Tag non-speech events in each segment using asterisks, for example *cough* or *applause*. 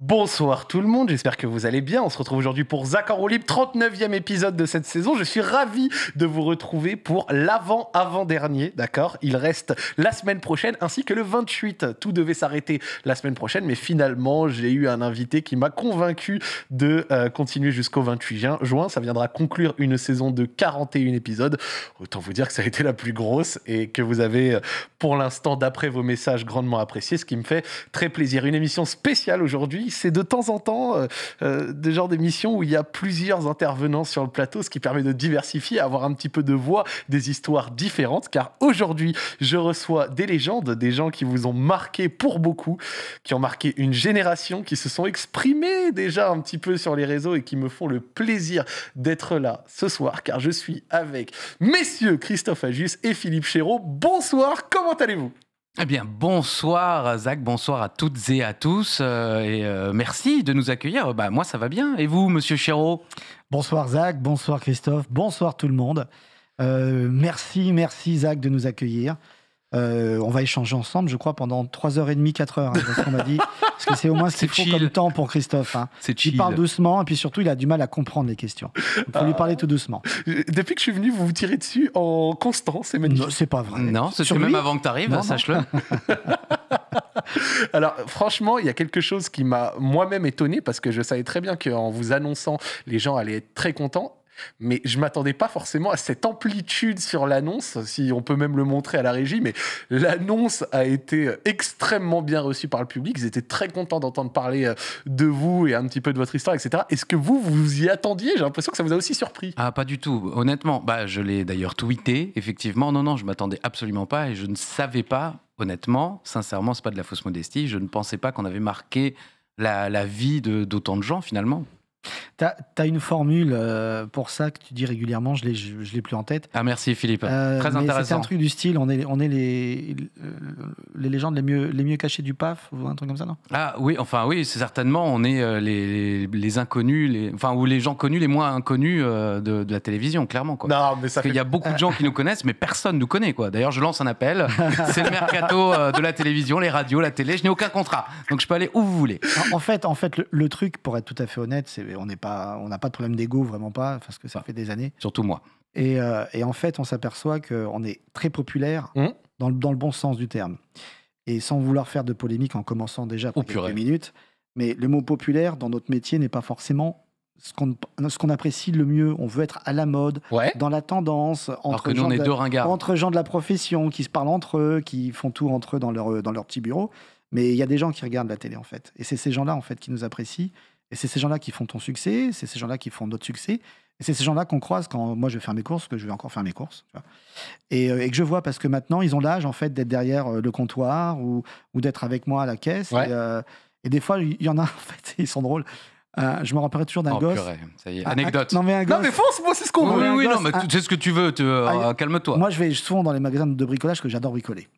Bonsoir tout le monde, j'espère que vous allez bien. On se retrouve aujourd'hui pour Zach en 39e épisode de cette saison. Je suis ravi de vous retrouver pour l'avant-avant-dernier, d'accord Il reste la semaine prochaine ainsi que le 28. Tout devait s'arrêter la semaine prochaine, mais finalement, j'ai eu un invité qui m'a convaincu de euh, continuer jusqu'au 28 juin. Ça viendra conclure une saison de 41 épisodes. Autant vous dire que ça a été la plus grosse et que vous avez, euh, pour l'instant, d'après vos messages, grandement apprécié, ce qui me fait très plaisir. Une émission spéciale aujourd'hui c'est de temps en temps euh, euh, des genres d'émissions où il y a plusieurs intervenants sur le plateau, ce qui permet de diversifier, avoir un petit peu de voix, des histoires différentes. Car aujourd'hui, je reçois des légendes, des gens qui vous ont marqué pour beaucoup, qui ont marqué une génération, qui se sont exprimés déjà un petit peu sur les réseaux et qui me font le plaisir d'être là ce soir, car je suis avec messieurs Christophe Agius et Philippe Chéreau. Bonsoir, comment allez-vous eh bien, bonsoir Zach, bonsoir à toutes et à tous, euh, et euh, merci de nous accueillir. Euh, bah, moi, ça va bien. Et vous, monsieur Chéreau Bonsoir Zach, bonsoir Christophe, bonsoir tout le monde. merci, merci Zach de nous accueillir. Euh, on va échanger ensemble, je crois, pendant 3h30, 4h. Hein, parce qu'on dit. *laughs* Parce que c'est au moins ce qu'il faut comme temps pour Christophe. Hein. Il parle doucement et puis surtout, il a du mal à comprendre les questions. Il faut lui parler tout doucement. Euh, depuis que je suis venu, vous vous tirez dessus en constant, c'est magnifique. c'est pas vrai. Non, c'est même avant que tu arrives, sache-le. *laughs* Alors, franchement, il y a quelque chose qui m'a moi-même étonné parce que je savais très bien qu'en vous annonçant, les gens allaient être très contents mais je m'attendais pas forcément à cette amplitude sur l'annonce, si on peut même le montrer à la régie, mais l'annonce a été extrêmement bien reçue par le public, ils étaient très contents d'entendre parler euh, de vous et un petit peu de votre histoire, etc. Est-ce que vous, vous y attendiez J'ai l'impression que ça vous a aussi surpris. Ah, pas du tout, honnêtement. Bah, je l'ai d'ailleurs tweeté, effectivement. Non, non, je m'attendais absolument pas et je ne savais pas, honnêtement, sincèrement, c'est pas de la fausse modestie, je ne pensais pas qu'on avait marqué la, vie d'autant de gens, finalement. Tu as, une formule euh, pour ça que tu dis régulièrement, je ne l'ai plus en tête. Ah merci Philippe, euh, très intéressant. C'est un truc du style, on est, on est les, les légendes les mieux, les mieux cachées du PAF, ou un truc comme ça, non Ah oui, enfin oui, c'est certainement, on est euh, les, inconnus, les, enfin ou les gens connus, les moins inconnus de, la télévision, clairement. Quoi. Non, mais ça Il y a beaucoup de gens qui nous connaissent, mais personne nous connaît. quoi. D'ailleurs, je lance un appel, *laughs* c'est le mercato de la télévision, les radios, la télé, je n'ai aucun contrat, donc je peux aller où vous voulez. En, fait, en fait le truc, pour être tout à fait honnête, c'est on n'est pas, on n'a pas de problème d'ego, vraiment pas, parce que ça fait des années. Surtout moi. Et, euh, en fait, on s'aperçoit qu'on est très populaire mmh. dans, le, bon sens du terme. Et sans vouloir faire de polémique en commençant déjà oh, pour quelques minutes, mais le mot populaire dans notre métier n'est pas forcément ce qu'on apprécie le mieux. On veut être à la mode, dans la tendance, entre gens, de, entre gens de la profession qui se parlent entre eux, qui font tout entre eux dans leur, dans leur petit bureau. Mais il y a des gens qui regardent la télé en fait. Et c'est ces gens-là en fait qui nous apprécient et c'est ces gens-là qui font ton succès, c'est ces gens-là qui font d'autres succès, et c'est ces gens-là qu'on croise quand moi je vais faire mes courses, que je vais encore faire mes courses, Et, euh, et, que je vois parce que maintenant ils ont l'âge en fait d'être derrière euh, le comptoir ou, ou d'être avec moi à la caisse. Euh, et, des fois, il y en a, *laughs* en fait, ils sont drôles. je me rappellerai toujours d'un oh, gosse. ça y est. Ah, anecdote. non, mais un gosse, non, mais fonce, moi, c'est ce qu'on veut. Oui, oui, non, mais c'est ah. ce que tu veux, ah, calme-toi. Moi, je vais souvent dans les magasins de bricolage que j'adore bricoler.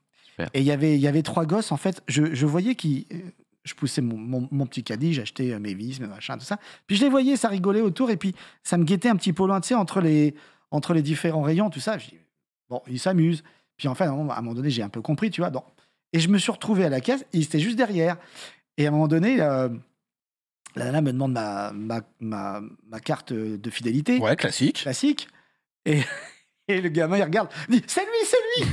Et il y avait, il y avait trois gosses, en fait, je, je voyais qui je poussais mon, petit caddie, j'achetais euh, mes vis, mes machins, tout ça. Puis je les voyais, ça rigolait autour, et puis ça me guettait un petit peu loin, tu sais, entre les, entre les différents rayons, tout ça. Je dis, bon, ils s'amusent. Puis enfin, à un moment donné, j'ai un peu compris, tu vois. et je me suis retrouvé à la caisse, il était juste derrière. Et à un moment donné, euh, la nana me demande ma, ma, ma, carte de fidélité. Ouais, classique. Classique. Et, *laughs* et le gamin, il regarde, il dit, c'est lui, c'est lui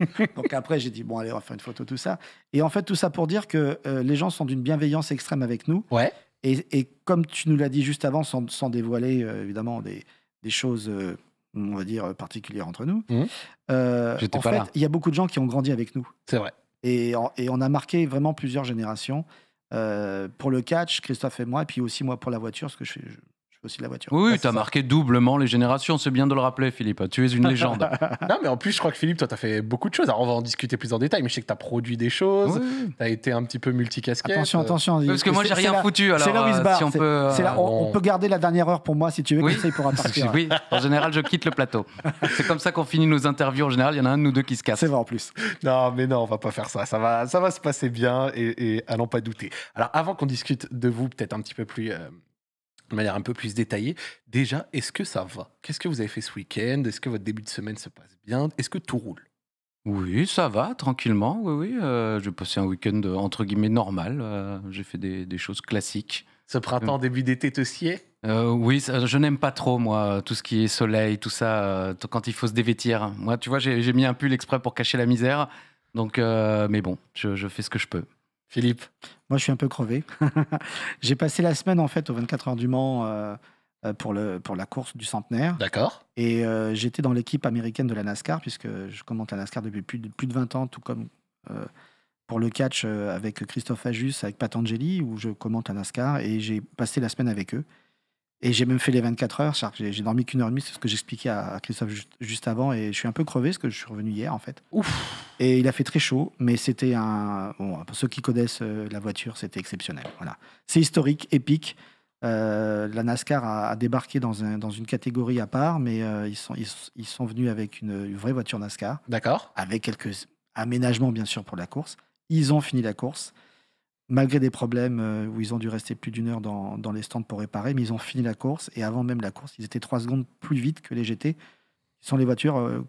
*laughs* Donc après, j'ai dit, bon, allez, on va faire une photo, tout ça. Et en fait, tout ça pour dire que euh, les gens sont d'une bienveillance extrême avec nous. Ouais. Et, comme tu nous l'as dit juste avant, sans, dévoiler euh, évidemment des, choses, euh, on va dire, particulières entre nous, mmh. en fait, il y a beaucoup de gens qui ont grandi avec nous. C'est vrai. Et, et, on a marqué vraiment plusieurs générations. pour le catch, Christophe et moi, et puis aussi moi pour la voiture, ce que je, je aussi la voiture. Oui, tu as marqué doublement les générations. C'est bien de le rappeler, Philippe. Tu es une *laughs* légende. non, mais en plus, je crois que Philippe, toi, tu as fait beaucoup de choses. Alors, on va en discuter plus en détail, mais je sais que tu as produit des choses. Tu as été un petit peu multicasqué. Attention, attention. Parce que moi, j'ai rien foutu. c'est on, peut, garder la dernière heure pour moi, si tu veux, oui. *laughs* partir. oui, en général, je quitte le plateau. C'est comme ça qu'on finit nos interviews. En général, il y en a un de nous deux qui se casse. C'est vrai, en plus. Non, mais non, on va pas faire ça. Ça va, ça va se passer bien et, et allons pas douter. Alors, avant qu'on discute de vous, peut-être un petit peu plus. Euh, de manière un peu plus détaillée. Déjà, est-ce que ça va Qu'est-ce que vous avez fait ce week-end Est-ce que votre début de semaine se passe bien Est-ce que tout roule Oui, ça va, tranquillement. Oui, oui. Euh, j'ai passé un week-end euh, entre guillemets normal. Euh, j'ai fait des, choses classiques. Ce printemps, début d'été, te sied oui, je n'aime pas trop, moi, tout ce qui est soleil, tout ça, quand il faut se dévêtir. Moi, tu vois, j'ai mis un pull exprès pour cacher la misère. Donc, mais bon, je, fais ce que je peux. Philippe Moi, je suis un peu crevé. *laughs* J'ai passé la semaine, en fait, aux 24 heures du Mans euh, euh, pour, le, pour la course du centenaire. D'accord. Et euh, j'étais dans l'équipe américaine de la NASCAR, puisque je commente la NASCAR depuis plus de, plus de 20 ans, tout comme pour le catch avec Christophe Ajus, avec Angeli, où je commente la NASCAR. Et j'ai passé la semaine avec eux. Et j'ai même fait les 24 heures. J'ai dormi qu'une heure et demie, c'est ce que j'expliquais à Christophe juste, avant. Et je suis un peu crevé parce que je suis revenu hier, en fait. Ouf Et il a fait très chaud, mais c'était un. Bon, pour ceux qui connaissent euh, la voiture, c'était exceptionnel. Voilà. C'est historique, épique. Euh, la NASCAR a, débarqué dans, un, dans, une catégorie à part, mais euh, ils, sont, ils, sont venus avec une, une vraie voiture NASCAR. D'accord. Avec quelques aménagements, bien sûr, pour la course. Ils ont fini la course malgré des problèmes euh, où ils ont dû rester plus d'une heure dans, les stands pour réparer, mais ils ont fini la course. Et avant même la course, ils étaient trois secondes plus vite que les GT. Ce sont les voitures euh,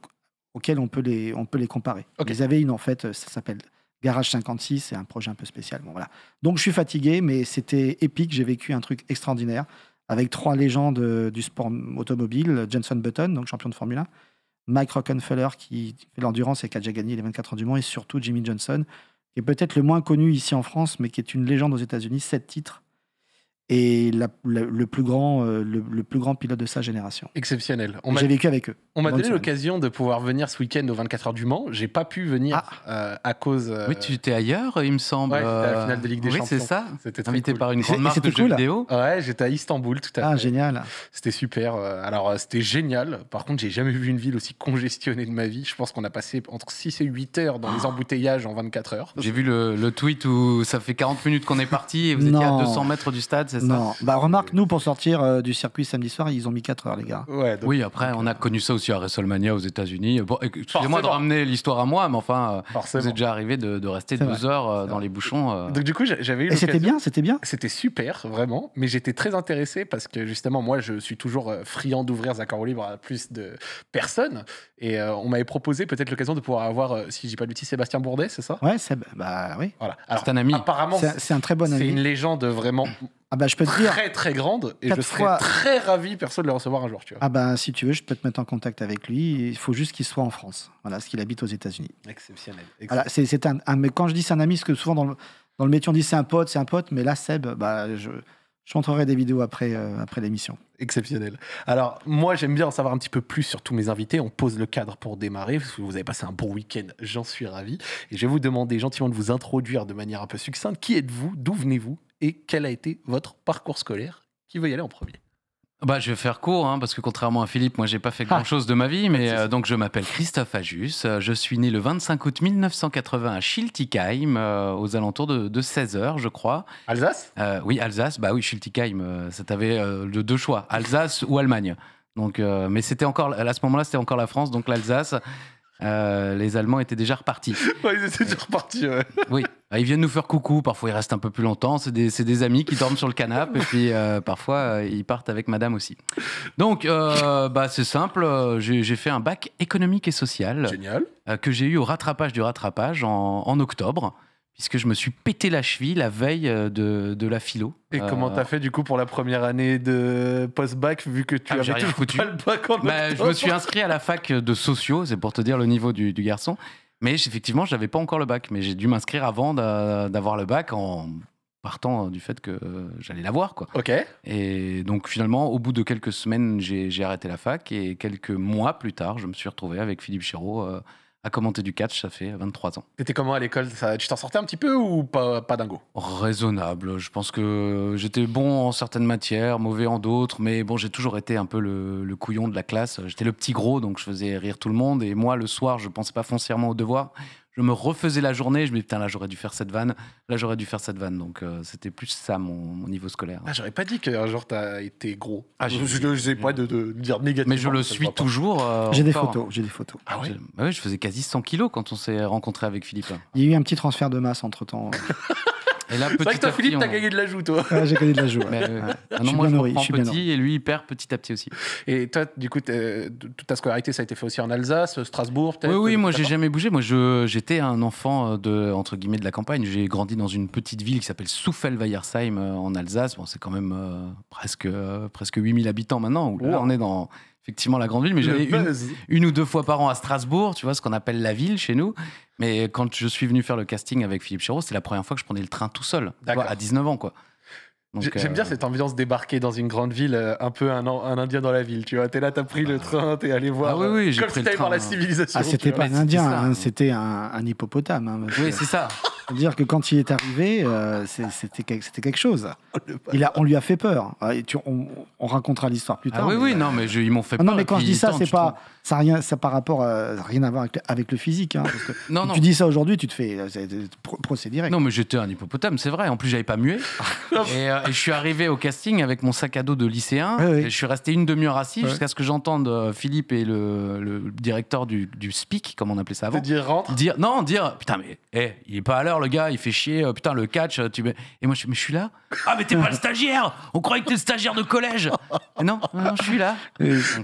auxquelles on peut les, on les comparer. Ils avaient une, en fait, ça s'appelle Garage 56, c'est un projet un peu spécial. voilà. Donc je suis fatigué, mais c'était épique. J'ai vécu un truc extraordinaire avec trois légendes euh, du sport automobile Jenson Button, donc champion de Formule 1, Mike Rockenfeller, qui fait l'endurance et qui a déjà gagné les 24 heures du monde, et surtout Jimmy Johnson, et peut-être le moins connu ici en France, mais qui est une légende aux États-Unis, sept titres et le, plus grand, euh, le, plus grand pilote de sa génération. Exceptionnel. j'ai vécu avec eux. On m'a donné l'occasion de pouvoir venir ce week-end aux 24 heures du Mans. J'ai pas pu venir ah. euh, à cause. Euh, oui, tu étais ailleurs, il me semble. Ouais, à la finale de Ligue des Champions. Oui, c'est ça. C'était Invité par une grande marque de cool, jeux vidéo. Ouais, j'étais à Istanbul tout à l'heure. Ah, génial. C'était super. Alors, c'était génial. Par contre, j'ai jamais vu une ville aussi congestionnée de ma vie. Je pense qu'on a passé entre 6 et 8 heures dans les ah. embouteillages en 24 heures. J'ai vu le, le, tweet où ça fait 40 minutes qu'on est parti et vous étiez à 200 mètres du stade, non. Bah, remarque, nous, pour sortir euh, du circuit samedi soir, ils ont mis 4 heures, les gars. Ouais, oui, après, on a euh, connu ça aussi à WrestleMania aux États-Unis. Bon, eh, excusez-moi de ramener l'histoire à moi, mais enfin, euh, vous êtes déjà arrivé de, rester 12 heures dans les bouchons. Donc, du coup, j'avais eu. Et c'était bien, c'était bien. C'était super, vraiment. Mais j'étais très intéressé parce que, justement, moi, je suis toujours friand d'ouvrir au Libre à plus de personnes. Et on m'avait proposé peut-être l'occasion de pouvoir avoir, si je pas l'outil, Sébastien Bourdet, c'est ça Ouais, bah oui. Voilà. c'est un ami. Apparemment, c'est un très bon ami. C'est une légende vraiment ah bah, je peux Très, très grande. Et je serais très ravi, perso, de le recevoir un jour. Tu vois. Ah bah, si tu veux, je peux te mettre en contact avec lui. Il faut juste qu'il soit en France. Voilà, ce qu'il habite aux États-Unis. Exceptionnel. c'est, un, mais quand je dis c'est un ami, parce que souvent dans le, dans le métier, on dit c'est un pote, c'est un pote. Mais là, Seb, bah, je. Je montrerai des vidéos après, euh, après l'émission. Exceptionnel. Alors, moi, j'aime bien en savoir un petit peu plus sur tous mes invités. On pose le cadre pour démarrer. vous avez passé un bon week-end, j'en suis ravi. Et je vais vous demander gentiment de vous introduire de manière un peu succincte. Qui êtes-vous D'où venez-vous et quel a été votre parcours scolaire Qui veut y aller en premier bah, je vais faire court, hein, parce que contrairement à Philippe, moi, j'ai pas fait ah. grand-chose de ma vie, mais euh, donc je m'appelle Christophe Ajus. Euh, je suis né le 25 août 1980 à Schiltigheim, euh, aux alentours de, 16 h je crois. Alsace Oui, Alsace. Bah oui, Schiltigheim, ça t'avait deux choix, Alsace ou Allemagne. Donc, mais c'était encore, à ce moment-là, c'était encore la France, donc l'Alsace. Euh, les Allemands étaient déjà repartis. *laughs* ils étaient déjà repartis, *laughs* Oui. Ah, ils viennent nous faire coucou, parfois ils restent un peu plus longtemps. C'est des, amis qui dorment sur le canapé et puis euh, parfois euh, ils partent avec madame aussi. Donc, bah, c'est simple, j'ai fait un bac économique et social. Génial. que j'ai eu au rattrapage du rattrapage en octobre puisque je me suis pété la cheville la veille euh, de, la philo. Et euh, comment t'as fait du coup pour la première année de post-bac vu que tu as ah, avais toujours pas le bac en bah, Je me suis inscrit à la fac de sociaux, c'est pour te dire le niveau du, garçon. Mais effectivement, je n'avais pas encore le bac, mais j'ai dû m'inscrire avant d'avoir le bac en partant du fait que j'allais l'avoir. Quoi. Ok. Et donc finalement, au bout de quelques semaines, j'ai, arrêté la fac et quelques mois plus tard, je me suis retrouvé avec Philippe Chéreau. Euh, à commenter du catch, ça fait 23 ans. T'étais comment à l'école Tu t'en sortais un petit peu ou pas, dingo Raisonnable. Je pense que j'étais bon en certaines matières, mauvais en d'autres, mais bon, j'ai toujours été un peu le, couillon de la classe. J'étais le petit gros, donc je faisais rire tout le monde. Et moi, le soir, je pensais pas foncièrement aux devoirs je me refaisais la journée. Je me dis, putain, là, j'aurais dû faire cette vanne. Là, j'aurais dû faire cette vanne. Donc, euh, c'était plus ça, mon, niveau scolaire. Ah, j'aurais pas dit que, genre, t'as été gros. Ah, je sais pas de, de, dire négatif. Mais je le suis toujours. Euh, j'ai des photos. J'ai des photos. Ah ouais, bah je faisais quasi 100 kilos quand on s'est rencontré avec Philippe. Il y a eu un petit transfert de masse entre temps. *laughs* Et là, petit vrai que toi, Philippe, t'as gagné de la joue, toi. j'ai gagné de la joue. Mais, euh, moi, je petit et lui, il perd petit à petit aussi. Et toi, du coup, toute ta scolarité, ça a été fait aussi en Alsace, Strasbourg, peut-être Oui, oui, moi, j'ai jamais bougé. Moi, j'étais un enfant euh, de, entre guillemets, de la campagne. J'ai grandi dans une petite ville qui s'appelle souffel euh, en Alsace. Bon, c'est quand même presque, presque 8000 habitants maintenant. Où, là, on est dans effectivement la grande ville, mais j'avais une, ou deux fois par an à Strasbourg, tu vois, ce qu'on appelle la ville chez nous. Mais quand je suis venu faire le casting avec Philippe Chéreau, c'est la première fois que je prenais le train tout seul, vois, à 19 ans, quoi. J'aime euh, bien cette ambiance débarquer dans une grande ville, euh, un peu un, Indien dans la ville. Tu vois, t'es là, t'as pris le ah. train, t'es allé voir. Ah oui, oui, j'ai euh, pris la civilisation. Ah, c'était pas un Indien, hein, c'était un, hippopotame. Hein, oui, c'est ça. *laughs* dire que quand il est arrivé, euh, c'était quelque chose. Il a, on lui a fait peur. Ah, on, racontera l'histoire plus ah tard. oui, oui, euh, non, mais je, ils m'ont fait peur. Non, mais quand je dis ça, c'est pas, ça rien, ça par rapport, euh, rien à voir avec, le physique. non, hein, non. Tu dis ça aujourd'hui, tu te fais procès direct. Non, mais j'étais un hippopotame, c'est vrai. En plus, j'avais pas mué. *laughs* et, je suis arrivé au casting avec mon sac à dos de lycéen. Et je suis resté une demi-heure assis jusqu'à ce que j'entende Philippe et le, directeur du, du, SPIC, comme on appelait ça avant, dire rentre. Dire non, dire putain mais, hey, eh, il est pas à l'heure le gars, il fait chier, euh, putain, le catch, euh, tu Et moi, je suis là Ah, mais t'es pas le stagiaire On croyait que t'es le stagiaire de collège non, non, je suis là.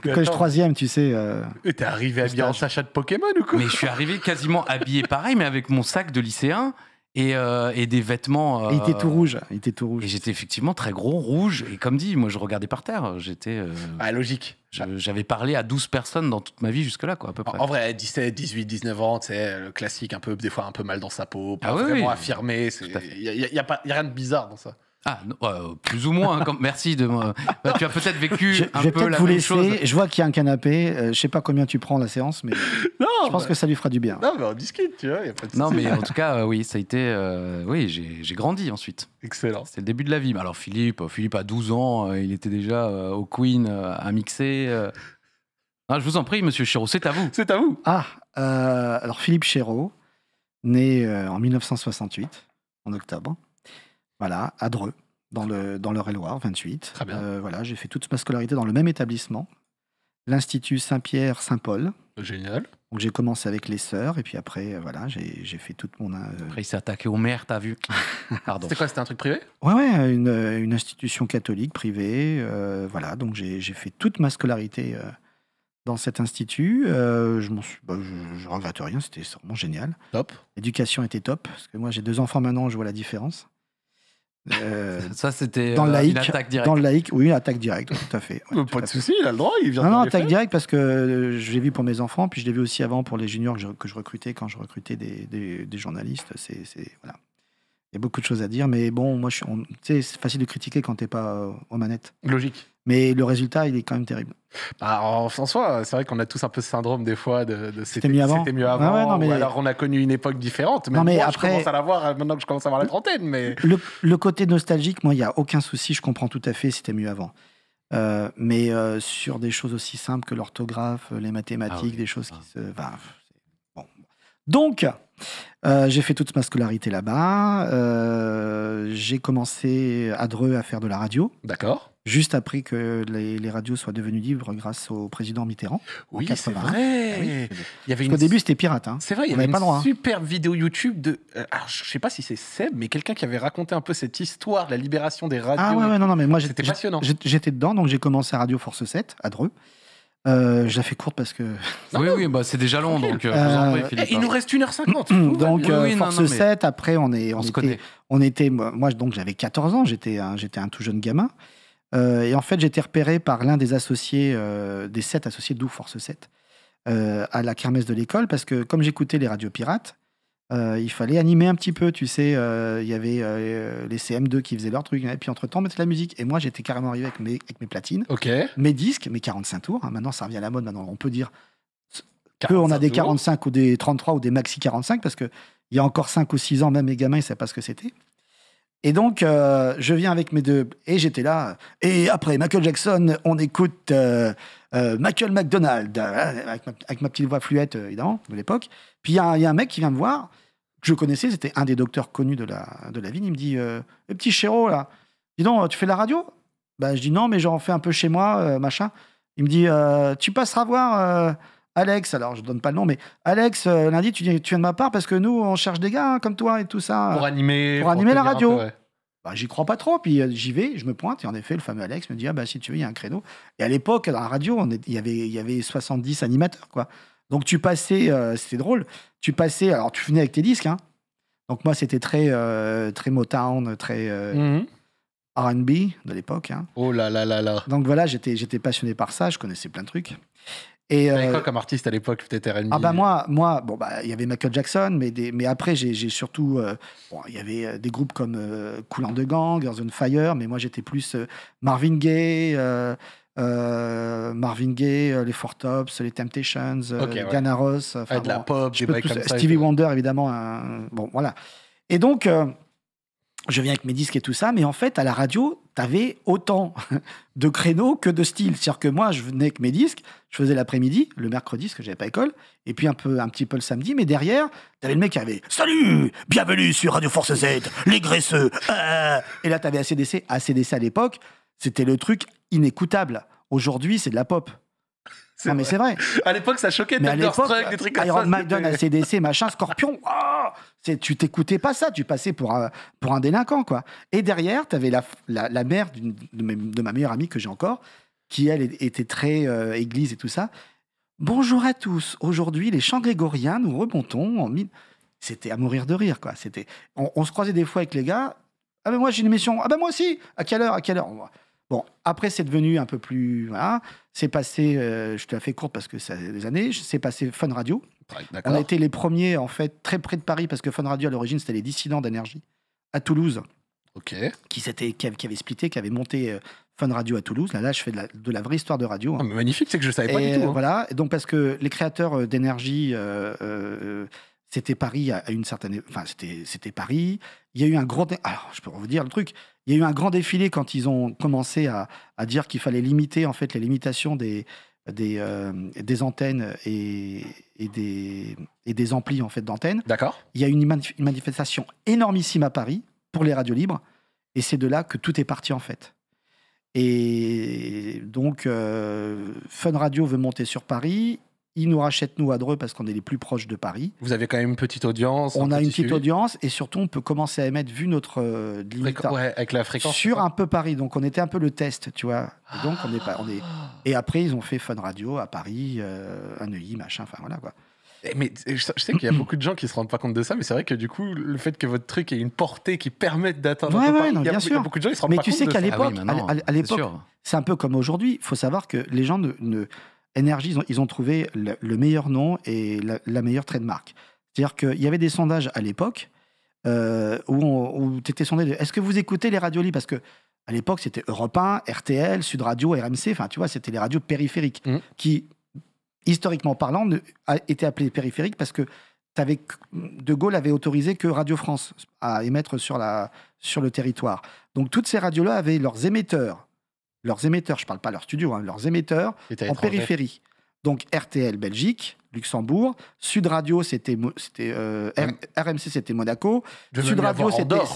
collège 3 tu sais. Euh... T'es arrivé habillé en sachet de Pokémon ou quoi Mais je suis arrivé quasiment habillé pareil, mais avec mon sac de lycéen. Euh, et, des vêtements. il était tout euh, rouge. Il était tout rouge. Et j'étais effectivement très gros, rouge. Et comme dit, moi, je regardais par terre. J'étais. Euh, ah, logique. J'avais parlé à 12 personnes dans toute ma vie jusque-là, quoi, à peu près. En, vrai, 17, 18, 19 ans, c'est le classique, un peu, des fois un peu mal dans sa peau, pas ah vraiment affirmé. Il n'y a, a rien de bizarre dans ça. Ah, euh, plus ou moins. Hein, merci de. Bah, tu as peut-être vécu je, un vais peu la vous laisser. Je vois qu'il y a un canapé. Euh, je sais pas combien tu prends la séance, mais *laughs* je pense que ça lui fera du bien. Non, mais on discute, tu vois. Y a pas de non, mais en *laughs* tout cas, euh, oui, ça a été. oui, j'ai grandi ensuite. Excellent. C'était le début de la vie. Alors Philippe, Philippe à 12 ans, il était déjà au Queen à mixer. Ah, je vous en prie, Monsieur Chéreau, c'est à vous. C'est à vous. Ah, alors Philippe Chéreau, né en 1968, en octobre. Voilà, à Dreux, dans le, dans le 28. Très bien. Euh, voilà, j'ai fait toute ma scolarité dans le même établissement, l'Institut Saint-Pierre-Saint-Paul. Génial. Donc j'ai commencé avec les sœurs, et puis après, euh, voilà, j'ai fait toute mon... Euh, après, il s'est attaqué aux mères, t'as vu *laughs* Pardon. C'était quoi C'était un truc privé Ouais, ouais, une, institution catholique privée. voilà, donc j'ai j'ai fait toute ma scolarité dans cet institut. je, m'en suis, bah, je, regrette rien, c'était vraiment génial. Top. L'éducation était top, parce que moi j'ai deux enfants maintenant, je vois la différence. Euh, *laughs* ça, c'était dans le euh, directe. Dans le laïc, oui, une attaque directe, tout à fait. Bah, pas de souci, il a le droit, il vient Non, non, attaque directe parce que euh, je l'ai vu pour mes enfants, puis je l'ai vu aussi avant pour les juniors que je, recrutais quand je recrutais des, des, journalistes. C'est, voilà. Il y a beaucoup de choses à dire, mais bon, moi, c'est facile de critiquer quand t'es pas aux manettes. Logique. Mais le résultat, il est quand même terrible. Bah, en, soi, c'est vrai qu'on a tous un peu ce syndrome des fois de, c'était mieux avant. alors on a connu une époque différente. mais après... je commence à l'avoir euh, maintenant que je commence à avoir la trentaine. Mais... Le, côté nostalgique, moi, il n'y a aucun souci. Je comprends tout à fait c'était mieux avant. Euh, mais euh, sur des choses aussi simples que l'orthographe, les mathématiques, ah des choses ah. qui se. Donc, j'ai fait toute ma scolarité là-bas. j'ai commencé à Dreux à faire de la radio. D'accord juste après que les, radios soient devenues libres grâce au président Mitterrand. Oui, c'est vrai. Ah au début, c'était pirate. Hein. C'est vrai, il y avait, pas une hein. superbe vidéo YouTube de. Je euh, je sais pas si c'est Seb, mais quelqu'un qui avait raconté un peu cette histoire la libération des radios. Ah ouais, non, non, mais moi, j'étais passionnant. J'étais dedans, donc j'ai commencé à Radio Force 7, à Dreux. Euh, je la fais courte parce que. *laughs* oui, oui, bah, c'est déjà long, donc euh, euh, eh, Il nous reste 1h50. Mm, donc, Force 7, après, on, est, on, était, se on était. Moi, donc, j'avais 14 ans, j'étais un, un tout jeune gamin. Euh, et en fait, j'étais repéré par l'un des associés, euh, des sept associés d'où Force 7, euh, à la kermesse de l'école, parce que comme j'écoutais les radios pirates, il fallait animer un petit peu, tu sais. Il y avait les CM2 qui faisaient leur truc, et puis entre-temps, mettait la musique. Et moi, j'étais carrément arrivé avec mes, platines, mes disques, mes 45 tours. Hein. maintenant, ça revient à la mode, maintenant, on peut dire que on a des 45 ou des 33 ou des maxi 45, parce qu'il y a encore 5 ou 6 ans, même les gamins, ils ne savaient pas ce que c'était. Et donc, euh, je viens avec mes deux. Et j'étais là. Et après, Michael Jackson, on écoute euh, euh, Michael McDonald, avec ma, petite voix fluette, évidemment, de l'époque. Puis il y, a un mec qui vient me voir, que je connaissais, c'était un des docteurs connus de la, de la ville. Il me dit le Petit chéro, là, dis donc, tu fais de la radio bah, Je dis Non, mais j'en fais un peu chez moi, machin. Il me dit Tu passeras voir. Alex, alors je ne donne pas le nom, mais Alex, euh, lundi, tu, tu viens de ma part parce que nous, on cherche des gars hein, comme toi et tout ça. Pour animer, pour animer la radio. Bah, j'y crois pas trop, puis euh, j'y vais, je me pointe, et en effet, le fameux Alex me dit Ah, bah si tu veux, il y a un créneau. Et à l'époque, dans la radio, il y avait, y avait 70 animateurs, quoi. Donc tu passais, euh, c'était drôle, tu passais, alors tu venais avec tes disques, hein. Donc moi, c'était très, très Motown, très. Mhm. RB de l'époque. Hein. Oh là là là là. Donc voilà, j'étais passionné par ça, je connaissais plein de trucs. Et euh, quoi comme artiste à l'époque, peut R&B Ah bah euh. moi, moi, bon bah il y avait Michael Jackson, mais des, mais après j'ai surtout, euh, il y avait euh, des groupes comme Coulant de Gang, Girls on Fire, mais moi j'étais plus Marvin Gaye. Marvin Gaye, les Four Tops, les Temptations, Diana Ross, de la pop, comme Stevie Wonder évidemment. Hein, bon voilà. Et donc je viens avec mes disques et tout ça, mais en fait, à la radio, t'avais autant *laughs* de créneaux que de styles. C'est-à-dire que moi, je venais avec mes disques, je faisais l'après-midi, le mercredi, parce que j'avais pas école, et puis un, peu, un petit peu le samedi, mais derrière, t'avais le mec qui avait Salut Bienvenue sur Radio Force Z, les graisseux euh, euh. Et là, t'avais ACDC. ACDC à l'époque, c'était le truc inécoutable. Aujourd'hui, c'est de la pop. Non, mais c'est vrai. À l'époque, ça choquait mais à Thunderstruck, des trucs Iron ça. Maiden, ACDC, machin, Scorpion. Oh c'est, tu t'écoutais pas ça, tu passais pour un, pour un délinquant, quoi. Et derrière, tu avais la, mère de, de, ma meilleure amie que j'ai encore, qui, elle, était très euh, église et tout ça. Bonjour à tous. Aujourd'hui, les chants grégoriens, nous remontons en mille. C'était à mourir de rire, quoi. C'était... On, se croisait des fois avec les gars. Ah ben moi, j'ai une émission. Ah ben moi aussi. À quelle heure À quelle heure Bon, après, c'est devenu un peu plus. Voilà, c'est passé, euh, je te la fais courte parce que ça des années, c'est passé Fun Radio. on a été les premiers, en fait, très près de Paris, parce que Fun Radio, à l'origine, c'était les dissidents d'énergie à Toulouse. OK. Qui, qui, qui avait splitté, qui avait monté euh, Fun Radio à Toulouse. Là, là je fais de la, vraie histoire de radio. Hein. magnifique, c'est que je savais pas du tout. Hein. Voilà, donc parce que les créateurs euh, d'énergie. c'était Paris à une certaine. Enfin, c'était Paris. Il y a eu un gros. Alors, je peux vous dire le truc. Il y a eu un grand défilé quand ils ont commencé à, dire qu'il fallait limiter en fait les limitations des, des, euh, antennes et, des, des amplis en fait d'antennes. D'accord. Il y a eu une, manifestation énormissime à Paris pour les radios libres et c'est de là que tout est parti en fait. Et donc, euh, Fun Radio veut monter sur Paris. Ils nous rachètent, nous, à Dreux, parce qu'on est les plus proches de Paris. Vous avez quand même une petite audience. On a une petite audience et surtout, on peut commencer à émettre, vu notre euh, avec la fréquence, sur un peu Paris. Donc, on était un peu le test, tu vois. Et ah. donc, on est pas. On est... Et après, ils ont fait Fun Radio à Paris, euh, à Neuilly, machin, enfin voilà quoi. Eh, mais je sais qu'il y a *clears throat* beaucoup de gens qui se rendent pas compte de ça, mais c'est vrai que du coup, le fait que votre truc ait une portée qui permette d'atteindre ouais, il, y a beaucoup de gens qui se rendent pas compte. Mais tu sais qu'à ah l'époque, c'est un peu comme aujourd'hui. Il faut savoir que les gens ne Énergie, ils ont, trouvé le, meilleur nom et la, meilleure trademark. C'est-à-dire qu'il y avait des sondages à l'époque euh, où, on tu étais sondé est-ce que vous écoutez les radios libres Parce que à l'époque, c'était Europe 1, RTL, Sud Radio, RMC, enfin, tu vois, c'était les radios périphériques mm. qui, historiquement parlant, étaient appelées périphériques parce que De Gaulle avait autorisé que Radio France à émettre sur, la, sur le territoire. Donc toutes ces radios-là avaient leurs émetteurs leurs émetteurs, je ne parle pas leur studio, hein, leurs émetteurs, en périphérie. Donc RTL Belgique, Luxembourg, Sud Radio, c'était c'était euh, RMC, c'était Monaco, Sud Radio,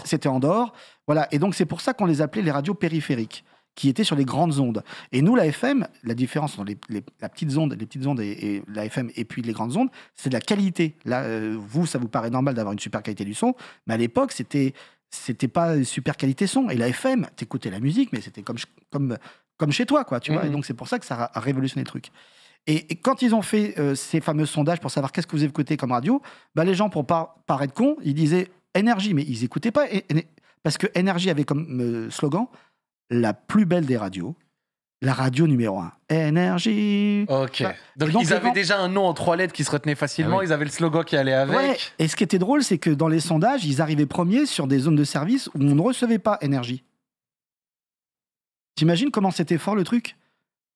c'était Andorre. Voilà, et donc c'est pour ça qu'on les appelait les radios périphériques qui étaient sur les grandes ondes. Et nous, la FM, la différence entre les, la petite onde, les petites ondes et, la FM et puis les grandes ondes, c'est de la qualité. Là, euh, vous, ça vous paraît normal d'avoir une super qualité du son, mais à l'époque, c'était c'était pas super qualité son. Et la FM, t'écoutais la musique, mais c'était comme, comme, comme chez toi, quoi, tu vois. Et mm-hmm. donc, c'est pour ça que ça a révolutionné le truc. Et, quand ils ont fait euh, ces fameux sondages pour savoir qu'est-ce que vous écoutez comme radio, bah, les gens, pour pas paraître cons, ils disaient énergie, mais ils écoutaient pas. parce que énergie avait comme euh, slogan la plus belle des radios, la radio numéro 1. Énergie. Ok. Donc, ils avaient déjà un nom en trois lettres qui se retenait facilement, ah ils avaient le slogan qui allait avec. Ouais. Et ce qui était drôle, c'est que dans les sondages, ils arrivaient premiers sur des zones de service où on ne recevait pas énergie. T'imagines comment c'était fort le truc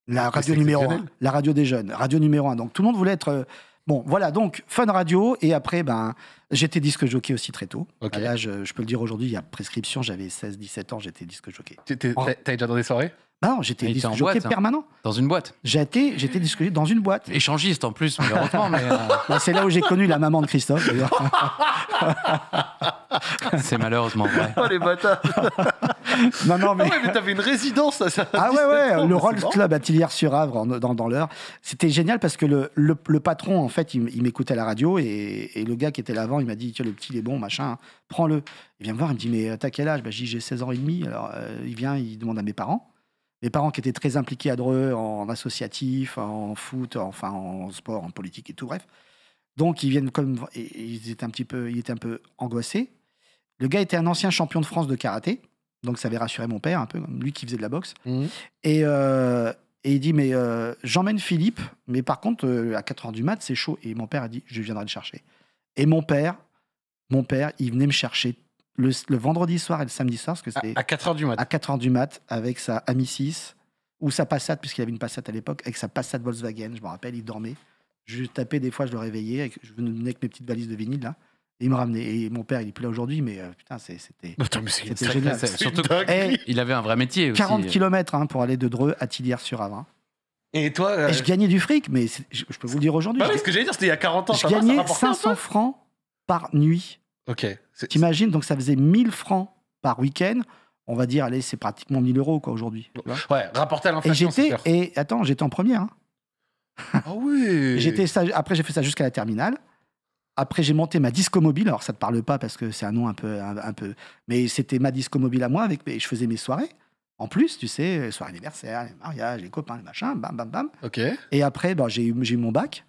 La radio numéro 1, la radio des jeunes, radio numéro 1. Donc tout le monde voulait être... Euh, bon, voilà, donc Fun Radio, et après, ben, j'étais disque jockey aussi très tôt. Okay. Là, euh, je, peux le dire aujourd'hui, il y a prescription, j'avais 16-17 ans, j'étais disque jockey. T'as déjà dans des soirées bah non, j'étais disque hein. permanent. Dans une boîte. J'étais, j'étais dans une boîte. Échangiste en plus, malheureusement. mais euh. *laughs* bah, c'est là où j'ai connu la maman de Christophe. *laughs* c'est malheureusement vrai. Oh les bâtards. *laughs* non non mais. Ah ouais, mais t'avais une résidence à ça. Ah ouais ouais, le Rolls Club à sur avre dans, l'heure. C'était génial parce que le, le, patron en fait, il, m'écoutait à la radio et, le gars qui était là avant, il m'a dit tiens le petit il est bon machin, prends-le. Il vient me voir, il me dit mais t'as quel âge bah, j'ai 16 ans et demi. Alors euh, il vient, il demande à mes parents parents qui étaient très impliqués à Dreux en associatif, en foot, enfin en sport, en politique et tout, bref. Donc ils viennent comme et ils étaient un petit peu, il un peu angoissés. Le gars était un ancien champion de France de karaté, donc ça avait rassuré mon père un peu, lui qui faisait de la boxe. Mmh. Euh, et, il dit mais euh, j'emmène Philippe, mais par contre euh, à 4 heures du mat c'est chaud. Et mon père a dit je viendrai le chercher. Et mon père, mon père, il venait me chercher le, vendredi soir et le samedi soir, parce que c'était. À, 4h du mat. À 4h du mat, avec sa Ami 6, ou sa Passat, puisqu'il avait une Passat à l'époque, avec sa Passat Volkswagen, je me rappelle, il dormait. Je tapais des fois, je le réveillais, avec, je venais avec mes petites balises de vinyle, là. Et il me ramenait. Et mon père, il est plus là aujourd'hui, mais euh, putain, c'était. Bah, c'était génial. Surtout qu'il eh, avait un vrai métier 40 km hein, pour aller de Dreux à Tillières-sur-Avin. Et toi euh, et Je gagnais du fric, mais je, peux vous le dire aujourd'hui. Bah ce que j'allais dire, c'était il y a 40 ans. Je gagnais 500 francs par nuit Ok. T'imagines, donc ça faisait 1000 francs par week-end. On va dire, allez, c'est pratiquement 1000 euros quoi aujourd'hui. Ouais, rapporté à l'inflation. Et j'étais, et attends, j'étais en première. Hein. Ah oui. *laughs* après j'ai fait ça jusqu'à la terminale. Après j'ai monté ma disco mobile. Alors ça te parle pas parce que c'est un nom un peu un, peu, mais c'était ma disco mobile à moi avec et je faisais mes soirées. En plus, tu sais, soirée anniversaire, les mariages, les copains, les machins, bam bam bam. Ok. Et après, bah, j'ai eu j'ai eu mon bac.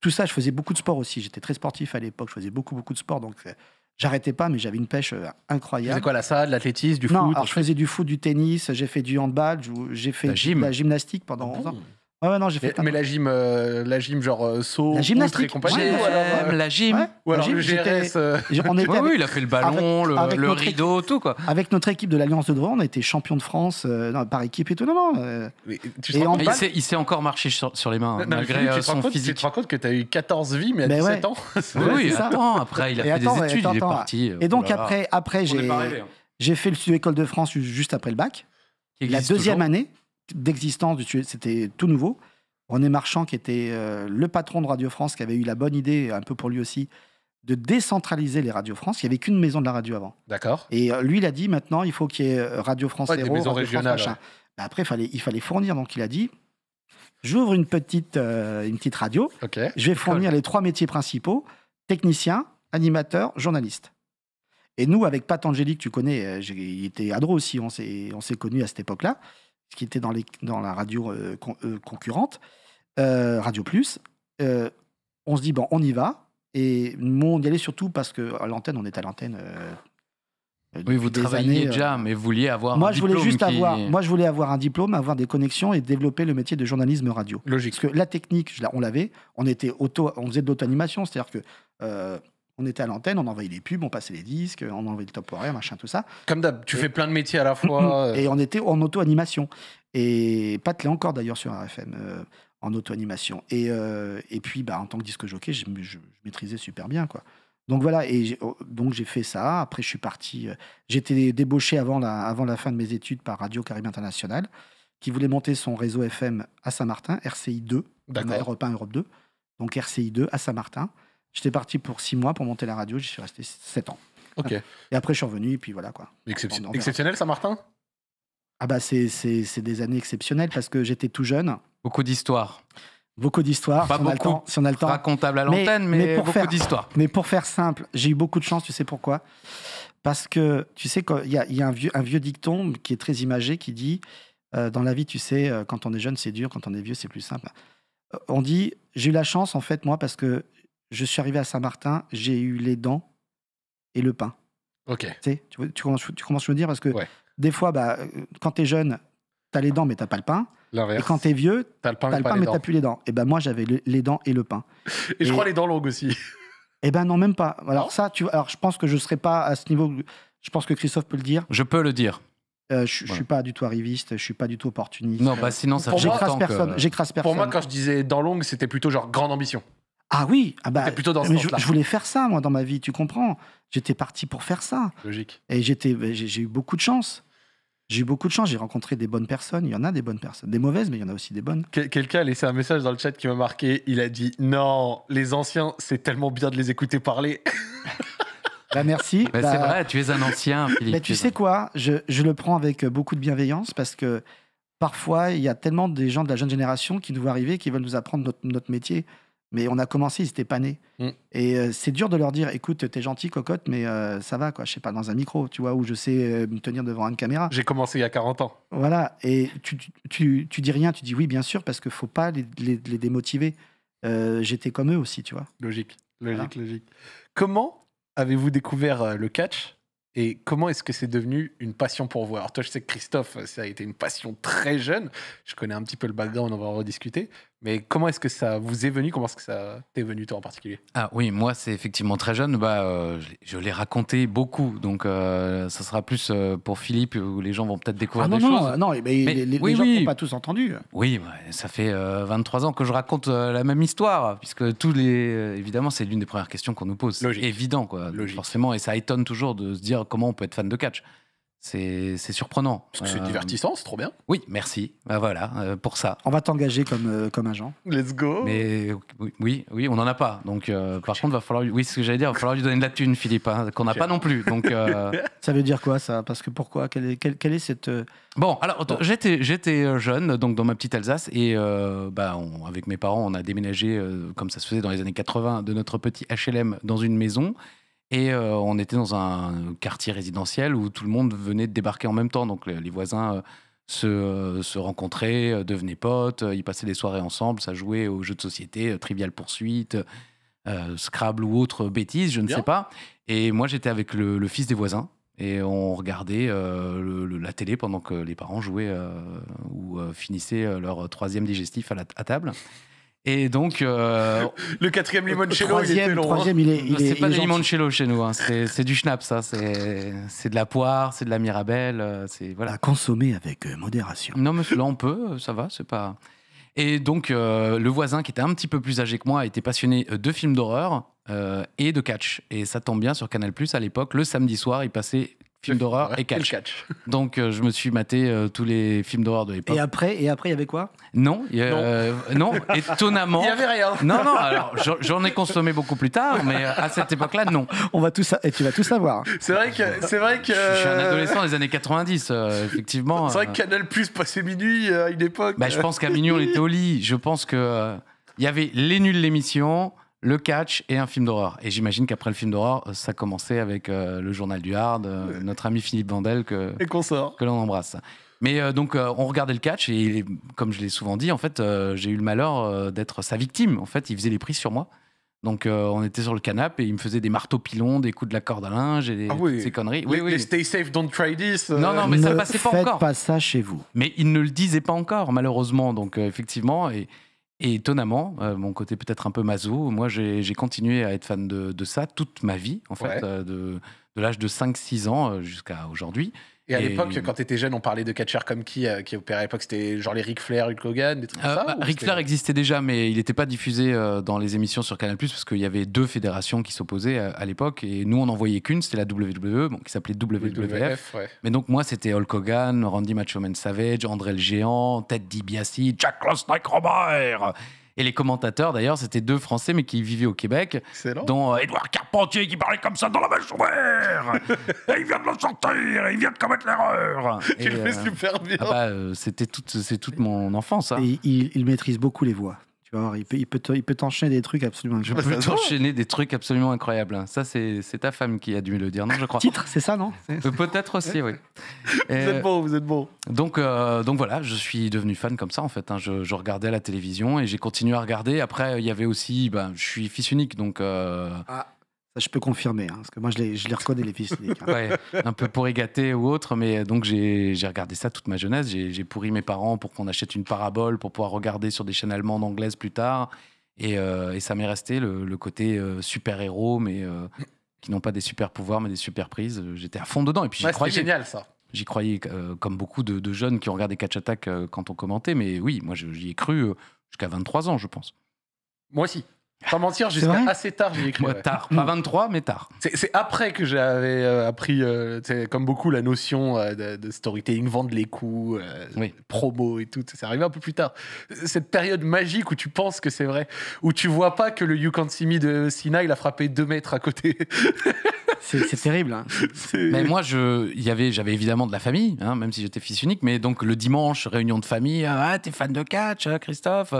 Tout ça, je faisais beaucoup de sport aussi. J'étais très sportif à l'époque. Je faisais beaucoup beaucoup de sport donc. Euh, J'arrêtais pas, mais j'avais une pêche euh, incroyable. C'était quoi la salle, l'athlétisme, du non, foot Alors, je faisais du foot, du tennis, j'ai fait du handball, j'ai fait de la gymnastique pendant 11 ah ans. Ouais, non, j'ai fait. Mais, la gym, euh, la gym genre euh, saut, la gymnastique, compagnie, ouais, ou euh, la gym, ou alors la gym, le GRS. On était oui, il a fait le ballon, le, rideau, tout quoi. Avec notre équipe de l'Alliance de droit, on était champion de France non, par équipe et tout. Non, non. Mais, tu il, s'est il encore marché sur, les mains hein, malgré son physique. Tu te rends compte que tu as eu 14 vies mais à mais ben 17 ans. *laughs* oui, après il a fait des études, il est parti. Et donc oh après, après j'ai hein. j'ai fait le studio école de France juste après le bac. La deuxième année d'existence, c'était tout nouveau. René Marchand, qui était euh, le patron de Radio France, qui avait eu la bonne idée, un peu pour lui aussi, de décentraliser les Radio France. Il n'y avait qu'une maison de la radio avant. D'accord. Et euh, lui, il a dit maintenant, il faut qu'il y ait euh, Radio France et des maisons régionales, bah, après, il fallait fournir. Donc, il a dit j'ouvre une, petite, une petite radio. ok Je vais fournir les trois métiers principaux technicien, animateur, journaliste. Et nous, avec Pat Angélique, tu connais, il était adro aussi, on s'est connus à cette époque-là qui était dans, les, dans la radio euh, euh, concurrente, euh, Radio Plus. on se dit, bon, on y va. Et on y allait surtout parce que à l'antenne, on est à l'antenne. oui, vous travailliez déjà, mais vous vouliez avoir moi, je voulais juste avoir, moi, je voulais avoir un diplôme, avoir des connexions et développer le métier de journalisme radio. Logique. Parce que la technique, on l'avait. On, était auto, on faisait de l'auto-animation, c'est-à-dire que on était à l'antenne, on envoyait les pubs, on passait les disques, on envoyait le top horaire, machin, tout ça. Comme d'hab, tu fais plein de métiers à la fois. *clears throat* Euh. Et on était en auto-animation. Et Pat l'est encore d'ailleurs sur RFM, euh, en auto-animation. Et, euh, et puis, bah, en tant que disque jockey, je, maîtrisais super bien, quoi. Donc voilà, et oh, donc j'ai fait ça. Après, je suis parti. J'étais débauché avant la, avant la fin de mes études par Radio Caribe International, qui voulait monter son réseau FM à Saint-Martin, RCI 2, Europe 1, Europe 2. Donc RCI 2 à Saint-Martin. J'étais parti pour six mois pour monter la radio, j'y suis resté sept ans. Ok. Et après, je suis revenu, et puis voilà quoi. exceptionnel, ça, martin Ah bah, c'est des années exceptionnelles parce que j'étais tout jeune. Beaucoup d'histoires. Beaucoup d'histoires, pas si, on a le temps. Racontable à l'antenne, mais, pour beaucoup d'histoires. Mais pour faire simple, j'ai eu beaucoup de chance, tu sais pourquoi Parce que, tu sais, qu'il y a, y a un, vieux, un vieux dicton qui est très imagé qui dit euh, Dans la vie, tu sais, euh, quand on est jeune, c'est dur, quand on est vieux, c'est plus simple. Euh, on dit J'ai eu la chance, en fait, moi, parce que je suis arrivé à Saint-Martin, j'ai eu les dents et le pain. Ok. Tu, sais, tu, commences, à me dire parce que des fois, bah, euh, quand tu es jeune, tu as les dents mais t'as pas le pain. Et quand t'es vieux, t'as le pain, le pain mais t'as plus les dents. Et ben moi, j'avais les dents et le pain. et, je crois les dents longues aussi. *laughs* et eh ben non, même pas. Alors ça, tu, alors je pense que je serais pas à ce niveau. Je pense que Christophe peut le dire. Je peux le dire. Euh, je, suis pas du tout arriviste, je suis pas du tout opportuniste. Non, bah sinon ça. J'écrase personne. J'écrase personne. Pour moi, quand je disais dents longues, c'était plutôt genre grande ambition. Ah oui, ah bah, plutôt dans mais je, voulais faire ça, moi, dans ma vie, tu comprends J'étais parti pour faire ça. Logique. Et bah, j'ai eu beaucoup de chance. J'ai eu beaucoup de chance, j'ai rencontré des bonnes personnes, il y en a des bonnes personnes, des mauvaises, mais il y en a aussi des bonnes. Quelqu'un a laissé un message dans le chat qui m'a marqué, il a dit Non, les anciens, c'est tellement bien de les écouter parler. *laughs* bah merci. c'est bah, vrai, tu es un ancien, Mais tu sais quoi, je, le prends avec euh, beaucoup de bienveillance parce que parfois, il y a tellement des gens de la jeune génération qui nous vont arriver, qui veulent nous apprendre notre métier. Mais on a commencé, ils n'étaient pas nés. Mm. Et euh, c'est dur de leur dire, écoute, t'es gentil, cocotte, mais euh, ça va, quoi. Je sais pas, dans un micro, tu vois, où je sais euh, me tenir devant une caméra. J'ai commencé il y a 40 ans. Voilà. Et tu, tu, dis rien, tu dis oui, bien sûr, parce qu'il faut pas les, démotiver. J'étais comme eux aussi, tu vois. Logique, logique, logique. Comment avez-vous découvert le catch et comment est-ce que c'est devenu une passion pour vous Alors toi, je sais que Christophe, ça a été une passion très jeune. Je connais un petit peu le background, on va en rediscuter. Mais comment est-ce que ça vous est venu Comment est-ce que ça t'est venu, toi, en particulier Ah oui, moi, c'est effectivement très jeune. Bah, euh, je l'ai raconté beaucoup, donc euh, ça sera plus euh, pour Philippe, où les gens vont peut-être découvrir ah non, non, Non, mais, les, gens ne l'ont pas tous entendu. Oui, bah, ça fait 23 ans que je raconte la même histoire, puisque tous les... évidemment, c'est l'une des premières questions qu'on nous pose. Évident, quoi. Forcément, et ça étonne toujours de se dire comment on peut être fan de catch. C'est surprenant. Parce que c'est euh, divertissant, c'est trop bien. Oui, merci. Bah voilà, euh, pour ça. On va t'engager comme, euh, comme agent. Let's go. Mais oui, oui, on n'en a pas. Donc, par contre, va falloir. Oui, ce que j'allais dire, va falloir lui donner de la thune, Philippe, hein, qu'on n'a pas non plus. Donc, *laughs* ça veut dire quoi, ça Parce que pourquoi quelle est, quelle, est, cette. Bon, alors, j'étais jeune, donc dans ma petite Alsace, et bah, avec mes parents, on a déménagé, comme ça se faisait dans les années 80, de notre petit HLM dans une maison. Et euh, on était dans un quartier résidentiel où tout le monde venait de débarquer en même temps. Donc les, voisins euh, se, euh, se, rencontraient, devenaient potes, ils passaient des soirées ensemble, ça jouait aux jeux de société, Trivial Poursuite, Scrabble ou autre bêtise, je ne sais pas. Et moi j'étais avec le, fils des voisins et on regardait la télé pendant que les parents jouaient ou finissaient leur troisième digestif à, la, à table. Et donc. Euh, *laughs* le quatrième limoncello, troisième, il était long, Troisième, il est. c'est pas il limoncello chez nous, hein. c'est, c'est du schnapp, ça. C'est, c'est de la poire, c'est de la mirabelle. Euh, c'est, voilà. À consommer avec euh, modération. Non, mais là, on peut, ça va, c'est pas. Et donc, le voisin qui était un petit peu plus âgé que moi était passionné de films d'horreur et de catch. Et ça tombe bien sur Canal Plus à l'époque. Le samedi soir, il passait films d'horreur et catch. catch. *laughs* Donc euh, je me suis maté euh, tous les films d'horreur de l'époque. Et après, et après, il y avait quoi Non, non. Euh, *laughs* étonnamment. Il n'y avait rien. Non, non. Alors j'en ai consommé beaucoup plus tard, mais à cette époque-là, non. On va tout ça, et tu vas tout savoir. *laughs* C'est vrai que, c'est vrai que. Je suis un adolescent des années 90, effectivement. C'est vrai que Canal Plus passait minuit à une époque. Bah, je pense qu'à minuit on était au lit. Je pense que il y avait les nuls de l'émission le catch et un film d'horreur. Et j'imagine qu'après le film d'horreur, euh, ça commençait avec euh, le journal du Hard, euh, notre ami Philippe Vandel que, que l'on embrasse. Mais donc, on regardait le catch et, comme je l'ai souvent dit, en fait, j'ai eu le malheur d'être sa victime. En fait, il faisait les prises sur moi. Donc, on était sur le canapé et il me faisait des marteaux pilons, des coups de la corde à linge et des, ah ces conneries. Oui, stay safe, don't try this. Non, non, mais ça passait pas faites pas ça chez vous. Mais il ne le disait pas encore, malheureusement. Donc, effectivement. Et, et étonnamment, euh, mon côté peut-être un peu Mazou, moi j'ai continué à être fan de, ça toute ma vie, en fait, euh, de, de l'âge de 5-6 ans euh, jusqu'à aujourd'hui. Et à l'époque, quand tu étais jeune, on parlait de catchers comme qui euh, qui opéraient à l'époque C'était genre les Ric Flair, Hulk Hogan, des trucs comme euh, ça bah, Ric Flair existait déjà, mais il n'était pas diffusé euh, dans les émissions sur Canal parce qu'il y avait deux fédérations qui s'opposaient à, l'époque. Et nous, on n'en voyait qu'une, c'était la WWE, qui s'appelait WWF. Mais donc, moi, c'était Hulk Hogan, Randy Macho Man Savage, André le Géant, Ted DiBiase, Jack Night Robert. Et les commentateurs, d'ailleurs, c'était deux Français, mais qui vivaient au Québec, dont euh, Édouard Carpentier, qui parlait comme ça dans la mèche *laughs* et il vient de le sortir, il vient de commettre l'erreur. *laughs* Il le euh, super bien. Ah bah, euh, c'était toute, c'est toute mon enfance. Hein. Et il maîtrise beaucoup les voix. Tu il peut, il peut, t'enchaîner des trucs absolument Je Il peux t'enchaîner des trucs absolument incroyables. Hein. Ça, c'est c'est ta femme qui a dû me le dire, non, je crois. Titre, c'est ça, non euh, Peut-être aussi, oui. *laughs* Vous êtes euh, bon, vous êtes bon. Donc, euh, donc voilà, je suis devenu fan comme ça en fait. Hein. Je, regardais la télévision et j'ai continué à regarder. Après, il y avait aussi, ben, je suis fils unique, donc ah je peux confirmer, hein, parce que moi, je les, je les reconnais, les fils un peu pour gâté ou autre, mais euh, donc j'ai regardé ça toute ma jeunesse. J'ai pourri mes parents pour qu'on achète une parabole pour pouvoir regarder sur des chaînes allemandes, anglaises plus tard. Et, euh, ça m'est resté le, côté euh, super-héros, mais qui n'ont pas des super-pouvoirs, mais des super-prises. J'étais à fond dedans. Et puis ouais, croyais, génial, ça. J'y croyais, comme beaucoup de, de, jeunes qui ont regardé Catch Attack quand on commentait, mais oui, moi, j'y ai cru jusqu'à 23 ans, je pense. Moi aussi pas mentir, jusqu'à assez tard, j'ai Moi, tard. Pas 23, mais tard. C'est après que j'avais euh, appris, euh, comme beaucoup, la notion euh, de, storytelling, vendre les coups, promo et tout. C'est arrivé un peu plus tard. Cette période magique où tu penses que c'est vrai, où tu vois pas que le You Simi Me de Sina, il a frappé deux mètres à côté. *laughs* C'est terrible. Hein. Mais moi, j'avais évidemment de la famille, hein, même si j'étais fils unique. Mais donc, le dimanche, réunion de famille, ah, ah t'es fan de catch, ah, Christophe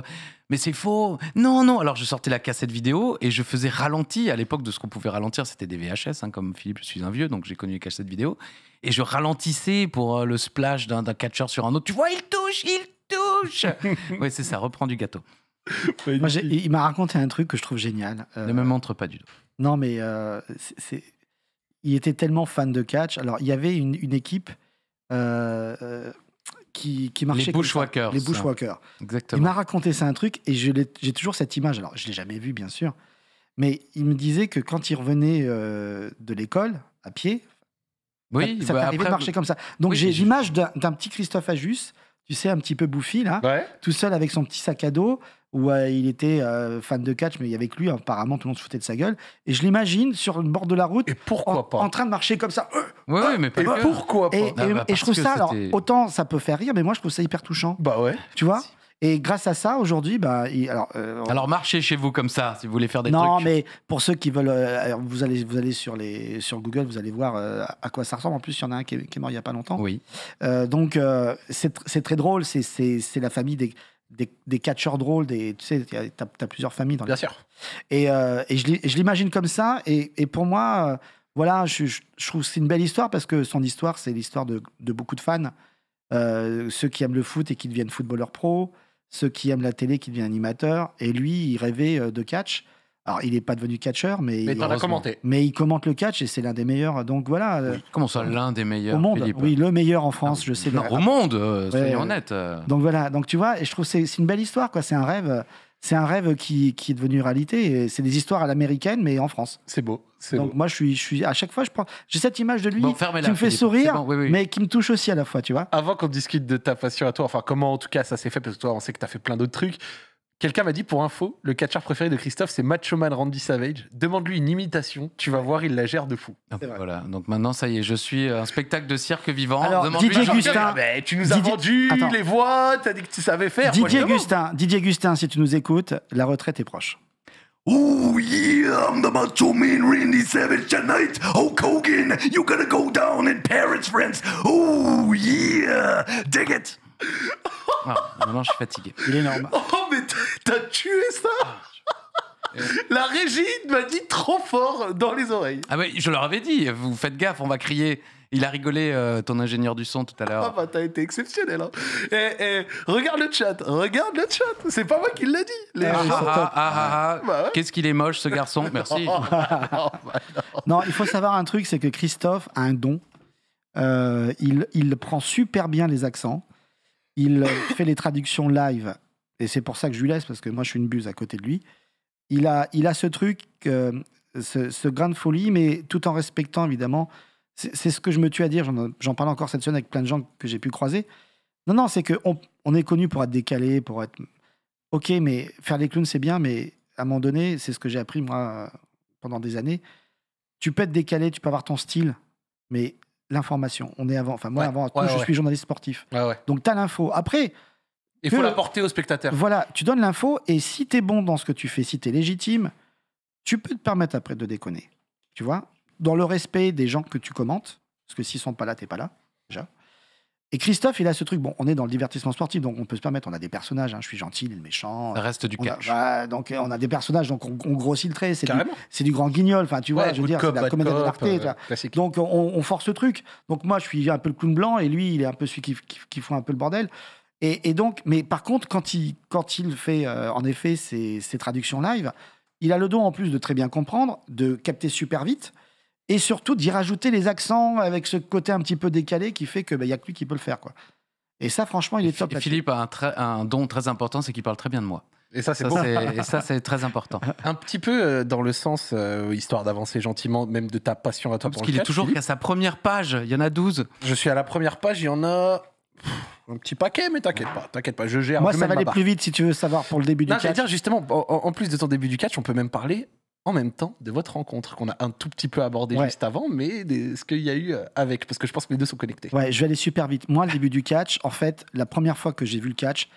mais c'est faux. Non, non. Alors je sortais la cassette vidéo et je faisais ralenti. À l'époque de ce qu'on pouvait ralentir, c'était des VHS. Hein, comme Philippe, je suis un vieux, donc j'ai connu les cassettes vidéo. Et je ralentissais pour euh, le splash d'un catcheur sur un autre. Tu vois, il touche, il touche. *laughs* oui, c'est ça. reprend du gâteau. il m'a raconté un truc que je trouve génial. Euh, ne me montre pas du tout. Non, mais euh, c'est il était tellement fan de catch. Alors, il y avait une, équipe euh, euh, qui, marchait. Les Bushwalkers. Les Bushwalkers. Exactement. Il m'a raconté ça un truc et j'ai toujours cette image. Alors, je ne l'ai jamais vu, bien sûr. Mais il me disait que quand il revenait euh, de l'école, à pied, oui, ça, bah, t'arrivait de marcher comme ça. Donc, j'ai l'image d'un petit Christophe Ajus tu sais, un petit peu bouffi, là, tout seul avec son petit sac à dos, où euh, il était euh, fan de catch, mais il y avait lui, apparemment, tout le monde se foutait de sa gueule. Et je l'imagine sur le bord de la route, pourquoi en, train de marcher comme ça. Ouais, ah, mais pourquoi pas ah, bah, et je trouve ça, alors, autant ça peut faire rire, mais moi, je trouve ça hyper touchant. Bah ouais. Tu vois et grâce à ça, aujourd'hui, bah, euh, alors, marchez chez vous comme ça si vous voulez faire des non, mais pour ceux qui veulent, euh, vous allez, vous allez sur, les, sur Google, vous allez voir euh, à quoi ça ressemble. En plus, il y en a un qui est, mort il n'y a pas longtemps. Oui. donc, c'est très drôle. C'est- la famille des, des, catcheurs drôles. tu sais, tu as plusieurs familles dans Bien sûr. Et, je l'imagine comme ça. Et, pour moi, voilà, je, trouve c'est une belle histoire parce que son histoire, c'est l'histoire de, beaucoup de fans. ceux qui aiment le foot et qui deviennent footballeurs pro, ceux qui aiment la télé qui devient animateur. Et lui, il rêvait euh, de catch. Alors, il n'est pas devenu catcheur, mais, mais, il, mais il commente le catch et c'est l'un des meilleurs. Donc voilà. Euh, comment ça, l'un des meilleurs Au monde. Oui, le meilleur en France, ah je sais. Non, au monde, euh, soyons honnêtes. Donc voilà. Donc tu vois, et je trouve c'est une belle histoire, quoi. C'est un rêve c'est un rêve qui, est devenu réalité. C'est des histoires à l'américaine, mais en France. C'est beau. Donc moi, je suis, à chaque fois, je prends, j'ai cette image de lui qui me fait sourire, mais qui me touche aussi à la fois, tu vois. Avant qu'on discute de ta passion à toi, enfin comment en tout cas ça s'est fait, parce que toi, on sait que tu as fait plein d'autres trucs. Quelqu'un m'a dit pour info, le catcheur préféré de Christophe, c'est Macho Man Randy Savage. Demande-lui une imitation, tu vas voir, il la gère de fou. Ah, voilà, donc maintenant ça y est, je suis euh, un spectacle de cirque vivant. Alors, Didier Gustin, ah, ben, tu nous as vendu les voix, t'as dit que tu savais faire. Didier Gustin, Didier si tu nous écoutes, la retraite est proche. Oh yeah, I'm the Macho Man Randy Savage tonight. Oh, you're gonna go down in Paris, friends. Oh yeah, dig it. Ah, non, je suis fatigué. Il est énorme. Oh, mais t'as tué ça ah, euh. La régie m'a dit trop fort dans les oreilles. Ah oui, je leur avais dit, vous faites gaffe, on va crier. Il a rigolé, euh, ton ingénieur du son, tout à l'heure. Ah bah t'as été exceptionnel. Et hein. eh, eh, regarde le chat, regarde le chat. C'est pas moi qui l'ai dit. Qu'est-ce qu'il est moche ce garçon. *laughs* Merci. Bah, non, il faut savoir un truc, c'est que Christophe a un don. Euh, il, il prend super bien les accents. Il fait les traductions live. Et c'est pour ça que je lui laisse, parce que moi, je suis une buse à côté de lui. Il a, il a ce truc, euh, ce, grain de folie, mais tout en respectant, évidemment. C'est ce que je me tue à dire. J'en parle encore cette semaine avec plein de gens que j'ai pu croiser. Non, non, c'est qu'on on est connu pour être décalé, pour être. Ok, mais faire les clowns, c'est bien, mais à un moment donné, c'est ce que j'ai appris, moi, pendant des années. Tu peux être décalé, tu peux avoir ton style, mais l'information. On est avant. Enfin, moi, avant tout, je suis journaliste sportif. Donc, tu as l'info. Après. Il faut la porter au spectateur. Voilà, tu donnes l'info et si tu es bon dans ce que tu fais, si tu es légitime, tu peux te permettre après de déconner. Tu vois Dans le respect des gens que tu commentes, parce que s'ils sont pas là, t'es pas là, déjà. Et Christophe, il a ce truc. Bon, on est dans le divertissement sportif, donc on peut se permettre. On a des personnages. Hein. je suis gentil, il est méchant. reste du cash. donc on a des personnages, donc on, grossit le trait. C'est du, grand guignol. Enfin, tu vois, je veux dire, c'est la comédie de euh, donc on, force ce truc. Donc moi, je suis un peu le clown blanc et lui, il est un peu celui qui, qui, un peu le bordel. Et, donc, mais par contre, quand il, quand il fait euh, en effet ses, ses, traductions live, il a le don en plus de très bien comprendre, de capter super vite et surtout d'y rajouter les accents avec ce côté un petit peu décalé qui fait qu'il bah, n'y y a que lui qui peut le faire. Quoi. Et ça, franchement, il est top. Et Philippe a un, don très important, c'est qu'il parle très bien de moi. Et ça, c'est bon. Et *laughs* ça, c'est très important. Un petit peu euh, dans le sens, euh, histoire d'avancer gentiment, même de ta passion à toi. Parce qu'il est toujours qu'à sa première page, il y en a 12. Je suis à la première page, il y en a un petit paquet, mais t'inquiète pas, t'inquiète pas, je gère. Moi, ça va aller plus vite si tu veux savoir pour le début non, du catch. dire justement, en, en, plus de ton début du catch, on peut même parler en même temps de votre rencontre qu'on a un tout petit peu abordé juste avant, mais ce qu'il y a eu euh, avec, parce que je pense que les deux sont connectés. Ouais, je vais aller super vite. Moi, le début du catch, en fait, la première fois que j'ai vu le catch,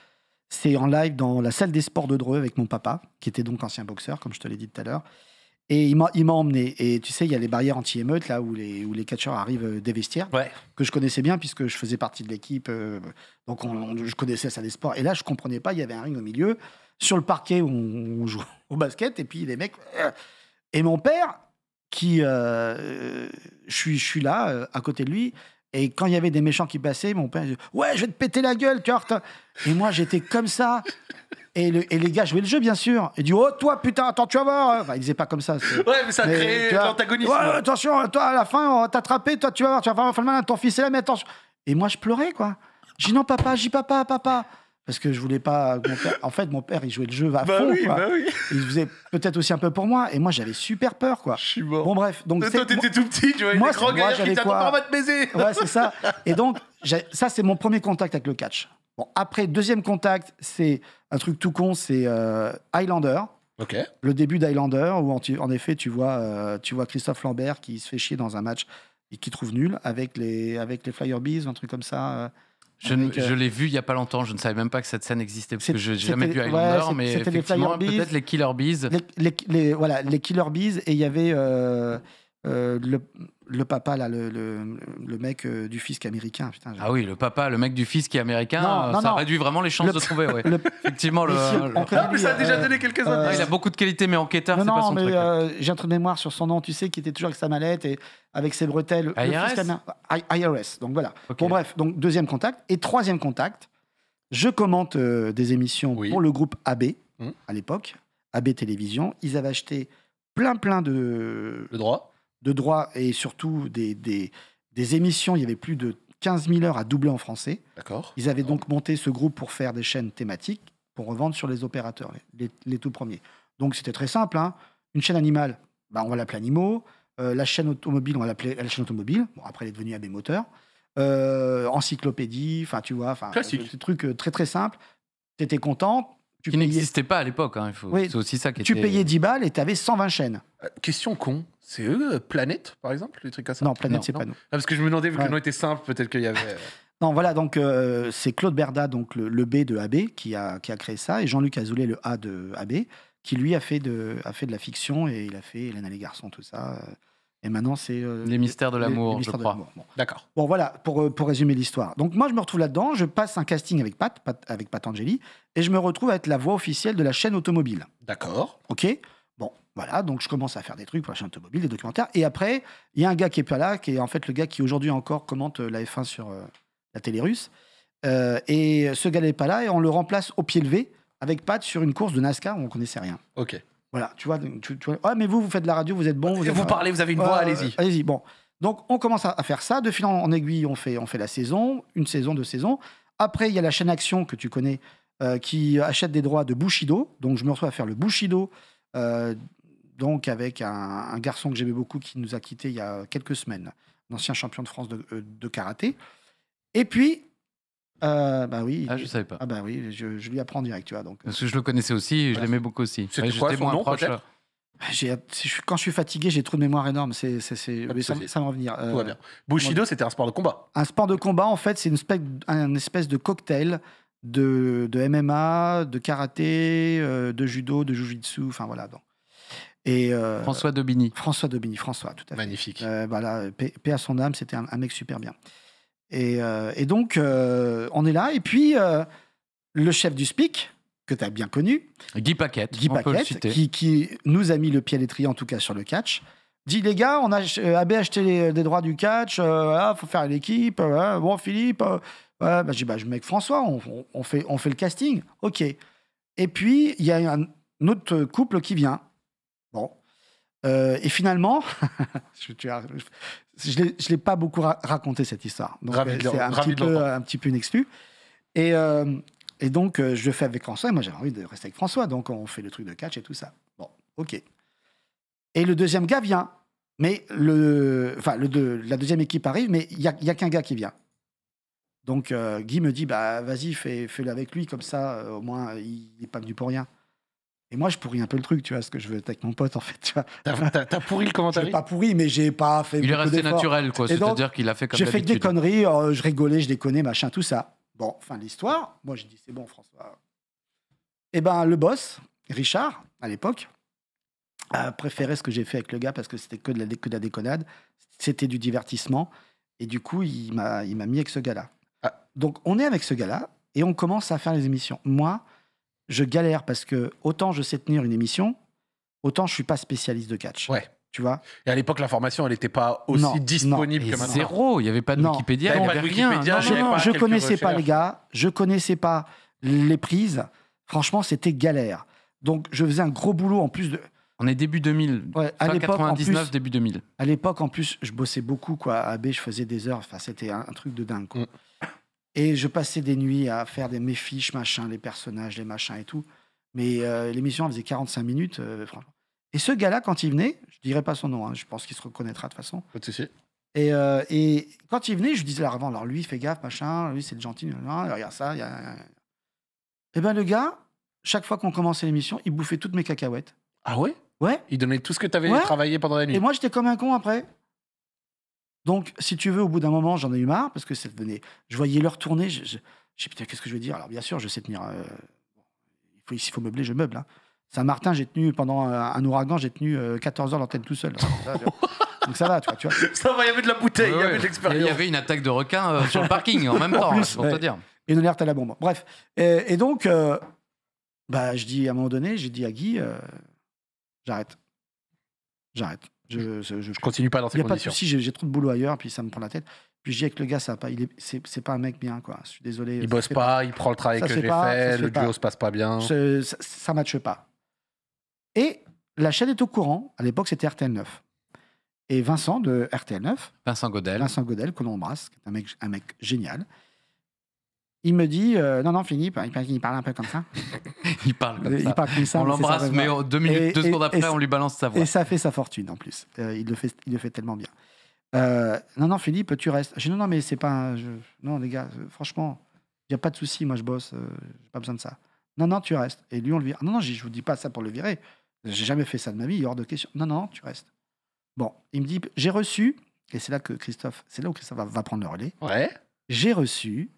c'est en live dans la salle des sports de Dreux avec mon papa, qui était donc ancien boxeur, comme je te l'ai dit tout à l'heure. Et il m'a, emmené. Et tu sais, il y a les barrières anti émeute là, où les, où les catcheurs arrivent euh, des vestiaires, que je connaissais bien, puisque je faisais partie de l'équipe. Euh, donc, je connaissais ça des sports. Et là, je comprenais pas, il y avait un ring au milieu sur le parquet où on, joue au basket, et puis les mecs. Euh, et mon père, qui. Euh, je, suis, je suis là, euh, à côté de lui, et quand il y avait des méchants qui passaient, mon père, ouais, je vais te péter la gueule, Kurt. Et moi, j'étais comme ça. Et, les gars jouaient le jeu, bien sûr. Et dit, oh, toi, putain, attends, tu vas voir. Enfin, ils disaient pas comme ça. Ouais, mais ça crée l'antagonisme. Ouais, attention, toi, à la fin, on va t'attraper. Toi, tu vas voir, tu vas voir, ton fils est là, mais attention. Et moi, je pleurais, quoi. J'ai non, papa, j'ai papa, papa parce que je voulais pas. En fait, mon père, il jouait le jeu à bah bah Il faisait peut-être aussi un peu pour moi, et moi, j'avais super peur, quoi. Je suis mort. Bon, bref. Donc, toi, t'étais tout petit, tu vois, moi, grand moi, qui quoi... pas te baiser. Ouais, c'est ça. *laughs* Et donc, ça, c'est mon premier contact avec le catch. Bon, après, deuxième contact, c'est un truc tout con, c'est euh, Highlander. OK. Le début d'Highlander, où en, effet, tu vois, euh, tu vois Christophe Lambert qui se fait chier dans un match et qui trouve nul avec les, avec les Flyer Bees, un truc comme ça. Euh. Euh, je, l'ai vu il n'y a pas longtemps, je ne savais même pas que cette scène existait parce que je n'ai jamais vu Highlander, ouais, mais effectivement peut-être les Killer Bees. Les, voilà, les Killer Bees et il y avait euh, euh, le, le papa, là, le, mec euh, du fisc américain. ah oui, le papa, le mec du fisc américain, ça réduit vraiment les chances de trouver. Effectivement, le. Ah, mais ça a déjà euh, donné quelques euh, indices. il a beaucoup de qualités, mais enquêteur, c'est pas son mais, truc. Hein. J'ai un truc de mémoire sur son nom, tu sais, qui était toujours avec sa mallette et avec ses bretelles. IRS. IRS, donc voilà. Bon, bref, donc deuxième contact. Et troisième contact, je commente des émissions pour le groupe AB, hum. à l'époque, AB Télévision. Ils avaient acheté plein, plein de. Le droit de droits et surtout des, des, émissions. Il y avait plus de 15 000 heures à doubler en français. D'accord. Ils avaient donc monté ce groupe pour faire des chaînes thématiques pour revendre sur les opérateurs, les, tout premiers. Donc c'était très simple. Hein. Une chaîne animale, bah, on va l'appeler Animaux. Euh, la chaîne automobile, on va l'appeler la chaîne automobile. Bon, après, elle est devenue AB Moteur. Euh, encyclopédie, enfin, tu vois, enfin, des trucs euh, très très simples. T'étais content, tu qui n'existait pas à l'époque. Hein, faut... oui. C'est aussi ça qui Tu payais 10 balles et tu avais 120 chaînes. Euh, question con, c'est eux, euh, Planète, par exemple, les trucs comme ça Non, Planète, c'est pas nous. Ah, parce que je me demandais, vu que le nom était simple, peut-être qu'il y avait. Euh, *laughs* non, voilà, donc c'est Claude Berda, donc le, B de AB, qui a, qui a créé ça, et Jean-Luc Azoulay, le A de AB, qui lui a fait de, a fait de la fiction et il a fait Hélène les garçons, tout ça. Et maintenant, c'est. Euh, les mystères de l'amour, je crois. D'accord. Bon, voilà, pour, euh, pour résumer l'histoire. Donc, moi, je me retrouve là-dedans, je passe un casting avec Pat, avec Pat Angeli, et je me retrouve à être la voix officielle de la chaîne automobile. D'accord. OK Bon, voilà, donc je commence à faire des trucs pour la chaîne automobile, des documentaires. Et après, il y a un gars qui est pas là, qui est en fait le gars qui aujourd'hui encore commente euh, la F1 sur la télé russe. et ce gars n'est pas là, et on le remplace au pied levé avec Pat sur une course de NASCAR où on connaissait rien. OK. Voilà, tu vois, ah, mais vous, vous faites de la radio, vous êtes bon. Vous, parlez, vous avez une voix, allez-y. Allez-y, bon. Donc, on commence à faire ça. De fil en aiguille, on fait, on fait la saison, une saison, deux saisons. Après, il y a la chaîne Action que tu connais, euh, qui achète des droits de Bushido. Donc, je me retrouve à faire le Bushido, euh, donc avec un, garçon que j'aimais beaucoup qui nous a quittés il y a quelques semaines, un ancien champion de France de, euh, karaté. Et puis, euh, bah oui. Ah, je savais pas. Ah bah oui, je, lui apprends direct, tu vois. Donc. Parce que je le connaissais aussi, je l'aimais beaucoup aussi. C'était ouais, quoi, son nom, bah, quand je suis fatigué, j'ai trop de mémoire énorme. C'est, ça, va revenir. Euh, tout va bien. Bushido, c'était un sport de combat. Un sport de combat, en fait, c'est une espèce, un espèce de cocktail de, de MMA, de karaté, euh, de judo, de jujitsu, enfin voilà. Donc. Et, euh, François Daubigny. François Daubigny, François, tout à fait. Magnifique. voilà, bah paix, à son âme, c'était un mec super bien. Euh, et, donc, euh, on est là. Et puis, euh, le chef du SPIC, que tu as bien connu, Guy Paquette, Guy Qui, nous a mis le pied à l'étrier, en tout cas sur le catch, dit les gars, on a AB acheté les, droits du catch, ah, faut faire l'équipe. bon, Philippe, bah, bah, je mets François, on, on, fait, on fait le casting. OK. Et puis, il y a un autre couple qui vient euh, et finalement, *laughs* je, ne l'ai pas beaucoup raconté cette histoire. Donc euh, c'est un, petit peu, un petit peu Et, euh, et donc je le fais avec François. Et moi j'avais envie de rester avec François, donc on fait le truc de catch et tout ça. Bon, ok. Et le deuxième gars vient, mais le, enfin le deux, la deuxième équipe arrive, mais il y a, qu'un gars qui vient. Donc Guy me dit bah vas-y fais-le avec lui comme ça au moins il n'est pas venu pour rien. Et moi, je pourris un peu le truc, tu vois, ce que je veux avec mon pote, en fait. Tu vois. T'as, pourri le *laughs* commentaire J'ai pas pourri, mais j'ai pas fait. Il est resté naturel, quoi. C'est-à-dire qu'il a fait comme J'ai fait des conneries, euh, je rigolais, je déconnais, machin, tout ça. Bon, fin de l'histoire. Moi, j'ai dit, c'est bon, François. Eh ben, le boss, Richard, à l'époque, a préféré ce que j'ai fait avec le gars parce que c'était que de la, que de la déconnade. C'était du divertissement. Et du coup, il m'a, il m'a mis avec ce gars-là. Ah. Donc, on est avec ce gars-là et on commence à faire les émissions. Moi, je galère parce que autant je sais tenir une émission, autant je suis pas spécialiste de catch. Ouais. Tu vois Et à l'époque, l'information, elle n'était pas aussi disponible que maintenant. Zéro, il n'y avait pas de Wikipédia, il n'y avait rien. non, je connaissais pas les gars, je connaissais pas les prises. Franchement, c'était galère. Donc, je faisais un gros boulot en plus de. On est début 2000. Ouais, à l'époque, 99, début 2000. À l'époque, en plus, je bossais beaucoup. Quoi. À B, je faisais des heures. Enfin, c'était un, truc de dingue. Quoi. Mm. Et je passais des nuits à faire des, mes fiches, machin, les personnages, les machins et tout. Mais euh, l'émission l'émission faisait 45 minutes, euh, franchement. Et ce gars-là, quand il venait, je dirais pas son nom, hein, je pense qu'il se reconnaîtra de toute façon. Pas de Et, euh, et, quand il venait, je disais là, avant, alors lui, fais gaffe, machin, lui, c'est le gentil, regarde ça. Y y a... Et eh ben le gars, chaque fois qu'on commençait l'émission, il bouffait toutes mes cacahuètes. Ah ouais Ouais. Il donnait tout ce que tu avais travaillé pendant la nuit. Et moi, j'étais comme un con après. Donc, si tu veux, au bout d'un moment, j'en ai eu marre parce que ça devenait. Je voyais l'heure tourner. Je, je, putain, qu'est-ce que je veux dire Alors, bien sûr, je sais tenir. Euh, il faut, il faut meubler, je meuble. Hein. Saint-Martin, j'ai tenu pendant un ouragan, j'ai tenu 14 euh, heures l'antenne tout seul. Donc ça va, tu vois. Tu vois. *laughs* Ça va, il y avait de la bouteille, il y avait de l'expérience. Il y avait une attaque de requin euh, sur le parking en même *laughs* temps, plus, pour te dire. une alerte à la bombe. Bref. Et, donc, bah, je dis à un moment donné, j'ai dit à Guy, j'arrête. J'arrête. Je, continue pas dans ces y a Pas de souci, j'ai trop de boulot ailleurs, puis ça me prend la tête. Puis je dis avec le gars, ça pas, il c'est pas un mec bien, quoi. Je suis désolé. Il bosse pas, il prend le travail que j'ai fait, le duo se passe pas bien. ça, ça matche pas. Et la chaîne est au courant. À l'époque, c'était RTL9. Et Vincent de RTL9. Vincent Godel. Vincent Godel, que l'on embrasse, un mec, un mec génial il me dit euh, non non Philippe il parle un peu comme ça *laughs* il parle comme ça, on l'embrasse mais deux minutes secondes après on lui balance sa voix et ça fait sa fortune en plus euh, il le fait il le fait tellement bien euh, non non Philippe tu restes je dis, non non mais c'est pas non les gars franchement il y a pas de souci moi je bosse j'ai pas besoin de ça non non tu restes et lui on le vire ah, non non je vous dis pas ça pour le virer j'ai jamais fait ça de ma vie hors de question non non tu restes bon il me dit j'ai reçu et c'est là que Christophe c'est là où ça va, va prendre le relais ouais j'ai reçu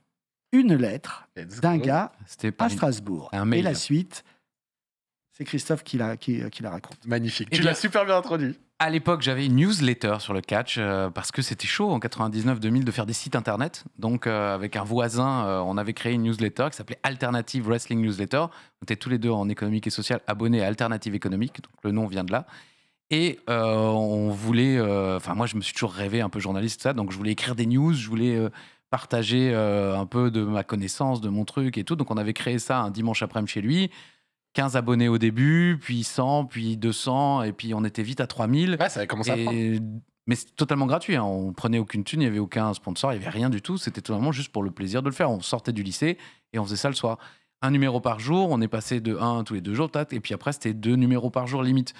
une lettre d'un gars à Strasbourg. Et la suite, c'est Christophe qui la, euh, raconte. Magnifique. Eh tu l'as super bien introduit. À l'époque, j'avais une newsletter sur le catch euh, parce que c'était chaud en 99-2000 de faire des sites internet. Donc, euh, avec un voisin, on avait créé une newsletter qui s'appelait Alternative Wrestling Newsletter. On était tous les deux en économique et sociale abonnés à Alternative Économique. Donc, le nom vient de là. Et on voulait. Enfin, moi, je me suis toujours rêvé un peu journaliste, ça. Donc, je voulais écrire des news, je voulais partager euh, un peu de ma connaissance, de mon truc et tout. Donc on avait créé ça un dimanche après-midi chez lui. 15 abonnés au début, puis 100, puis 200, et puis on était vite à 3000. ça commencé Mais c'était totalement gratuit, hein. on prenait aucune thune, il n'y avait aucun sponsor, il n'y avait rien du tout, c'était totalement juste pour le plaisir de le faire. On sortait du lycée et on faisait ça le soir. Un numéro par jour, on est passé de 1 tous les deux jours, et puis après c'était deux numéros par jour limite.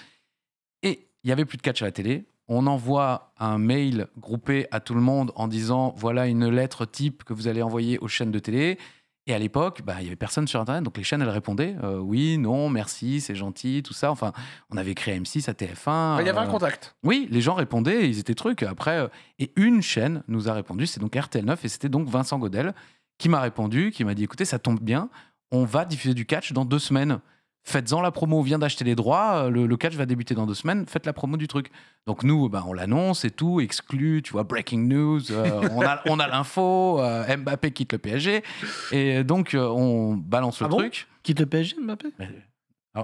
Et il y avait plus de catch à la télé, on envoie un mail groupé à tout le monde en disant voilà une lettre type que vous allez envoyer aux chaînes de télé. Et à l'époque, bah, il n'y avait personne sur Internet, donc les chaînes, elles répondaient euh, oui, non, merci, c'est gentil, tout ça. Enfin, on avait créé M6 à TF1. Il y avait un euh, contact. Oui, les gens répondaient, ils étaient trucs. Après, euh, et une chaîne nous a répondu, c'est donc RTL9, et c'était donc Vincent Godel qui m'a répondu, qui m'a dit écoutez, ça tombe bien, on va diffuser du catch dans deux semaines faites-en la promo. On vient d'acheter les droits, euh, le, catch va débuter dans deux semaines, faites la promo du truc. Donc nous, eh ben on l'annonce et tout, exclu, tu vois, breaking news, euh, *laughs* on a, a l'info, euh, Mbappé quitte le PSG. Et donc, on balance le ah truc. Quitte le PSG, Mbappé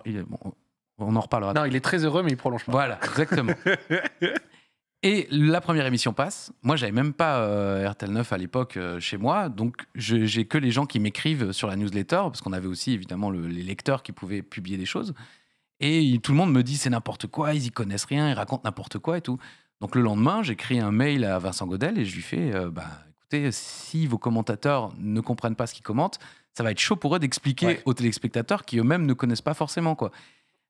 il on en reparlera. Non, il est très heureux, mais il prolonge pas. Voilà, exactement. *laughs* Et la première émission passe. Moi, j'avais même pas euh, RTL 9 à l'époque euh, chez moi, donc j'ai que les gens qui m'écrivent sur la newsletter, parce qu'on avait aussi évidemment les lecteurs qui pouvaient publier des choses. Et tout le monde me dit c'est n'importe quoi, ils y connaissent rien, ils racontent n'importe quoi et tout. Donc le lendemain, j'écris un mail à Vincent Godel et je lui fais euh, bah, écoutez, si vos commentateurs ne comprennent pas ce qu'ils commentent, ça va être chaud pour eux d'expliquer aux téléspectateurs qui eux-mêmes ne connaissent pas forcément quoi.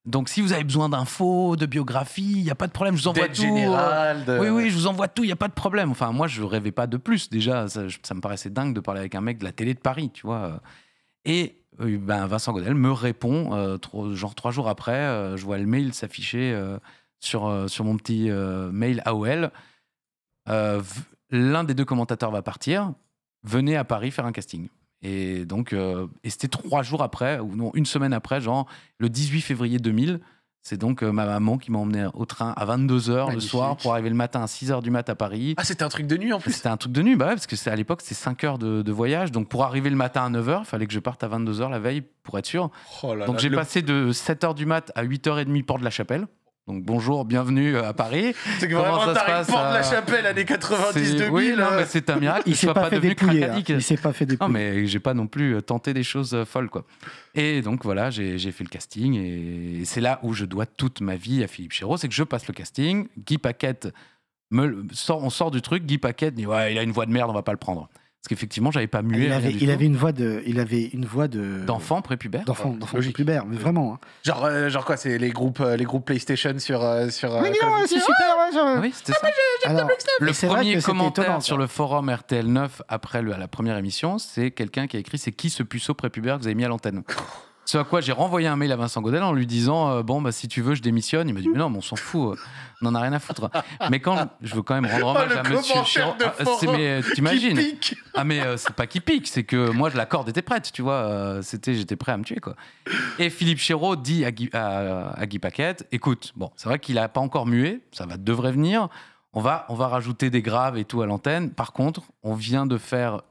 Donc, si vous avez besoin d'infos, de biographies, il n'y a pas de problème, je vous envoie tout. Général, Oui, oui, je vous envoie tout, il n'y a pas de problème. Enfin, moi, je rêvais pas de plus. Déjà, ça, me paraissait dingue de parler avec un mec de la télé de Paris, tu vois. Et euh, ben, Vincent Godel me répond, euh, genre trois jours après, euh, je vois le mail s'afficher sur, sur mon petit mail AOL. L'un des deux commentateurs va partir. Venez à Paris faire un casting. Et donc, euh, et c'était trois jours après, ou non, une semaine après, genre le 18 février 2000. C'est donc euh, ma maman qui m'a emmené au train à 22h le soir pour arriver le matin à 6h du mat à Paris. Ah, c'était un truc de nuit en plus C'était un truc de nuit, bah parce que à l'époque, c'était 5 h de, voyage. Donc pour arriver le matin à 9h, il fallait que je parte à 22h la veille pour être sûr. Oh donc j'ai passé de 7h du mat à 8h30 port de la Chapelle. Donc bonjour, bienvenue euh, à Paris. C'est que vraiment, ça se passe la euh, Chapelle, années 90 2000. Oui, hein. mais c'est un miracle. Il s'est pas, fait des Hein. Il s'est pas fait dépouiller. Non, mais j'ai pas non plus euh, tenté des choses folles, quoi. Et donc voilà, j'ai fait le casting et c'est là où je dois toute ma vie à Philippe Chéreau, c'est que je passe le casting. Guy Paquette me sort, on sort du truc. Guy Paquette dit ouais, il a une voix de merde, on va pas le prendre. Parce qu'effectivement, j'avais pas mué. Il, avait, une voix de, il avait une voix de d'enfant prépubère. D'enfant, d'enfant prépubère, mais vraiment. Hein. Genre, euh, genre quoi, c'est les groupes, euh, les groupes PlayStation sur euh, sur. c'est ah, super. Ah oui, c'était ah, le premier commentaire sur le forum RTL 9 après la première émission, c'est quelqu'un qui a écrit c'est qui ce puceau prépubère que vous avez mis à l'antenne. Ce à quoi j'ai renvoyé un mail à Vincent Godel en lui disant euh, Bon, bah, si tu veux, je démissionne. Il m'a dit Mais non, mais on s'en fout, on euh, n'en a rien à foutre. Mais quand je veux quand même rendre hommage *laughs* ah, à monsieur Chiro. Ah, mais euh, t'imagines Ah, mais c'est pas qui pique, c'est que moi, la corde était prête, tu vois. c'était J'étais prêt à me tuer, quoi. Et Philippe Chéreau dit à Guy, à, Paquette Écoute, bon, c'est vrai qu'il n'a pas encore mué, ça va, devrait venir. On va, on va rajouter des graves et tout à l'antenne. Par contre, on vient de faire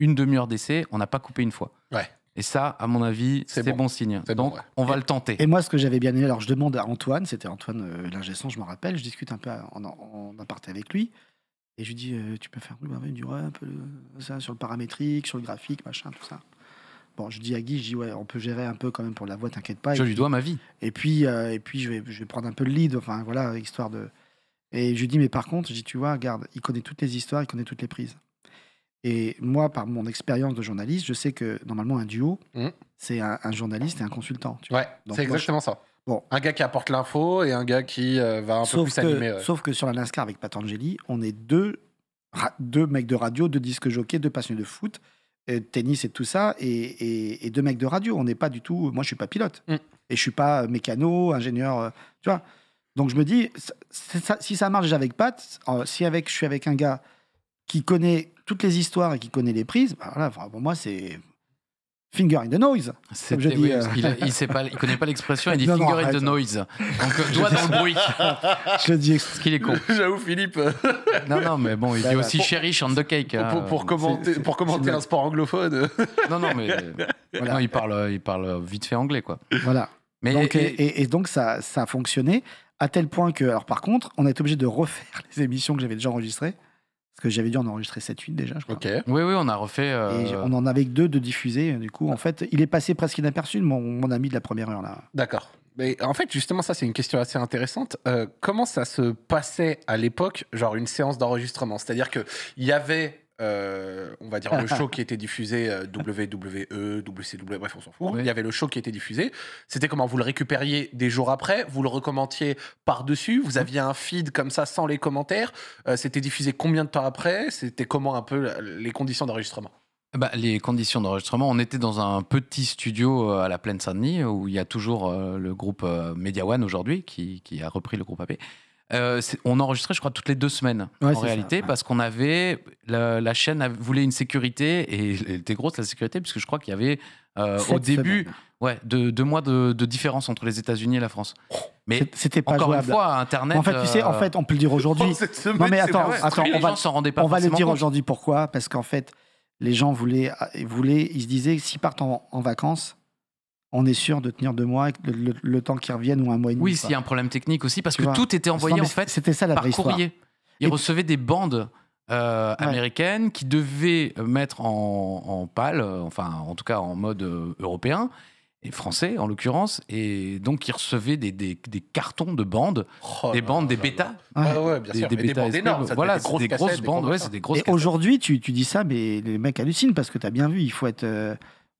une demi-heure d'essai, on n'a pas coupé une fois. Ouais. Et ça, à mon avis, c'est bon. signe. Donc, on va le tenter. Et moi, ce que j'avais bien aimé, alors je demande à Antoine, c'était Antoine euh, je me rappelle, je discute un peu en, en, aparté avec lui. Et je lui dis, euh, tu peux faire il du ouais, un peu euh, ça, sur le paramétrique, sur le graphique, machin, tout ça. Bon, je dis à Guy, je dis, ouais, on peut gérer un peu quand même pour la voix, t'inquiète pas. Je lui dois ma vie. Et puis, euh, et puis je, vais, je vais prendre un peu le lead, enfin voilà, histoire de. Et je lui dis, mais par contre, je dis, tu vois, regarde, il connaît toutes les histoires, il connaît toutes les prises. Et moi, par mon expérience de journaliste, je sais que normalement, un duo, mm. c'est un, journaliste et un consultant. Tu ouais, c'est exactement ça. Bon. Un gars qui apporte l'info et un gars qui euh, va un peu plus s'animer. Sauf que sur la NASCAR avec Pat Angeli, on est deux, deux mecs de radio, deux disques jockeys, deux passionnés de foot, tennis et tout ça, et, deux mecs de radio. On n'est pas du tout. Moi, je suis pas pilote. Mm. Et je suis pas euh, mécano, ingénieur. Euh, tu vois Donc, je me dis, si ça marche avec Pat, si avec, je suis avec un gars qui connaît toutes les histoires et qui connaît les prises, bah, voilà, pour moi, c'est. Finger in the noise. Comme je dis, euh. Il ne connaît pas l'expression, il dit finger in the noise. Donc euh, doigt dans le bruit. *laughs* Je le dis. qu'il est con. J'avoue, Philippe. non, non, mais bon, il est dit aussi cherish on the cake. Pour, commenter, hein. pour commenter un sport anglophone. *laughs* non, non, mais maintenant *laughs* il, parle, il parle vite fait anglais, quoi. Voilà. Mais et, donc ça, ça a fonctionné à tel point que, alors par contre, on a été obligé de refaire les émissions que j'avais déjà enregistrées. Parce que j'avais dû en enregistrer 7-8 déjà, je crois. Ok. Oui, oui, on a refait. Euh, Et on en avait que deux de diffusés. Du coup, en fait, il est passé presque inaperçu, mon, mon ami de la première heure, là. D'accord. Mais en fait, justement, ça, c'est une question assez intéressante. Euh, comment ça se passait à l'époque, genre une séance d'enregistrement C'est-à-dire qu'il y avait euh, on va dire le show qui était diffusé euh, WWE, WCW, bref, on s'en fout. Il y avait le show qui était diffusé. C'était comment vous le récupériez des jours après, vous le recommentiez par-dessus, vous aviez un feed comme ça sans les commentaires. Euh, c'était diffusé combien de temps après C'était comment un peu les conditions d'enregistrement bah, les conditions d'enregistrement, on était dans un petit studio à la Plaine Saint-Denis où il y a toujours le groupe Media One aujourd'hui qui, qui, a repris le groupe AP. Euh, on enregistrait, je crois, toutes les deux semaines en réalité, parce qu'on avait la, chaîne voulait une sécurité et elle était grosse la sécurité, puisque je crois qu'il y avait euh, au début, ouais, deux, mois de, différence entre les États-Unis et la France. Oh, mais c'était pas encore une fois Internet. En fait, tu sais, en euh, fait, on peut le dire aujourd'hui. *laughs* non mais attends, attends, on va, on va le dire aujourd'hui. Pourquoi Parce qu'en fait, les gens voulaient, voulaient, ils se disaient, s'ils partent en vacances on est sûr de tenir deux mois, le, temps qu'ils reviennent ou un mois et demi. Oui, s'il y a un problème technique aussi, parce que tout était envoyé en fait c'était ça, la par courrier. Ils recevaient des bandes euh, américaines qui devaient euh, mettre en, en pâle, euh, enfin en tout cas en mode européen et français en l'occurrence, et donc ils recevaient des, cartons de bandes, des bandes, des bêtas. des, sûr, énormes. Voilà, des grosses, bandes. et aujourd'hui, tu, dis ça, mais les mecs hallucinent parce que tu as bien vu, il faut être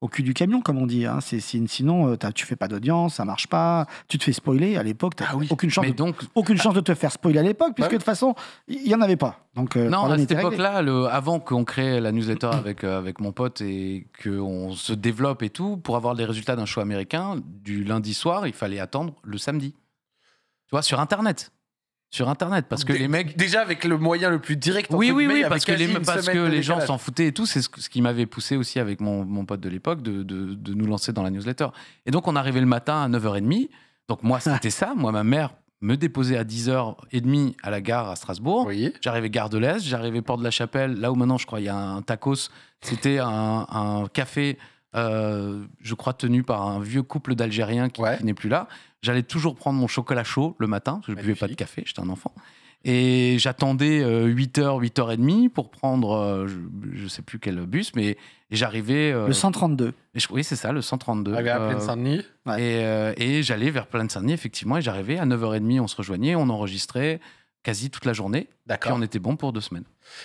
au cul du camion, comme on dit. Hein. C'est, sinon, euh, tu tu fais pas d'audience, ça marche pas, tu te fais spoiler. À l'époque, tu ah aucune, chance, de, aucune bah chance de te faire spoiler à l'époque, puisque bah de toute façon, il n'y en avait pas. Donc, euh, non, à cette époque-là, avant qu'on crée la newsletter avec, euh, avec mon pote et qu'on se développe et tout, pour avoir les résultats d'un choix américain, du lundi soir, il fallait attendre le samedi. Tu vois, sur Internet sur internet parce que les mecs déjà avec le moyen le plus direct oui oui oui parce que les parce que les gens s'en foutaient et tout c'est ce, qui m'avait poussé aussi avec mon, mon pote de l'époque de, de, nous lancer dans la newsletter et donc on arrivait le matin à 9h30 donc moi c'était ça moi ma mère me déposait à 10h30 à la gare à Strasbourg j'arrivais gare de l'Est j'arrivais port de la Chapelle là où maintenant je crois il y a un tacos c'était un, un café euh, je crois tenu par un vieux couple d'Algériens qui, n'est plus là. J'allais toujours prendre mon chocolat chaud le matin, parce que je ne buvais pas de café, j'étais un enfant. Et j'attendais 8h, euh, 8h30 pour prendre, euh, je ne sais plus quel bus, mais j'arrivais. le 132. oui, c'est ça, le 132. Plaine-Saint-Denis. Et, j'allais vers Plaine-Saint-Denis, effectivement, et j'arrivais à 9h30, on se rejoignait, on enregistrait quasi toute la journée. D'accord. on était bon pour deux semaines.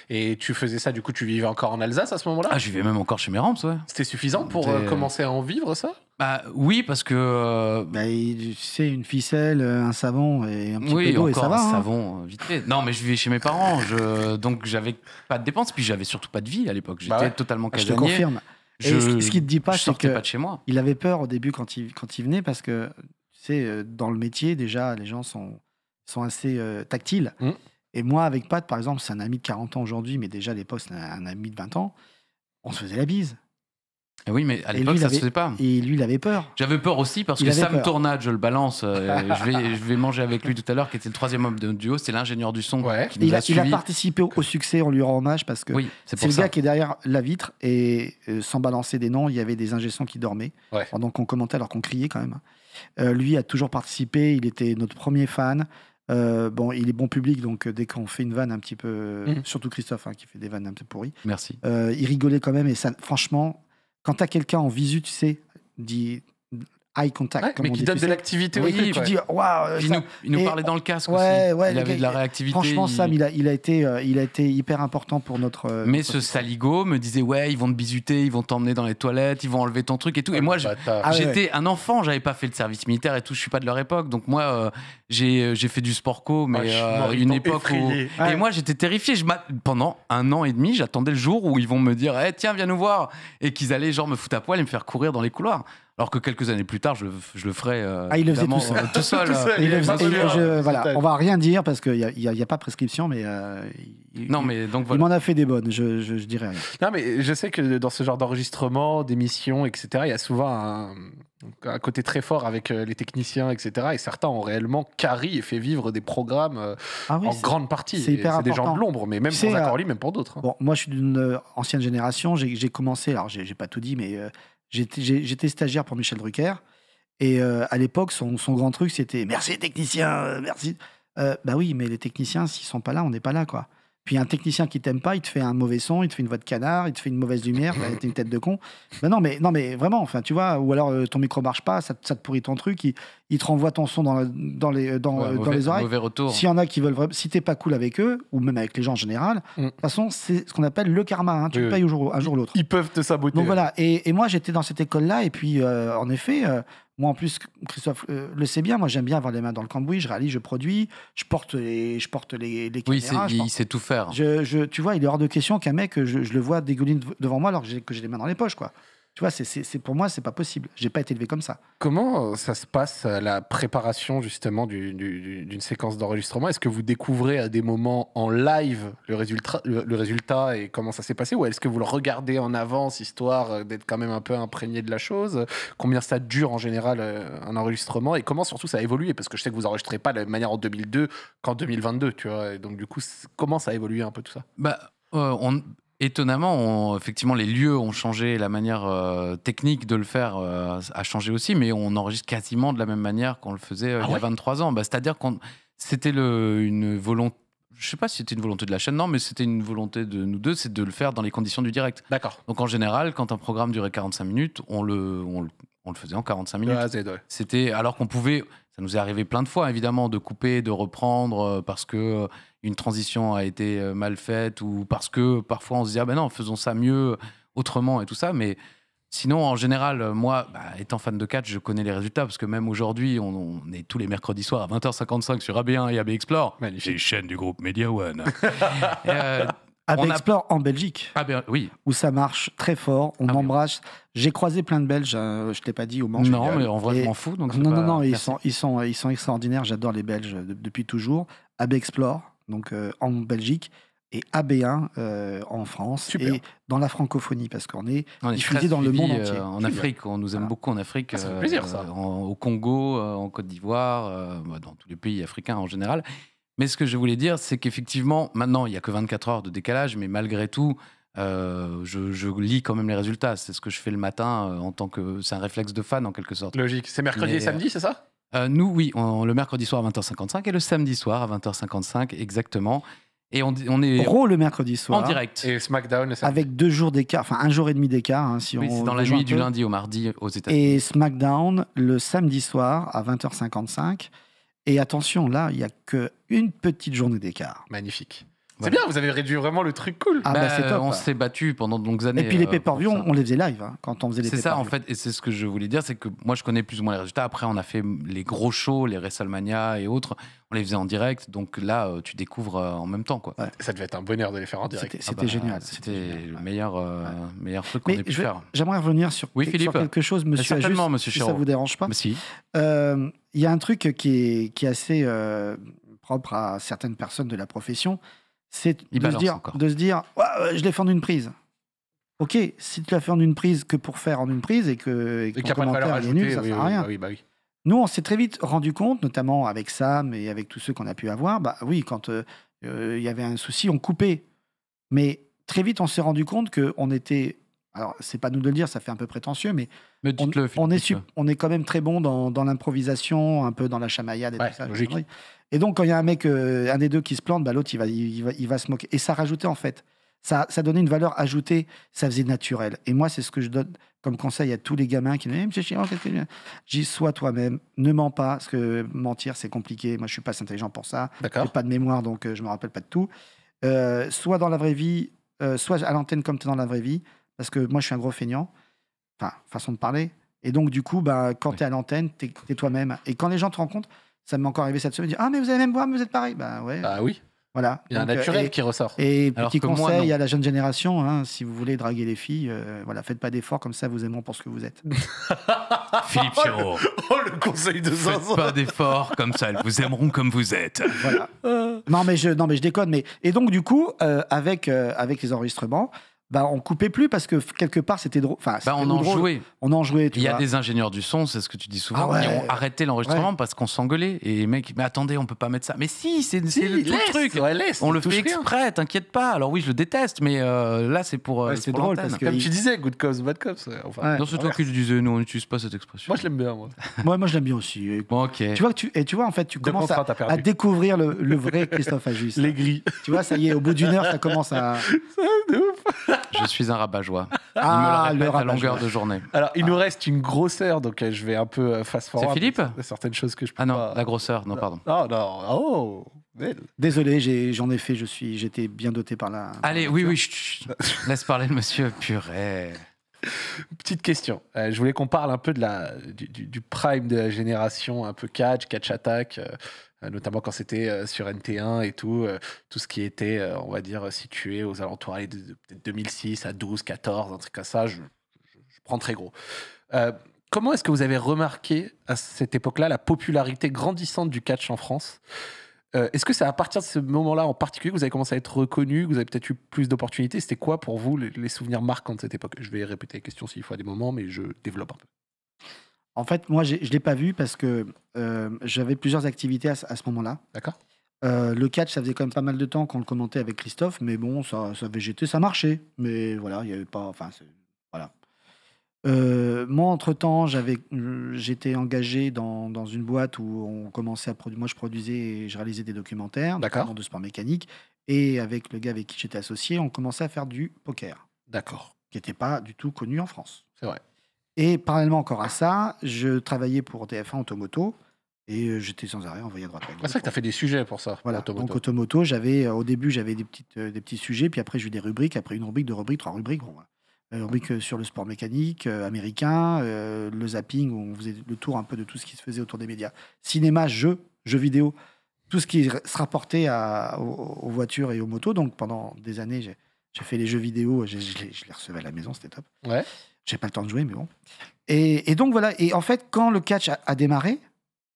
Et tu faisais ça, du coup, tu vivais encore en Alsace à ce moment-là Ah, je vivais même encore chez mes rampes, ouais. C'était suffisant pour euh, euh, commencer à en vivre, ça Bah oui, parce que. c'est euh, bah, tu sais, une ficelle, un savon et un petit peu d'eau et ça va. un hein. savon, vite fait. Non, mais je vivais chez mes parents, je... donc j'avais pas de dépenses, puis j'avais surtout pas de vie à l'époque. Bah J'étais totalement ah, casanier. Je confirme. Et ce qu'il te dit pas, c'est que. pas de chez moi. Il avait peur au début quand il, quand il venait parce que, tu sais, dans le métier, déjà, les gens sont sont assez euh, tactiles. Mm. Et moi, avec Pat, par exemple, c'est un ami de 40 ans aujourd'hui, mais déjà à l'époque, c'est un ami de 20 ans, on se faisait la bise. Et eh oui, mais à l'époque, ça ne se faisait pas. Et lui, il avait peur. J'avais peur aussi parce que Sam me Tornade, je le balance, euh, *laughs* je, vais, je vais manger avec lui tout à l'heure, qui était le troisième homme de notre duo, c'est l'ingénieur du son. il, a, participé au, succès, on lui rend hommage parce que c'est le gars qui est derrière la vitre et euh, sans balancer des noms, il y avait des ingestions qui dormaient. pendant qu'on donc on commentait alors qu'on criait quand même. Hein. lui a toujours participé, il était notre premier fan. Euh, bon, il est bon public, donc euh, dès qu'on fait une vanne un petit peu, euh, mhm. surtout Christophe hein, qui fait des vannes un peu pourries. Merci. il rigolait quand même et ça, franchement, quand t'as quelqu'un en visu, tu sais, dit eye contact. mais qui donne de l'activité dis, waouh. Il, nous, parlait dans le casque aussi. il avait de la réactivité. Franchement, Sam, il... a, été, euh, il a été hyper important pour notre. Euh, mais ce saligo me disait, ouais, ils vont te bisuter, ils vont t'emmener dans les toilettes, ils vont enlever ton truc et tout. Et moi, ah j'étais un enfant, j'avais pas fait le service militaire et tout, je suis pas de leur époque. Donc moi, euh, j'ai fait du sport co, mais ah, une époque où... Et moi, j'étais terrifié. Pendant un an et demi, j'attendais le jour où ils vont me dire, eh, tiens, viens nous voir. Et qu'ils allaient genre me foutre à poil et me faire courir dans les couloirs. Alors que quelques années plus tard, je, le ferai euh, ah, il le faisait euh, tout seul. voilà, on va rien dire parce qu'il n'y a, y a, pas prescription, mais euh, il, non, mais donc il m'en a fait des bonnes. Je, je, dirais rien. Non, mais je sais que dans ce genre d'enregistrement, d'émissions, etc., il y a souvent un, côté très fort avec euh, les techniciens, etc. Et certains ont réellement carré et fait vivre des programmes ah en grande partie. C'est hyper des gens de l'ombre, mais même pour même pour d'autres. Hein. Bon, moi, je suis d'une ancienne génération. J'ai commencé. Alors, j'ai pas tout dit, mais J'étais stagiaire pour Michel Drucker. Et euh, à l'époque, son, grand truc, c'était merci technicien, euh, merci. Euh, bah oui, mais les techniciens, s'ils sont pas là, on n'est pas là, quoi. Puis un technicien qui t'aime pas, il te fait un mauvais son, il te fait une voix de canard, il te fait une mauvaise lumière, bah, t'es une tête de con. Ben non, mais non, mais vraiment, enfin, tu vois, ou alors ton micro marche pas, ça, ça te pourrit ton truc, il, ils te renvoient ton son dans, dans les, euh, dans, euh, les oreilles. S'il y en a qui veulent si t'es pas cool avec eux, ou même avec les gens en général, mm. de toute façon, c'est ce qu'on appelle le karma. Hein. tu le payes un jour, ou l'autre. Ils peuvent te saboter. Donc voilà. Et, moi, j'étais dans cette école-là, et puis, euh, en effet, moi, en plus, Christophe le sait bien, moi, j'aime bien avoir les mains dans le cambouis, je réalise, je produis, je porte les, je porte les, oui, caméras. Oui, il sait tout faire. Je, tu vois, il est hors de question qu'un mec, je, je, le vois dégouliner devant moi alors que j'ai les mains dans les poches, quoi. Tu vois, c'est pour moi, c'est pas possible. J'ai pas été élevé comme ça. Comment euh, ça se passe euh, la préparation justement d'une séquence d'enregistrement Est-ce que vous découvrez à des moments en live le résultat, le, résultat et comment ça s'est passé Ou est-ce que vous le regardez en avance histoire euh, d'être quand même un peu imprégné de la chose Combien ça dure en général un enregistrement et comment surtout ça a évolué Parce que je sais que vous enregistrez pas de la même manière en 2002 qu'en 2022, tu vois. donc du coup, comment ça a évolué un peu tout ça bah, on, étonnamment, effectivement, les lieux ont changé, la manière euh, technique de le faire euh, a changé aussi, mais on enregistre quasiment de la même manière qu'on le faisait euh, ah il y a 23 ans. Bah, c'est-à-dire qu'on c'était une volonté. Je sais pas si c'était une volonté de la chaîne, non, mais c'était une volonté de nous deux, c'est de le faire dans les conditions du direct. D'accord. Donc en général, quand un programme durait 45 minutes, on le, on le faisait en 45 minutes. C'était alors qu'on pouvait ça nous est arrivé plein de fois, évidemment, de couper, de reprendre euh, parce que euh, une transition a été euh, mal faite ou parce que parfois on se dit ah ben non, faisons ça mieux autrement et tout ça. Mais sinon, en général, moi, bah, étant fan de catch, je connais les résultats parce que même aujourd'hui, on, est tous les mercredis soirs à 20h55 sur AB1 et AB Explore, les chaînes du groupe Media One. *laughs* AB ah ben, Explore en Belgique. Ah ben, oui. Où ça marche très fort. On ah embrasse. J'ai croisé plein de Belges. Euh, je t'ai pas dit au Mans. Non, mais en vrai, je m'en fous. non, non, non. Ils sont, extraordinaires. J'adore les Belges euh, depuis toujours. AB Explore, donc euh, en Belgique. Et AB1 en France et dans la francophonie parce qu'on est, on diffusé dans le monde entier. en Afrique, on nous aime beaucoup en Afrique, au Congo, en Côte d'Ivoire, bah, dans tous les pays africains en général. Mais ce que je voulais dire, c'est qu'effectivement, maintenant, il n'y a que 24 heures de décalage, mais malgré tout, euh, je, lis quand même les résultats. C'est ce que je fais le matin euh, en tant que. C'est un réflexe de fan en quelque sorte. Logique. C'est mercredi et samedi, c'est ça euh, Nous, oui, le mercredi soir à 20h55 et le samedi soir à 20h55, exactement. Et on, on est. gros le mercredi soir. En direct. Et SmackDown le samedi. Avec deux jours d'écart, enfin un jour et demi d'écart. Hein, si oui, c'est dans la nuit du lundi au mardi aux États-Unis. Et SmackDown le samedi soir à 20h55. Et attention, là, il n'y a qu'une petite journée d'écart. Magnifique. C'est bien, vous avez réduit vraiment le truc cool. Ah, bah, bah, on s'est battu pendant de longues années. Et puis les euh, view on les faisait live hein, quand on faisait les C'est ça en fait, et c'est ce que je voulais dire, c'est que moi je connais plus ou moins les résultats. Après, on a fait les gros shows, les WrestleMania et autres, on les faisait en direct, donc là euh, tu découvres euh, en même temps quoi. Ça devait être un bonheur de les faire en direct. C'était ah bah, génial. C'était le meilleur, meilleur truc qu'on ait pu faire. J'aimerais revenir sur, quelque chose, monsieur. Certainement, si ça vous dérange pas. si. Il y a un truc qui est, qui est assez propre à certaines personnes de la profession c'est de se, dire, je l'ai fait en une prise. Ok, si tu l'as fait en une prise que pour faire en une prise et que, pas ça ne sert à rien. Bah bah Nous, on s'est très vite rendu compte, notamment avec Sam et avec tous ceux qu'on a pu avoir, bah oui, quand euh, il y avait un souci, on coupait. Mais très vite, on s'est rendu compte qu'on était alors, c'est pas nous de le dire, ça fait un peu prétentieux, mais, on, est, on, est, quand même très bon dans, dans l'improvisation, un peu dans la chamaillade et tout ça. Et donc, quand il y a un mec, euh, un des deux qui se plante, bah, l'autre, il va, il, va, il va se moquer. Et ça rajoutait, en fait. Ça, ça donnait une valeur ajoutée, ça faisait naturel. Et moi, c'est ce que je donne comme conseil à tous les gamins qui disent eh, Monsieur sois toi-même, ne mens pas, parce que mentir, c'est compliqué. Moi, je suis pas assez intelligent pour ça. n'ai pas de mémoire, donc je euh, je me rappelle pas de tout. Euh, soit dans la vraie vie, euh, soit à l'antenne comme tu es dans la vraie vie parce que moi, je suis un gros feignant, enfin, façon de parler. Et donc, du coup, bah, quand t'es tu es à l'antenne, tu toi-même. Et quand les gens te rencontrent, ça m'est encore arrivé cette semaine, Ah, mais vous allez même voir, mais vous êtes pareil. Bah ouais. Bah oui. Voilà. Il y a un euh, naturel qui ressort. Et petit conseil à la jeune génération, hein, si vous voulez draguer les filles, euh, voilà, faites pas d'efforts, comme ça vous aimeront pour ce que vous êtes. *laughs* Philippe Chiro. Oh, *laughs* oh, le conseil de Ne Faites pas d'efforts, comme ça elles vous aimeront comme vous êtes. Voilà. non, mais je, non, mais je déconne. Mais... Et donc, du coup, euh, avec, avec les enregistrements, bah, on coupait plus parce que quelque part c'était drôle. Enfin, bah, on en jouait. On en Il y a des ingénieurs du son, c'est ce que tu dis souvent, ah ont arrêté l'enregistrement parce qu'on s'engueulait. Et mec mais attendez, on peut pas mettre ça. Mais si, c'est le truc. on le fait exprès, t'inquiète pas. Alors oui, je le déteste, mais euh, là c'est pour. Euh, c'est drôle comme tu disais, good cause, bad cause. Enfin, non, c'est toi qui disais. Nous, on n'utilise pas cette expression. Moi, je l'aime bien. Moi, *laughs* moi, je l'aime bien aussi. ok. Tu vois tu et tu vois en fait, tu commences à, découvrir le, vrai *laughs* Christophe Ajus. Les gris. Tu vois, ça y est, au bout d'une heure, ça commence à. *laughs* Je suis un rabat-joie. il me ah, à longueur de journée. Alors, il ah. nous reste une grosseur, donc euh, je vais un peu euh, fast-forward. C'est Philippe Certaines choses que je peux Ah non, la grosseur, non, pardon. Oh non, oh Désolé, j'en ai, fait, je suis, j'étais bien doté par la... Allez, oui, oui, laisse parler le monsieur, purée. *laughs* Petite question. Euh, je voulais qu'on parle un peu de la, du, prime de la génération, un peu catch, catch attack, euh, euh, notamment quand c'était sur NT1 et tout, tout ce qui était, on va dire, situé aux alentours de, 2006 à 12, 14, un truc comme ça. je prends très gros. comment est-ce que vous avez remarqué à cette époque-là la popularité grandissante du catch en France euh, est-ce que c'est à partir de ce moment-là en particulier que vous avez commencé à être reconnu, que vous avez peut-être eu plus d'opportunités C'était quoi pour vous les, souvenirs marquants de cette époque Je vais répéter la question s'il faut à des moments, mais je développe un peu. En fait, moi, je ne l'ai pas vu parce que euh, j'avais plusieurs activités à, ce moment-là. D'accord. Euh, le catch, ça faisait quand même pas mal de temps qu'on le commentait avec Christophe, mais bon, ça, ça ça marchait. Mais voilà, il n'y avait pas. Enfin, euh, moi, entre-temps, j'étais engagé dans, une boîte où on commençait à produire. Moi, je produisais et je réalisais des documentaires, dans de sport mécanique. Et avec le gars avec qui j'étais associé, on commençait à faire du poker. D'accord. Qui n'était pas du tout connu en France. C'est vrai. Et parallèlement encore à ça, je travaillais pour TF1 Automoto. Et j'étais sans arrêt envoyé à droite. Ah, c'est vrai que tu as fait des sujets pour ça. Voilà. Automoto. Donc, Automoto, j'avais, au début, j'avais des, euh, des petits sujets, puis après, j'ai eu des rubriques, après une rubrique, deux rubriques, trois rubriques. voilà. Euh, que sur le sport mécanique euh, américain, euh, le zapping, où on faisait le tour un peu de tout ce qui se faisait autour des médias. Cinéma, jeux, jeux vidéo, tout ce qui se rapportait aux, voitures et aux motos. Donc pendant des années, j'ai fait les jeux vidéo, je, les, recevais à la maison, c'était top. Ouais. J'ai pas le temps de jouer, mais bon. Et, donc voilà, et en fait, quand le catch a démarré,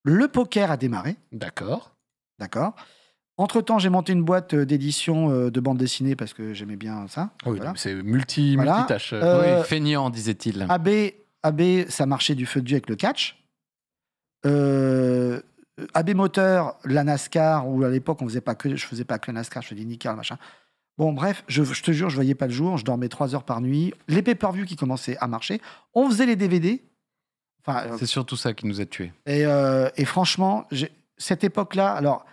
le poker a démarré. D'accord. D'accord. Entre-temps, j'ai monté une boîte euh, d'édition euh, de bande dessinée parce que j'aimais bien ça. Ah oui, c'est multi, voilà. Euh, feignant, disait-il. AB, AB, ça marchait du feu de Dieu avec le catch. AB Moteur, la NASCAR, où à l'époque, on faisait pas que, je faisais pas que la NASCAR, je faisais Nicar, machin. Bon, bref, je, te jure, je voyais pas le jour, je dormais trois heures par nuit. Les pay-per-view qui commençaient à marcher. On faisait les DVD. Enfin, c'est surtout ça qui nous a tués. Et, et franchement, cette époque-là, alors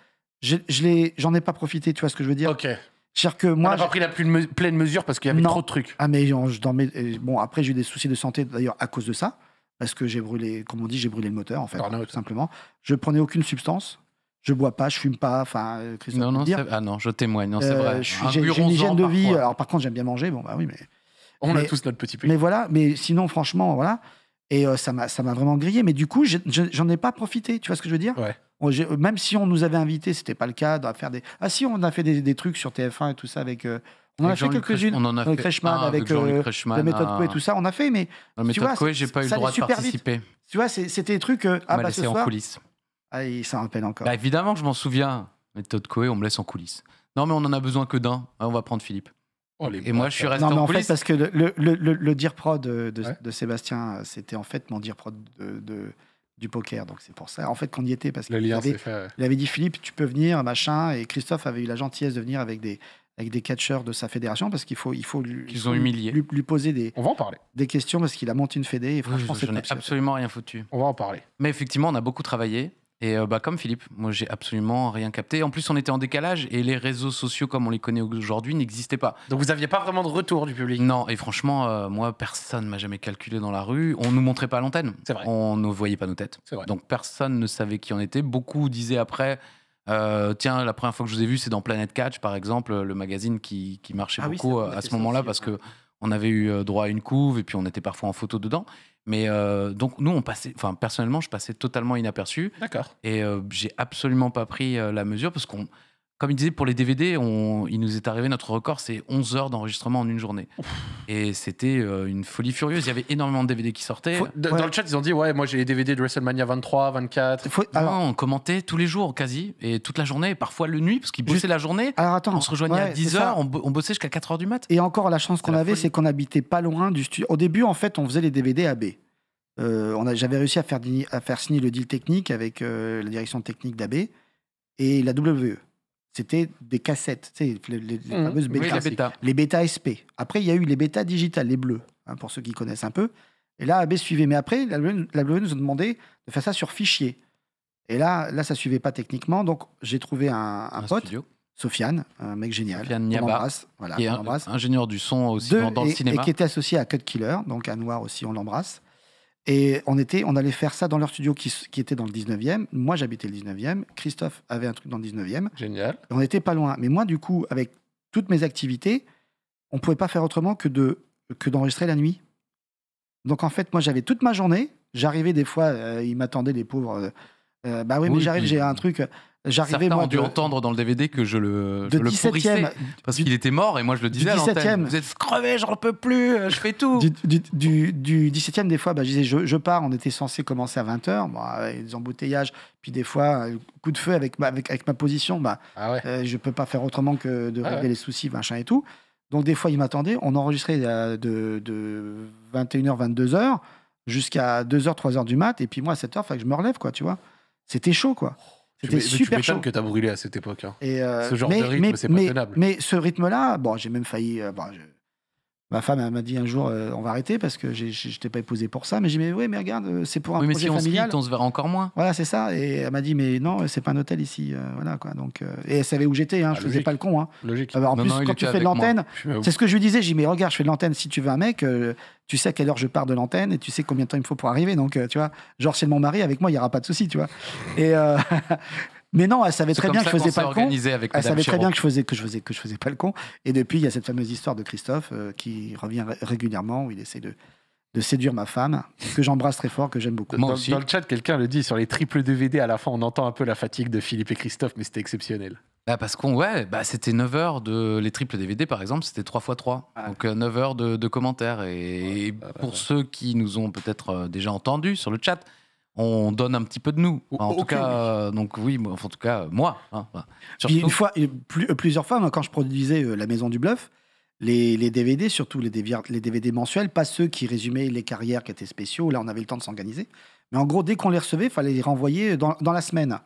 J'en ai, pas profité, tu vois ce que je veux dire Ok. cest que moi. On pris la pleine mesure parce qu'il y avait trop de trucs. Ah, mais je dormais. Bon, après, j'ai eu des soucis de santé d'ailleurs à cause de ça. Parce que j'ai brûlé, comme on dit, j'ai brûlé le moteur en fait, tout simplement. Je prenais aucune substance. Je bois pas, je fume pas. Enfin, euh, Christophe. Non, non, ah non, je témoigne. Non, c'est euh, vrai. une hygiène de vie. Alors, par contre, j'aime bien manger. Bon, bah oui, mais. On a tous notre petit peu. Mais voilà, mais sinon, franchement, voilà. Et euh, ça m'a vraiment grillé. Mais du coup, j'en ai, ai, pas profité. Tu vois ce que je veux dire ouais. Euh, même si on nous avait invités, c'était pas le cas, à faire des. Ah si, on a fait des, des trucs sur TF1 et tout ça avec. Euh, on en, quelques-unes. on en a fait quelques-unes. avec, euh, la méthode à... et tout ça. On a fait, mais. La méthode Coué, j'ai pas eu le droit de participer. Vite. Tu vois, c'était des trucs. Euh, on ah, bah, laissé en soir, coulisses. Ah, il s'en rappelle encore. Bah, évidemment que je m'en souviens. Méthode Coué, on me laisse en coulisses. Non, mais on en a besoin que d'un. Hein, on va prendre Philippe. Oh, et moi, je suis resté non, en, mais en Fait, parce que le, le, le, le dire pro de, de, Sébastien, euh, c'était en fait mon dire pro de, de du poker. Donc c'est pour ça. En fait, qu'on y était, parce qu'il avait, il avait dit Philippe, tu peux venir, machin. Et Christophe avait eu la gentillesse de venir avec des avec des catcheurs de sa fédération parce qu'il faut il faut lui, ont humilié. Lui, poser des on va en parler des questions parce qu'il a monté une fédé et franchement je n'ai absolument rien foutu on va en parler mais effectivement on a beaucoup travaillé et euh, bah, comme Philippe, moi j'ai absolument rien capté. En plus, on était en décalage et les réseaux sociaux comme on les connaît aujourd'hui n'existaient pas. Donc vous n'aviez pas vraiment de retour du public Non, et franchement, euh, moi personne m'a jamais calculé dans la rue. On nous montrait pas à l'antenne. C'est vrai. On ne voyait pas nos têtes. C'est vrai. Donc personne ne savait qui on était. Beaucoup disaient après. Euh, tiens, la première fois que je vous ai vu, c'est dans Planet Catch, par exemple, le magazine qui, qui marchait ah beaucoup à ce moment-là, parce que on avait eu euh, droit à une couve et puis on était parfois en photo dedans. Mais euh, donc nous, on passait, enfin personnellement, je passais totalement inaperçu. D'accord. Et euh, j'ai absolument pas pris la mesure parce qu'on comme il disait, pour les DVD, il nous est arrivé notre record, c'est 11 heures d'enregistrement en une journée. Et c'était euh, une folie furieuse. Il y avait énormément de DVD qui sortaient. dans le chat, ils ont dit Ouais, moi j'ai les DVD de WrestleMania 23, 24. on commentait tous les jours quasi, et toute la journée, parfois le nuit, parce qu'ils bossaient la journée. Alors attends, on se rejoignait à 10 heures, on, bossait jusqu'à 4 heures du mat. Et encore, la chance qu'on avait, c'est qu'on habitait pas loin du studio. Au début, en fait, on faisait les DVD à Euh, J'avais réussi à faire, signer le deal technique avec euh, la direction technique d'AB et la WWE c'était des cassettes, les, les, mmh. fameuses bêta, les SP. Après, il y a eu les bêta digitales, les bleus, hein, pour ceux qui connaissent un peu. Et là, AB suivait. Mais après, la bleue, nous a demandé de faire ça sur fichier. Et là, là ça suivait pas techniquement. Donc, j'ai trouvé un, pote, Sofiane, un mec génial. On l'embrasse. ingénieur du son aussi dans, le cinéma. Et qui était associé à Cut Killer, donc à Noir aussi, on l'embrasse. Et on, était, on allait faire ça dans leur studio qui, était dans le 19e. Moi, j'habitais le 19e. Christophe avait un truc dans le 19e. Génial. on n'était pas loin. Mais moi, du coup, avec toutes mes activités, on ne pouvait pas faire autrement que, de, que d'enregistrer la nuit. Donc, en fait, moi, j'avais toute ma journée. J'arrivais des fois, euh, ils m'attendaient, les pauvres. Euh, euh bah oui, mais j'arrive, j'ai un truc. J'arrivais moi ont dû entendre dans le DVD que je le, le 17 parce qu'il était mort et moi je le disais à l'antenne. Vous êtes crevé, j'en peux plus, euh, je fais tout. Du, 17e des fois, bah, je disais je, pars, on était censé commencer à 20h, bah, les embouteillages, puis des fois coup de feu avec ma, avec, avec ma position, bah, ne ah euh, je peux pas faire autrement que de ah régler les soucis, machin et tout. Donc des fois ils m'attendaient, on enregistrait euh, de, 21h, 22h jusqu'à 2h, 3h du mat et puis moi à 7h, il que je me relève quoi, tu vois. C'était chaud quoi. C'était super chaud. que t'as brûlé à cette époque. Hein. Euh, ce genre de rythme, c'est pas tenable. Mais ce rythme-là, bon, j'ai même failli. Euh, bon, bah, Ma femme m'a dit un jour, euh, on va arrêter parce que je n'étais pas épousé pour ça. Mais j'ai dit, mais oui, mais regarde, euh, c'est pour un oui, mais si on se quitte, on se verra encore moins. Voilà, c'est ça. Et elle m'a dit, mais non, c'est pas un hôtel ici. Euh, voilà, quoi. Donc, et elle savait où j'étais, hein. ah, je faisais pas le con. Hein. Logique. en plus, quand tu fais de l'antenne, c'est ce que je lui disais. J'ai dit, mais regarde, je fais de l'antenne. Si tu veux un mec, tu sais à quelle heure je pars de l'antenne et tu sais combien de temps il me faut pour arriver. Donc, tu vois, genre, c'est mon mari, avec moi, il n'y aura pas de souci, tu vois. et, *laughs* Mais non, elle savait très bien que je faisais pas le con. elle savait très bien que je faisais que je faisais que je faisais pas le con. Et depuis, il y a cette fameuse histoire de Christophe euh, qui revient régulièrement où il essaie de de séduire ma femme, que j'embrasse très fort, que j'aime beaucoup. dans, le chat, quelqu'un le dit sur les triples DVD, à la fin, on entend un peu la fatigue de Philippe et Christophe, mais c'était exceptionnel. Bah parce qu'on, ouais, bah c'était 9 heures de. Les triples DVD, par exemple, c'était 3 x 3. Donc 9 euh, heures de, commentaires. Et, pour ceux qui nous ont peut-être euh, déjà entendus sur le chat, on donne un petit peu de nous. en tout cas, euh, donc oui, en tout cas, moi. Hein, une fois, euh, euh, plusieurs femmes, hein, quand je produisais La Maison du Bluff, les, les DVD, surtout les, les, DVD mensuels, pas ceux qui résumaient les carrières qui étaient spéciaux, là on avait le temps de s'organiser, mais en gros, dès qu'on les recevait, il fallait les renvoyer dans, la semaine.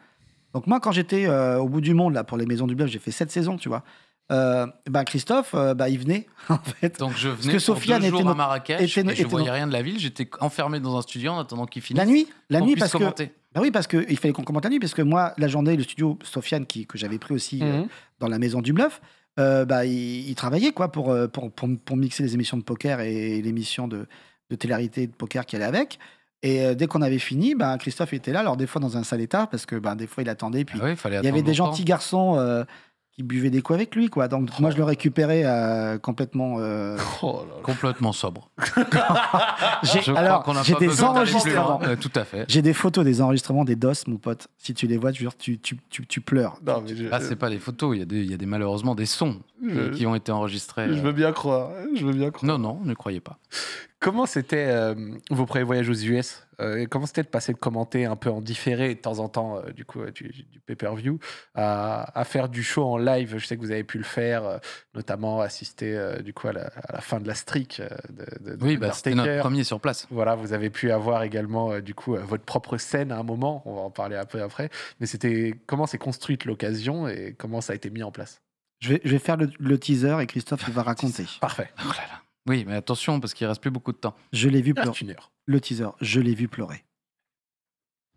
Donc moi, quand j'étais au bout du monde, là, pour Les Maisons du Bluff, j'ai fait sept saisons, tu vois. Euh, ben Christophe, euh, ben, il venait *laughs* en fait. Donc je venais Parce que Sofiane était à Marrakech et je voyais rien de la ville. J'étais enfermé dans un studio en attendant qu'il finisse. La nuit, la nuit parce que ben oui parce que il fallait qu'on commente la nuit parce que moi la journée le studio Sofiane qui que j'avais pris aussi euh, mhm. dans la maison du bluff. Ben, il, travaillait quoi pour, pour, pour, mixer les émissions de poker et l'émission de, de télérité de poker qui allait avec. Et dès qu'on avait fini, Christophe était là, alors des fois dans un sale état, parce que ben, des fois il attendait. Puis ah il y avait des gentils garçons il buvait des coups avec lui, quoi. Donc moi, je le récupérais euh, complètement, euh, *laughs* oh complètement sobre. *laughs* j'ai, alors, j'ai des enregistrements. Euh, tout à fait. J'ai des photos des enregistrements des DOS, mon pote. Si tu les vois, tu, tu, tu pleures. Non, mais Ah, c'est pas les photos. Il y a, des, des, malheureusement des sons qui ont été enregistrés. Je veux bien croire. Je veux bien croire. Non, non, ne croyez pas. Comment c'était euh, vos premiers voyages aux US euh, Comment c'était de passer de commenter un peu en différé de temps en temps, euh, du coup, du, pay-per-view, à, faire du show en live Je sais que vous avez pu le faire, notamment assister du coup à la, fin de la streak de, de, Oui, bah, c'était notre premier sur place. Voilà, vous avez pu avoir également du coup votre propre scène à un moment. On va en parler un peu après. Mais c'était comment s'est construite l'occasion et comment ça a été mis en place je vais, je vais, faire le, le teaser et Christophe va raconter. Parfait. Oh là là. Oui, mais attention, parce qu'il reste plus beaucoup de temps. Je l'ai vu pleurer. Ah, le teaser, je l'ai vu pleurer.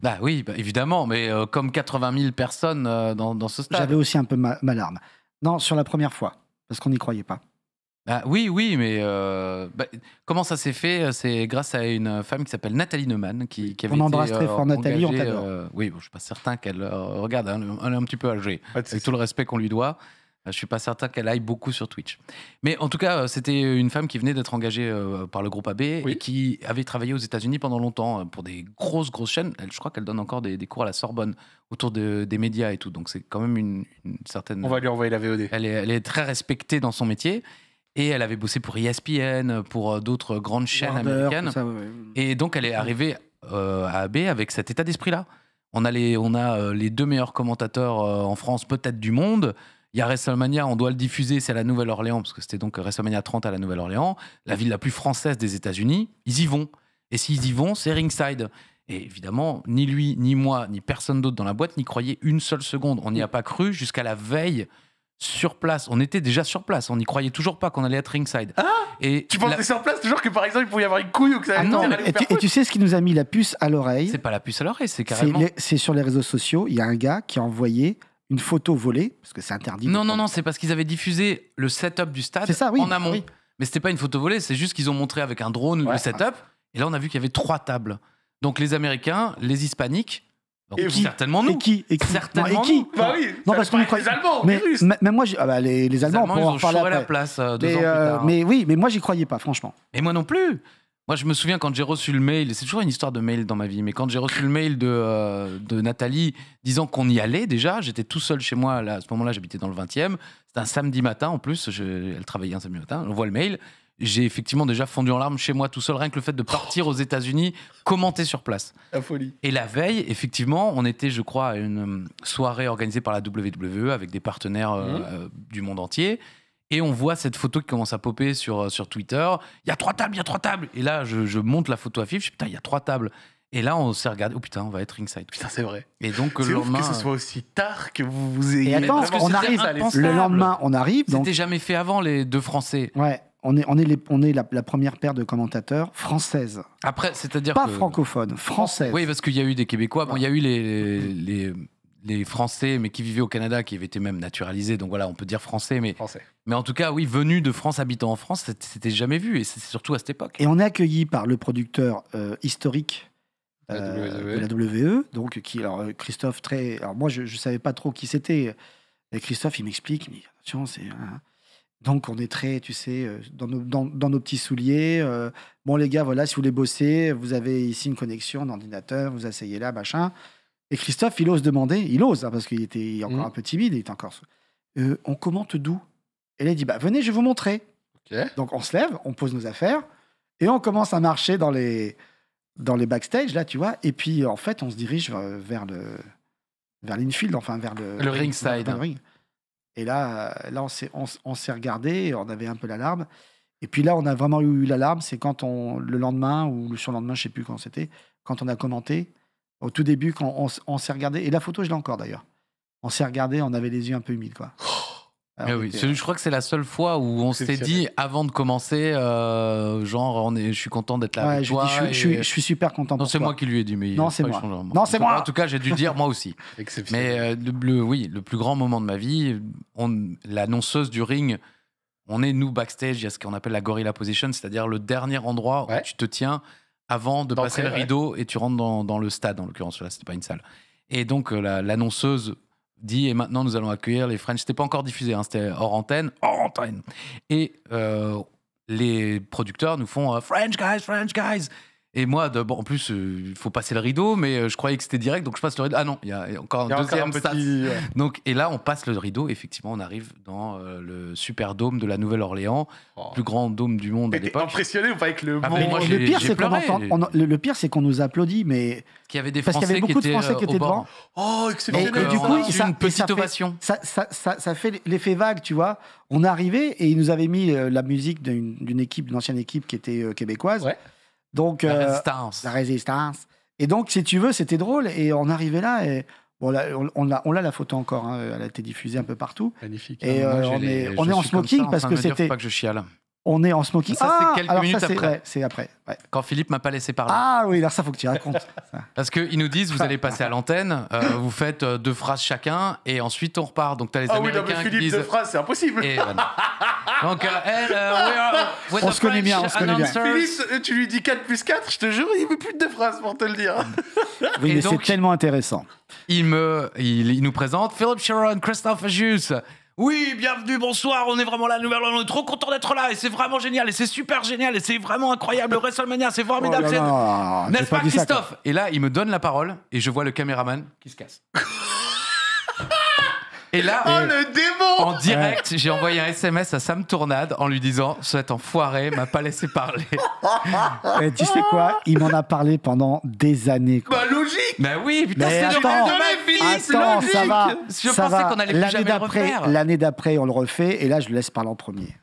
Bah oui, bah évidemment, mais euh, comme 80 000 personnes euh, dans, ce stade. J'avais aussi un peu ma, larme. Non, sur la première fois, parce qu'on n'y croyait pas. Ah oui, oui, mais euh, bah, comment ça s'est fait C'est grâce à une femme qui s'appelle Nathalie Neumann. Qui, qui avait on embrasse très fort Nathalie, on t'adore. oui, je ne suis pas certain qu'elle regarde, elle, est un petit peu âgée, avec tout le respect qu'on lui doit. Euh, je suis pas certain qu'elle aille beaucoup sur Twitch. Mais en tout cas, euh, c'était une femme qui venait d'être engagée euh, par le groupe AB et qui avait travaillé aux États-Unis pendant longtemps pour des grosses, grosses chaînes. je crois qu'elle donne encore des, des, cours à la Sorbonne autour des médias et tout. Donc c'est quand même une, certaine. On va lui envoyer la VOD. Elle est, très respectée dans son métier. Et elle avait bossé pour ESPN, pour d'autres grandes chaînes américaines. Et donc elle est arrivée à AB avec cet état d'esprit-là. On a, les, on a les deux meilleurs commentateurs en France, peut-être du monde. Il y a WrestleMania, on doit le diffuser, c'est à la Nouvelle-Orléans, parce que c'était donc WrestleMania 30 à la Nouvelle-Orléans, la ville la plus française des États-Unis. Ils y vont. Et s'ils y vont, c'est ringside. Et évidemment, ni lui, ni moi, ni personne d'autre dans la boîte n'y croyait une seule seconde. On n'y a mm. pas cru jusqu'à la veille sur place. On était déjà sur place. On n'y croyait toujours pas qu'on allait être ringside. Ah et tu pensais sur place toujours que par exemple il pouvait y avoir une couille ou que ça ah allait non, et tu, et, tu, sais ce qui nous a mis la puce à l'oreille C'est pas la puce à l'oreille, c'est carrément. C'est sur les réseaux sociaux. Il y a un gars qui a envoyé une photo volée, parce que c'est interdit. Non, non, non, c'est parce qu'ils avaient diffusé le setup du stade ça, oui, en amont. Mais c'était pas une photo volée, c'est juste qu'ils ont montré avec un drone le setup. Et là, on a vu qu'il y avait trois tables. Donc les Américains, les Hispaniques, certainement nous. Et qui, et qui Certainement nous. et qui bah oui, non, parce Les Allemands, mais, moi, ah bah, les, les, Allemands, ils ont la place euh, mais, euh, mais oui, mais moi, j'y croyais pas, franchement. Et moi non plus. Moi, je me souviens quand j'ai reçu le mail, c'est toujours une histoire de mail dans ma vie, mais quand j'ai reçu le mail de, euh, de Nathalie disant qu'on y allait déjà, j'étais tout seul chez moi, à ce moment-là, j'habitais dans le 20e, c'était un samedi matin en plus, elle travaillait un samedi matin, on voit le mail, j'ai effectivement déjà fondu en larmes chez moi tout seul, rien que le fait de partir aux États-Unis, commenter sur place. La folie. Et la veille, effectivement, on était, je crois, à une euh, soirée organisée par la WWE avec des partenaires euh, mmh. du monde entier. Et on voit cette photo qui commence à popper sur, euh, sur Twitter. Il y a trois tables, il y a trois tables. Et là, je, monte la photo à Fif. Je dis, putain, il y a trois tables. Et là, on s'est regardé. Oh putain, on va être ringside. Putain, c'est vrai. Et donc, le lendemain. que ce soit aussi tard que vous vous ayez. Et attends, on arrive. Le lendemain, on arrive. C'était jamais fait avant, les deux Français. Ouais. On est, on est, on la, première paire de commentateurs françaises. Après, c'est-à-dire. Pas francophone, française. Oui, parce qu'il y a eu des Québécois. Bon, il y a eu les, les les Français, mais qui vivaient au Canada, qui avaient été même naturalisés, donc voilà, on peut dire français, mais, mais en tout cas, oui, venus de France, habitant en France, c'était jamais vu, et c'est surtout à cette époque. Et on est accueilli par le producteur euh, historique euh, e. de la WE, donc qui, alors, euh, Christophe, très. Alors moi, je ne savais pas trop qui c'était, et Christophe, il m'explique, mais attention, c'est. Hein. donc on est très, tu sais, dans nos, dans, nos petits souliers. bon les gars, voilà, si vous voulez bosser, vous avez ici une connexion, d'ordinateur. vous asseyez là, machin. Et Christophe, il ose demander, il ose, hein, parce qu'il était mm. encore un peu timide, il était encore. Euh, on commente d'où Et là, il dit bah, Venez, je vais vous montrer. Donc, on se lève, on pose nos affaires, et on commence à marcher dans les, dans les backstage, là, tu vois. Et puis, en fait, on se dirige vers le vers l'infield, enfin, vers le, ringside. Et là, là on s'est on, s'est regardé, on avait un peu l'alarme. Et puis là, on a vraiment eu l'alarme, c'est quand on, le lendemain ou le surlendemain, je sais plus quand c'était, quand on a commenté au tout début, quand on, s'est regardé, et la photo, je l'ai encore d'ailleurs. On s'est regardé, on avait les yeux un peu humides, quoi. Oh. Eh oui, je crois que c'est la seule fois où on s'est dit avant de commencer, euh, genre, on est, je suis content d'être là. je, suis super content. Non, c'est moi qui lui ai dit, mais non, c'est moi. Non, c'est moi. En tout cas, j'ai dû dire moi aussi. mais euh, le, oui, le plus grand moment de ma vie, l'annonceuse du ring, on est nous backstage, il y a ce qu'on appelle la gorilla position, c'est-à-dire le dernier endroit où tu te tiens avant de passer le rideau et tu rentres dans, le stade, en l'occurrence. Là, c'était pas une salle. Et donc, euh, l'annonceuse dit et maintenant nous allons accueillir les French. C'était pas encore diffusé, hein, c'était hors antenne, hors antenne. Et euh, les producteurs nous font euh, French guys, French guys. Et moi, en plus, euh, il faut passer le rideau, mais euh, je croyais que c'était direct, donc je passe le rideau. Ah non, il y, a encore un deuxième stade. petit... Donc, et là, on passe le rideau. Effectivement, on arrive dans euh, le super dôme de la Nouvelle-Orléans, le oh. plus grand dôme du monde à l'époque. Impressionné ou pas avec le ah, monde Le pire, c'est qu'on entend, le, pire, c'est qu'on nous applaudit, mais qu'il avait des parce qu'il y avait beaucoup de Français qui étaient devant. Oh, exceptionnel Et du coup, ça, une petite ça ovation. ça, ça, ça, fait l'effet vague, tu vois. On est arrivé et ils nous avaient mis la musique d'une équipe, d'une ancienne équipe qui était québécoise. Donc, euh, la résistance. Et donc, si tu veux, c'était drôle. Et on arrivait là et. Bon, on, a on l'a la photo encore, hein. elle a été diffusée un peu partout. Magnifique. Et ah, euh, on, est, en smoking parce que c'était. Pas que je chiale. On est en smoking. Ça, c'est ah, quelques minutes après. c'est après. Quand Philippe m'a pas laissé parler. Ah oui, alors ça, faut que tu racontes. *laughs* Parce qu'ils nous disent, vous allez passer à l'antenne, euh, vous faites euh, deux phrases chacun, et ensuite on repart. Donc tu as les ah Américains oui, non, Philippe, deux phrases, c'est impossible. donc, euh, elle, *laughs* on se connaît bien, on se connaît bien. Philippe, tu lui dis 4 plus 4, je te jure, il veut plus de deux phrases pour te le dire. *laughs* oui, mais c'est tellement intéressant. Il, me, il, nous présente Philippe Sharon, Christophe Jus. Oui, bienvenue, bonsoir, on est vraiment là, nouvelle, on est trop content d'être là, et c'est vraiment génial, et c'est super génial, et c'est vraiment incroyable, le WrestleMania, c'est formidable, oh c'est nest pas, Christophe Et là, il me donne la parole, et je vois le caméraman qui se casse. *laughs* Et là, oh, en direct, j'ai envoyé un SMS à Sam Tournade en lui disant Cet enfoiré m'a pas laissé parler. *laughs* Eh, tu sais quoi Il m'en a parlé pendant des années. Bah logique Bah oui, putain, c'est Attends, pensais qu'on allait L'année d'après, on le refait, et là, je le laisse parler en premier.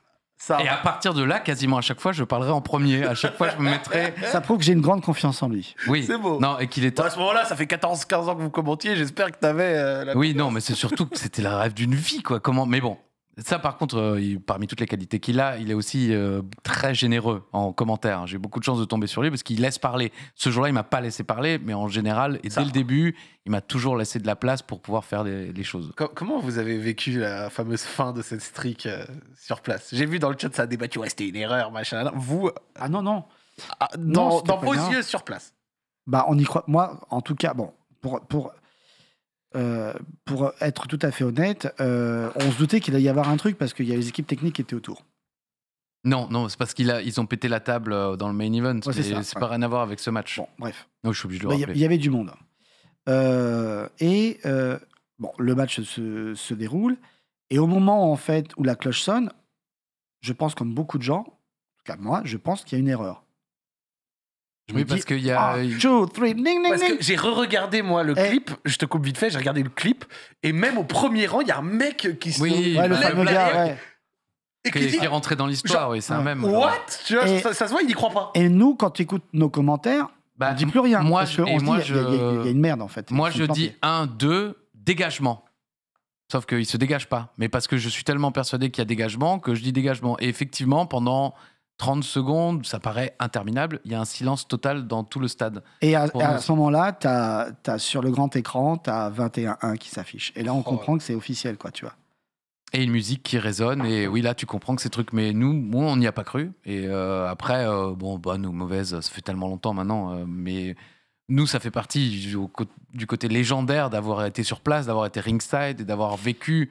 Et à partir de là, quasiment à chaque fois, je parlerai en premier. À chaque fois, je me mettrai. *laughs* Ça prouve que j'ai une grande confiance en lui. Oui. C'est beau. Non, et qu'il est. À ce moment-là, ça fait 14-15 ans que vous commentiez. J'espère que tu avais. Euh, oui, non, mais c'est surtout que c'était la rêve d'une vie, quoi. Comment Mais bon, ça, par contre, euh, parmi toutes les qualités qu'il a, il est aussi euh, très généreux en commentaire. Hein. J'ai beaucoup de chance de tomber sur lui parce qu'il laisse parler. Ce jour-là, il m'a pas laissé parler, mais en général, et dès le début, il m'a toujours laissé de la place pour pouvoir faire les, choses. comment vous avez vécu la fameuse fin de cette streak euh, sur place J'ai vu dans le chat, ça a débattu. c'était une erreur, machin. Vous. Ah non, non. Ah, dans, dans vos yeux sur place. Bah, on y croit. Moi, en tout cas, bon, pour, pour euh, pour être tout à fait honnête, euh, on se doutait qu'il allait y avoir un truc parce qu'il y a les équipes techniques qui étaient autour. Non, non, c'est parce qu'ils ont pété la table euh, dans le main event. c'est pas rien à voir avec ce match. Bon, bref. Donc je suis obligé de le Il y, avait du monde. et bon, le match se, se, déroule. Et au moment en fait où la cloche sonne, je pense comme beaucoup de gens, en tout cas moi, je pense qu'il y a une erreur. Oui, parce qu'il y a. Ah, j'ai re-regardé, moi, le eh. clip. Je te coupe vite fait, j'ai regardé le clip. Et même au premier rang, il y a un mec qui se. Oui, le qui, est rentré dans l'histoire, oui, c'est un même. What tu vois, ça, se voit, il n'y croit pas. Et nous, quand tu écoutes nos commentaires, bah, on dit plus rien. Moi, je, Il y, a une merde, en fait. Moi, je dis 1, 2, dégagement. Sauf qu'il ne se dégage pas. Mais parce que je suis tellement persuadé qu'il y a dégagement que je dis dégagement. Et effectivement, pendant 30 secondes, ça paraît interminable. Il y a un silence total dans tout le stade. Et à, ce moment-là, as, sur le grand écran, tu as 21-1 qui s'affiche. Et là, on oh. comprend que c'est officiel, quoi, tu vois. Et une musique qui résonne. Et oui, là, tu comprends que c'est truc. Mais nous, on n'y a pas cru. Et euh, après, euh, bon, bonne bah, ou mauvaise, ça fait tellement longtemps maintenant. Euh, mais nous, ça fait partie du, du côté légendaire d'avoir été sur place, d'avoir été ringside et d'avoir vécu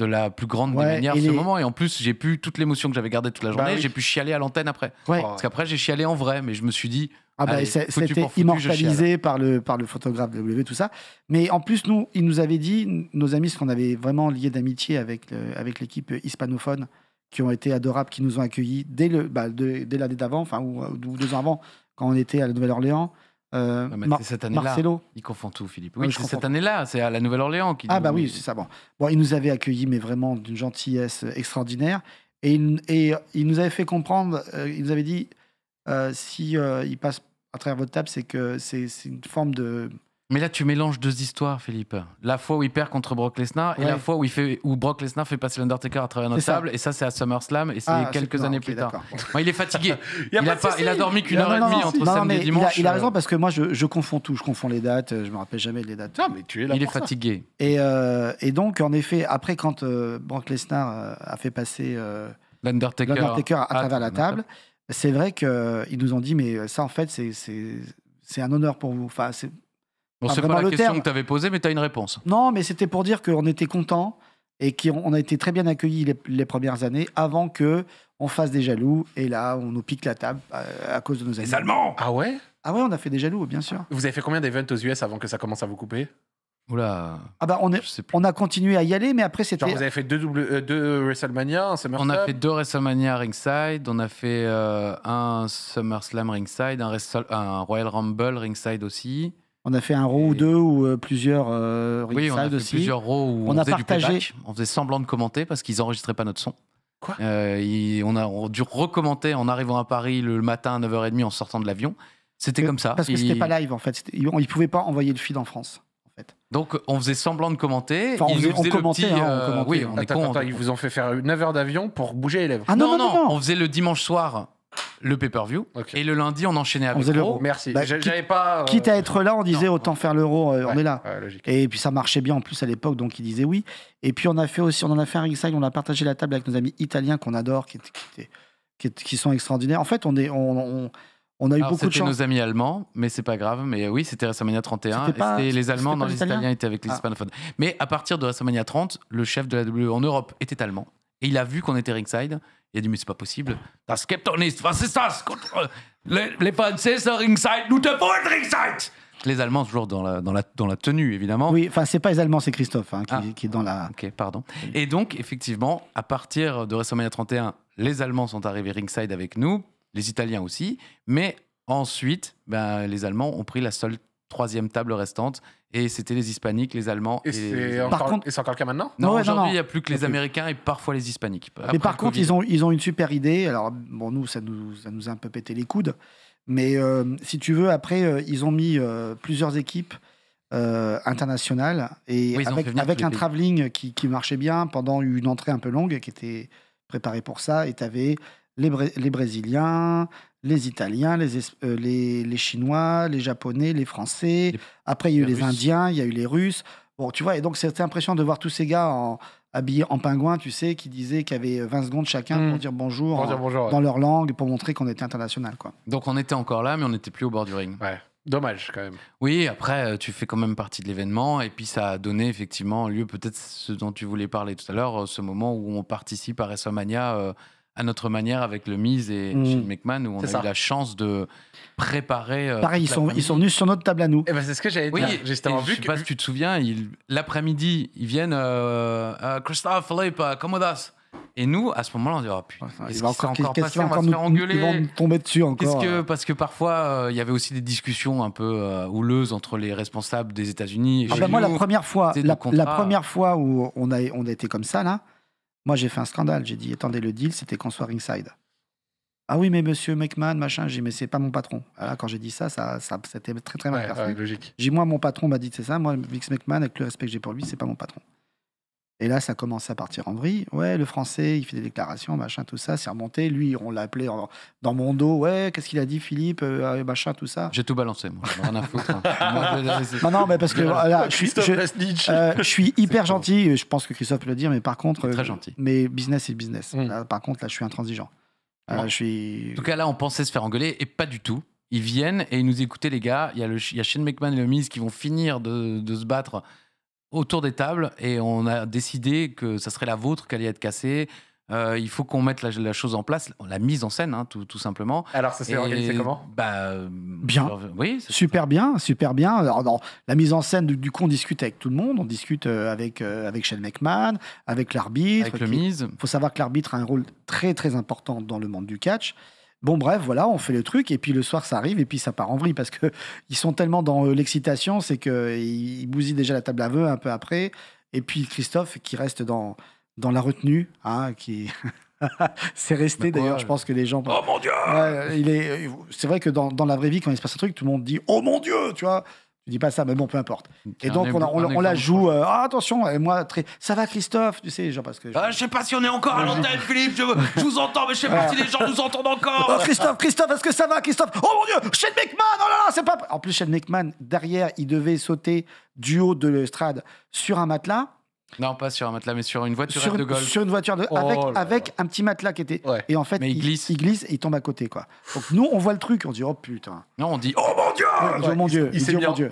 de la plus grande manière des ce moment. Et en plus, j'ai pu toute l'émotion que j'avais gardée toute la bah journée, j'ai pu chialer à l'antenne après. Parce qu'après, j'ai chialé en vrai, mais je me suis dit. Ah bah, c'était immortalisé par le, par le photographe W, tout ça. Mais en plus, nous, il nous avait dit, nos amis, ce qu'on avait vraiment lié d'amitié avec, avec l'équipe hispanophone, qui ont été adorables, qui nous ont accueillis dès, le, bah, dès l'année d'avant, enfin, ou deux ans avant, quand on était à la Nouvelle-Orléans. Euh, cette année -là. il Ils tout, Philippe. c'est cette année-là, c'est à la Nouvelle-Orléans qui. Ah, bah oui, c'est ça. Bon. bon, il nous avait accueillis, mais vraiment d'une gentillesse euh, extraordinaire. Et il, et euh, nous avait fait comprendre, euh, il nous avait dit, euh, si il passe à travers votre table, c'est que c'est une forme de mais là, tu mélanges deux histoires, Philippe. La fois où il perd contre Brock Lesnar et la fois où, il fait, où Brock Lesnar fait passer l'Undertaker à travers notre table. Et ça, c'est à SummerSlam et c'est ah, quelques années plus tard. il est fatigué. *laughs* il, a pas, dormi qu'une heure et demie entre samedi et dimanche. Il a, raison euh. parce que moi, je, confonds tout. Je confonds les dates. Je me rappelle jamais les dates. mais tu es là Il est fatigué. Et, euh, et, donc, en effet, après, quand euh, Brock Lesnar a fait passer l'Undertaker à, travers la table, c'est vrai qu'ils nous ont dit, mais ça, en fait, c'est un honneur pour vous. Enfin, Bon, ah, c'est pas la question que tu avais posée, mais tu as une réponse. Non, mais c'était pour dire qu'on était content et qu'on a été très bien accueillis les, premières années avant que on fasse des jaloux et là on nous pique la table euh, à, cause de nos amis. Les Allemands Ah ouais Ah ouais, on a fait des jaloux, bien sûr. Vous avez fait combien d'events aux US avant que ça commence à vous couper Oula. Ah bah on, est, on a continué à y aller, mais après c'était. Vous avez fait deux, euh, WrestleMania, un SummerSlam. On a fait deux WrestleMania ringside, on a fait euh, un SummerSlam ringside, un, un Royal Rumble ringside aussi. On a fait un row ou deux ou euh, plusieurs euh, Oui, on a fait plusieurs rows où on, a faisait partagé. On faisait semblant de commenter parce qu'ils n'enregistraient pas notre son. Quoi euh, on a dû recommenter en arrivant à Paris le matin à 9h30 en sortant de l'avion. C'était comme ça. Parce que c'était pas live en fait. Ils ne pouvaient pas envoyer le feed en France. Donc on faisait semblant de commenter. Enfin, on Ils faisait- hein, commentait, Oui, on est ils vous ont fait faire 9 h d'avion pour bouger les lèvres. Ah non, non, non. on faisait le dimanche soir le pay-per-view. Et le lundi, on enchaînait avec l'euro. Merci. Bah, j'avais pas. Euh, quitte à être là, on disait autant faire l'euro, euh, on est là. et puis ça marchait bien en plus à l'époque, donc il disait oui. Et puis on a fait aussi, on en a fait un ringside, on a partagé la table avec nos amis italiens qu'on adore, qui, sont extraordinaires. En fait, on est, on, a eu beaucoup de chance. C'était nos amis allemands, mais c'est pas grave. Mais oui, c'était WrestleMania 31. et les Allemands, dans les Italiens, étaient avec les ah. Mais à partir de WrestleMania 30, le chef de la W en Europe était allemand. Et il a vu qu'on était ringside. Il a dit, mais c'est pas possible. Das skeptoniste, doch c'est ça, euh, Les, Français sont ringside. Nous devons être ringside! Les Allemands, toujours dans la, dans la, dans la tenue, évidemment. Oui, enfin, c'est pas les Allemands, c'est Christophe hein, ah. qui, est dans la. Ok, pardon. Et donc, effectivement, à partir de Mania 31, les Allemands sont arrivés ringside avec nous, les Italiens aussi. Mais ensuite, ben, les Allemands ont pris la seule troisième table restante et c'était les Hispaniques, les Allemands. Et, c'est encore, le cas maintenant Non, aujourd'hui, il n'y a plus que les Américains et parfois les Hispaniques. Mais par contre, ils ont, ils ont une super idée. Alors, bon, nous, ça nous, ça nous a un peu pété les coudes. Mais euh, si tu veux, après, euh, ils ont mis euh, plusieurs équipes internationales et avec, avec un travelling qui, qui, marchait bien pendant une entrée un peu longue qui était préparée pour ça. Et tu avais les, les Brésiliens, les Italiens, euh, les, les, Chinois, les Japonais, les Français. Après, il y a eu les, Indiens, il y a eu les Russes. Bon, tu vois, et donc c'était impressionnant de voir tous ces gars habillés en pingouin, tu sais, qui disaient qu'il y avait 20 secondes chacun pour hmm. dire bonjour, dans leur langue, pour montrer qu'on était international. Quoi. Donc on était encore là, mais on n'était plus au bord du ring. Ouais. Dommage quand même. Oui, après, euh, tu fais quand même partie de l'événement et puis ça a donné effectivement lieu peut-être ce dont tu voulais parler tout à l'heure, euh, ce moment où on participe à WrestleMania à notre manière avec le Mise et mmh. McMahon où on a eu la chance de préparer. Euh, Pareil, ils sont, ils sont venus sur notre table à nous. Et eh ben c'est ce que j'avais oui, dit. Justement, vu je sais pas si tu te souviens, l'après-midi, ils viennent euh, euh, Christophe, Et nous, à ce moment-là, on dit oh putain, qu'est-ce va encore se faire engueuler. Ils vont tomber dessus encore. Que, parce que parfois, euh, il y avait aussi des discussions un peu euh, houleuses entre les responsables des États-Unis. Ah ben, moi, la première fois, la, première fois où on a, on a été comme ça là, moi, j'ai fait un scandale. J'ai dit, attendez, le deal, c'était qu'on soit ringside. Ah oui, mais monsieur McMahon, machin, j'ai dit, mais c'est pas mon patron. Alors, quand j'ai dit ça, ça, ça c'était très, très mal J'ai moi, mon patron m'a dit, c'est ça. Moi, Vix McMahon, avec le respect que j'ai pour lui, c'est pas mon patron. Et là, ça commence à partir en vrille. Ouais, le français, il fait des déclarations, machin, tout ça, c'est remonté. Lui, on l'a appelé dans mon dos. Ouais, qu'est-ce qu'il a dit, Philippe, euh, ah, machin, tout ça. J'ai tout balancé, moi. J'en ai rien à foutre. Hein. *laughs* Non, non, mais parce que voilà, je suis, euh, suis hyper gentil. Je pense que Christophe peut le dire, mais par contre, Très euh, gentil. mais business, c'est business. par contre, là, je suis intransigeant. Je suis. En tout cas, là, on pensait se faire engueuler et pas du tout. Ils viennent et ils nous écoutent, les gars. Il y a, le, y a Shane McMahon et le Miz qui vont finir de, de se battre autour des tables et on a décidé que ça serait la vôtre qui allait être cassée. Euh, il faut qu'on mette la, chose en place, la mise en scène, hein, tout, tout, simplement. Alors, ça s'est organisé comment bah, Bien. Euh, oui, super bien, super bien. Alors, la mise en scène, du, coup, on discute avec tout le monde. On discute euh, avec, avec Shane McMahon, avec l'arbitre. Avec mise. Il faut savoir que l'arbitre a un rôle très, très important dans le monde du catch. Bon, bref, voilà, on fait le truc, et puis le soir, ça arrive, et puis ça part en vrille, parce que *laughs* ils sont tellement dans euh, l'excitation, c'est qu'ils bousillent déjà la table à vœux un peu après, et puis Christophe qui reste dans, dans la retenue, hein, qui. *laughs* c'est resté bah d'ailleurs, je pense que les gens. Oh mon Dieu il est... Euh, c'est vrai que dans, la vraie vie, quand il se passe un truc, tout le monde dit Oh mon Dieu Tu vois je dis pas ça, mais bon, peu importe. Et donc, on, on, la joue. Euh, ah, attention, et moi, Ça va, Christophe Tu sais, genre, parce que. Je ne ah, sais pas si on est encore à l'antenne, Philippe. Je, vous entends, mais je sais pas si les gens nous entendent encore. Oh, Christophe, Christophe, est-ce que ça va, Christophe Oh mon Dieu, Shane McMahon Oh là là, c'est pas. En plus, Shane McMahon, derrière, il devait sauter du haut de l'estrade sur un matelas. Non, pas sur un matelas, mais sur une voiture sur, de golf. Sur une voiture de oh avec, avec un petit matelas qui était. Et en fait, il, glisse. il glisse et il tombe à côté. Quoi. Donc nous, on voit le truc, on dit oh putain. Non, on dit oh mon dieu Oh mon il dieu Il,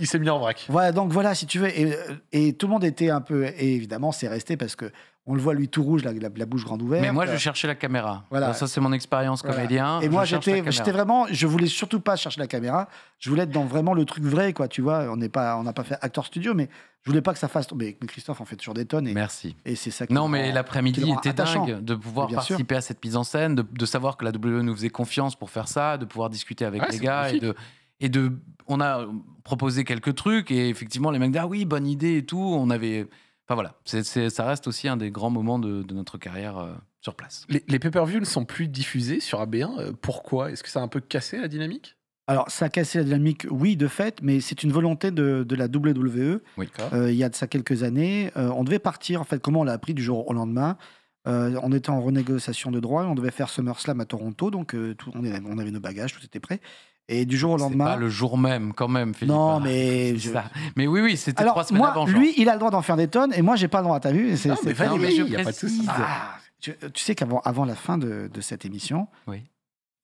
s'est mis, en vrac. Voilà, donc voilà, si tu veux. Et, euh, et, tout le monde était un peu. Et évidemment, c'est resté parce que on le voit lui tout rouge, la, bouche grande ouverte. Mais moi, je cherchais la caméra. Voilà. Ça, c'est mon expérience comédien. Et moi, j'étais, vraiment, je voulais surtout pas chercher la caméra. Je voulais être dans vraiment le truc vrai, quoi. Tu vois, on pas, on n'a pas fait acteur studio, mais je voulais pas que ça fasse. Mais, mais Christophe en fait toujours des tonnes. Merci. Et c'est ça. Qui non, mais l'après-midi était dingue de pouvoir participer à cette mise en scène, de, savoir que la W e nous faisait confiance pour faire ça, de pouvoir discuter avec les gars et de et de. On a proposé quelques trucs et effectivement les mecs disaient ah oui bonne idée et tout. On avait Enfin voilà, ça reste aussi un des grands moments de, notre carrière euh, sur place. Les, les pay per view ne sont plus diffusés sur AB1. Euh, pourquoi Est-ce que ça a un peu cassé la dynamique alors, ça a cassé la dynamique, oui, de fait, mais c'est une volonté de, la WWE. Euh, il y a de ça quelques années, on devait partir, en fait, comment on l'a appris du jour au lendemain On était en renégociation de droits, on devait faire SummerSlam à Toronto, donc on, avait, nos bagages, tout était prêt. Et du jour au lendemain. Pas le jour même, quand même, Philippe. Non, ah, mais. Mais oui, oui, c'était trois semaines moi, avant. Lui, il a le droit d'en faire des tonnes et moi, j'ai pas le droit. T'as vu C'est mais, mais je... il y pas de soucis. Ah, tu, sais qu'avant avant la fin de, cette émission, oui.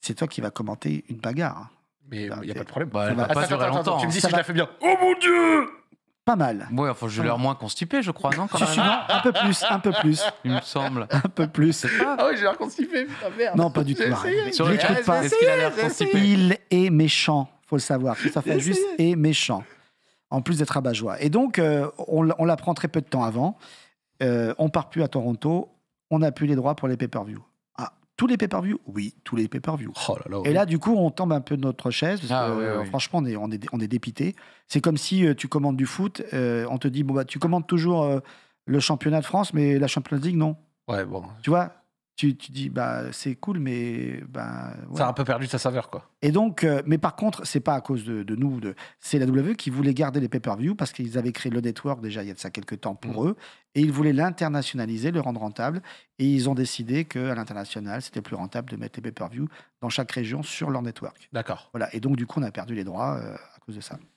c'est toi qui vas commenter une bagarre. Hein. Mais il bah, n'y a pas de problème. Bah, elle va pas durer longtemps. Tu me dis si je la fais bien. Oh mon Dieu pas mal. Oui, enfin, j'ai l'air moins constipé, je crois, non quand même. un peu plus, un peu plus. Il me semble. *laughs* Un peu plus. Ah oui, j'ai l'air constipé, putain, merde. Non, pas du tout. Essayé, l'écoute pas. Est-ce qu'il a constipé Il est méchant, faut le savoir. fait, Juste est méchant, en plus d'être abat-joie. Et donc, euh, on, l'apprend très peu de temps avant. Euh, on part plus à Toronto. On n'a plus les droits pour les pay-per-view. Tous les pay-per-view Oui, tous les pay-per-view. Oh Et là, du coup, on tombe un peu de notre chaise. Parce ah que, euh, Franchement, on est, on est, on est dépité. C'est comme si euh, tu commandes du foot, euh, on te dit, bon, bah, tu commandes toujours le championnat de France, mais la Champions League, non. Ouais, bon. Tu vois tu, dis bah c'est cool mais bah, ça a un peu perdu sa saveur quoi et donc euh, mais par contre c'est pas à cause de, nous de, c'est la WWE qui voulait garder les pay-per-view parce qu'ils avaient créé le network déjà il y a de ça quelques temps pour mm. eux et ils voulaient l'internationaliser le rendre rentable et ils ont décidé que à l'international c'était plus rentable de mettre les pay-per-view dans chaque région sur leur network d'accord voilà et donc du coup on a perdu les droits euh,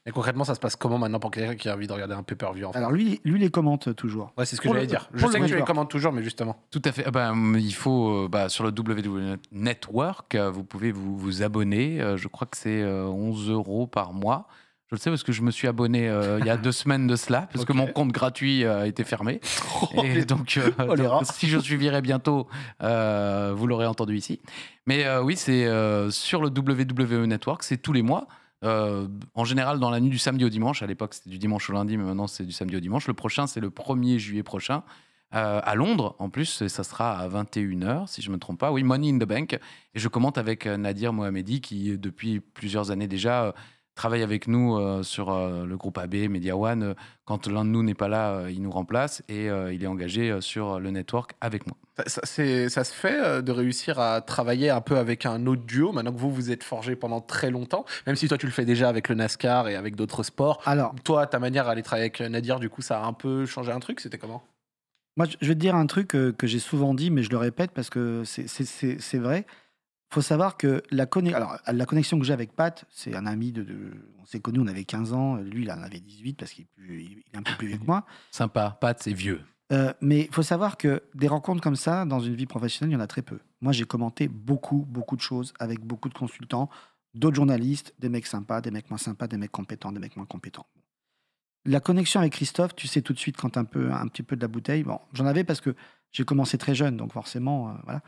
et concrètement, ça se passe comment maintenant pour quelqu'un qui a envie de regarder un pay-per-view en fait Alors lui, lui les commente toujours. Ouais, c'est ce que j'allais dire. Je sais que tu les commentes toujours, mais justement. Tout à fait. Ah, bah, hum, il faut euh, bah, sur le WWE Network, euh, vous pouvez vous, vous abonner. Euh, je crois que c'est 11 euros par mois. Je le sais parce que je me suis abonné il y a deux *laughs* semaines de cela, parce que mon compte gratuit a été fermé. *laughs* Oh, et donc, *laughs* oh, si je suivirai bientôt, vous l'aurez entendu ici. Mais oui, c'est sur le WWE Network, c'est tous les mois. Euh, en général, dans la nuit du samedi au dimanche, à l'époque c'était du dimanche au lundi, mais maintenant c'est du samedi au dimanche. Le prochain, c'est le 1er juillet prochain, euh, à Londres en plus, ça sera à 21h, si je ne me trompe pas. Oui, Money in the Bank. Et je commente avec euh, Nadir Mohamedi, qui depuis plusieurs années déjà travaille avec nous euh, sur euh, le groupe AB, Media One. Euh, quand l'un de nous n'est pas là, il nous remplace et il est engagé sur le network avec moi. Ça, ça se fait de réussir à travailler un peu avec un autre duo, maintenant que vous vous êtes forgé pendant très longtemps, même si toi tu le fais déjà avec le NASCAR et avec d'autres sports. Alors, toi, ta manière à aller travailler avec Nadir, du coup, ça a un peu changé un truc, c'était comment Moi, je vais te dire un truc que j'ai souvent dit, mais je le répète parce que c'est vrai faut savoir que la, Alors, la connexion que j'ai avec Pat, c'est un ami de, On s'est connus, on avait 15 ans. Lui, il en avait 18 parce qu'il est, un peu plus vieux que moi. *laughs* Sympa. Pat, c'est vieux. Euh, mais il faut savoir que des rencontres comme ça, dans une vie professionnelle, il y en a très peu. Moi, j'ai commenté beaucoup, beaucoup de choses avec beaucoup de consultants, d'autres journalistes, des mecs sympas, des mecs moins sympas, des mecs compétents, des mecs moins compétents. La connexion avec Christophe, tu sais tout de suite quand un, peu, un petit peu de la bouteille. Bon, j'en avais parce que j'ai commencé très jeune, donc forcément, euh, voilà.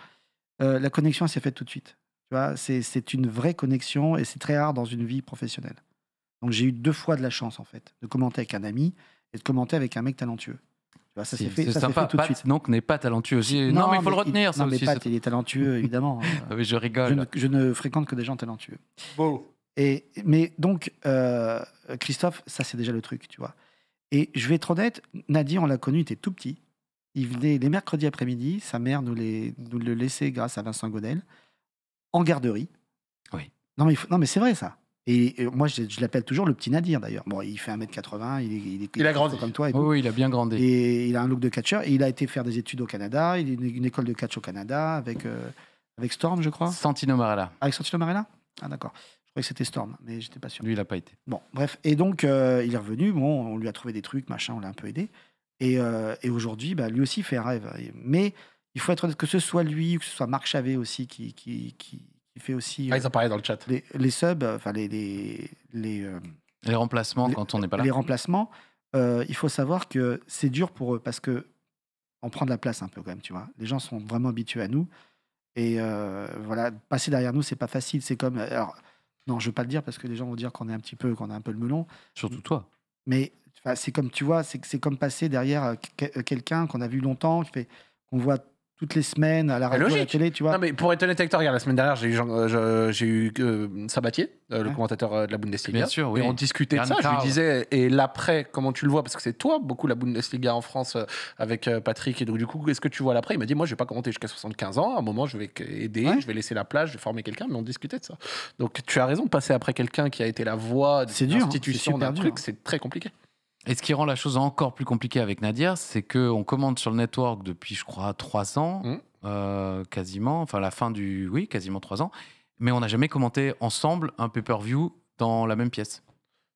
Euh, la connexion s'est faite tout de suite. Tu vois, c'est une vraie connexion et c'est très rare dans une vie professionnelle. Donc j'ai eu deux fois de la chance en fait de commenter avec un ami et de commenter avec un mec talentueux. Tu ça s'est fait, sympa. tout de suite. Donc n'est pas talentueux aussi. Non, mais il faut le retenir. non, mais Pat, il est talentueux *laughs* évidemment. mais hein. ah je rigole. Je ne, fréquente que des gens talentueux. Beau. Et mais donc euh, Christophe, ça c'est déjà le truc, tu vois. Et je vais être honnête, Nadia, on l'a connu, il était tout petit il venait les mercredis après-midi, sa mère nous, les, nous le laissait grâce à Vincent Godel, en garderie. Oui. Non, mais, mais c'est vrai ça. Et, moi, je, l'appelle toujours le petit Nadir d'ailleurs. Bon, il fait 1m80, il est, il est a comme toi. il a bien grandi. Et il a un look de catcheur. il a été faire des études au Canada. Il a une, école de catch au Canada avec, euh, avec Storm, je crois. Santino Marella. Avec Santino Marella Ah, d'accord. Je croyais que c'était Storm, mais j'étais pas sûr. Lui, il n'a pas été. Bon, bref. Et donc, euh, il est revenu. Bon, on lui a trouvé des trucs, machin, on l'a un peu aidé. Euh, et, aujourd'hui, bah, lui aussi fait un rêve. Mais il faut être honnête, que ce soit lui ou que ce soit Marc Chavé aussi qui, qui, qui, fait aussi. Ah, ils en dans le chat. Euh, les, subs, enfin les. Les, euh, les, remplacements quand on n'est pas là. Les remplacements, il faut savoir que c'est dur pour eux parce que on prend de la place un peu quand même, tu vois. Les gens sont vraiment habitués à nous. Et voilà, passer derrière nous, c'est pas facile. C'est comme. Alors, non, je veux pas le dire parce que les gens vont dire qu'on est un petit peu, qu'on a un peu le melon. Surtout toi. Mais c'est comme tu vois, c'est comme passer derrière euh, euh, quelqu'un qu'on a vu longtemps, qu'on voit toutes les semaines à la radio, à la télé, tu vois. Non, mais pour être honnête la semaine dernière, j'ai eu, euh, Sabatier, le commentateur de la Bundesliga. Bien sûr, Et on discutait de ça. Je lui disais, et l'après, comment tu le vois Parce que c'est toi, beaucoup, la Bundesliga en France avec Patrick. Et donc, du coup, est-ce que tu vois l'après Il m'a dit, moi, je vais pas commenter jusqu'à 75 ans. À un moment, je vais aider, je vais laisser la plage je vais former quelqu'un. Mais on discutait de ça. Donc, tu as raison, passer après quelqu'un qui a été la voix de hein, institution d'un truc, c'est très compliqué. Et ce qui rend la chose encore plus compliquée avec Nadia, c'est qu'on commande sur le network depuis, je crois, trois ans, mm. euh, quasiment, enfin la fin du... Oui, quasiment trois ans, mais on n'a jamais commenté ensemble un pay-per-view dans la même pièce.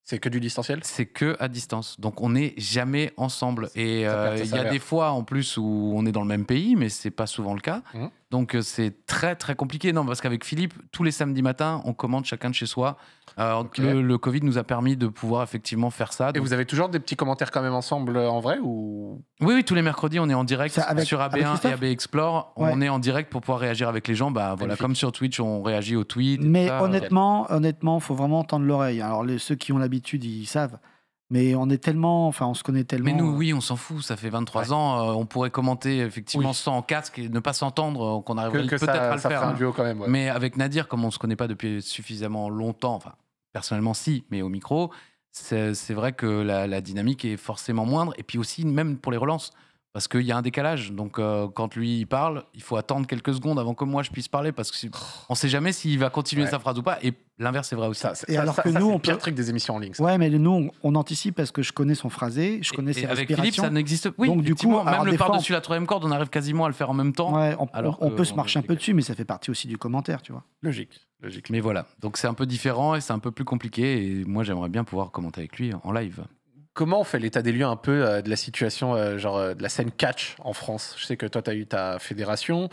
C'est que du distanciel C'est que à distance. Donc on n'est jamais ensemble. Et euh, il y a des fois en plus où on est dans le même pays, mais c'est pas souvent le cas. Mm. Donc euh, c'est très très compliqué. Non, parce qu'avec Philippe, tous les samedis matins, on commande chacun de chez soi. Euh, Alors, le, Covid nous a permis de pouvoir effectivement faire ça. Et vous avez toujours des petits commentaires quand même ensemble euh, en vrai ou Oui, oui, tous les mercredis, on est en direct sur AB1 et AB Explore. On est en direct pour pouvoir réagir avec les gens. Bah, voilà, comme sur Twitch, on réagit aux tweets. Mais honnêtement, il honnêtement, faut vraiment tendre l'oreille. Alors ceux qui ont l'habitude, ils savent. Mais on est tellement. Enfin, on se connaît tellement. Mais nous, euh, oui, on s'en fout. Ça fait 23 ans. Euh, on pourrait commenter effectivement sans casque et ne pas s'entendre, euh, qu'on arrive peut-être à le faire. un hein. duo quand même, Mais avec Nadir, comme on ne se connaît pas depuis suffisamment longtemps, enfin, personnellement, si, mais au micro, c'est vrai que la, dynamique est forcément moindre. Et puis aussi, même pour les relances, parce qu'il y a un décalage. Donc, euh, quand lui il parle, il faut attendre quelques secondes avant que moi je puisse parler parce qu'on on sait jamais s'il va continuer sa phrase ou pas. Et l'inverse est vrai aussi. Ça, et alors que nous, on pire truc des émissions en ligne. Ouais, mais nous, on, anticipe parce que je connais son phrasé, je connais ses Avec Philippe, ça n'existe. Oui, donc du coup, même le par-dessus la troisième corde, on arrive quasiment à le faire en même temps. alors on, peut se marcher un peu dessus, mais ça fait partie aussi du commentaire, tu vois. Logique, logique. Mais voilà, donc c'est un peu différent et c'est un peu plus compliqué. Et moi, j'aimerais bien pouvoir commenter avec lui en live. Comment on fait l'état des lieux un peu euh, de la situation, euh, genre euh, de la scène catch en France Je sais que toi, tu as eu ta fédération.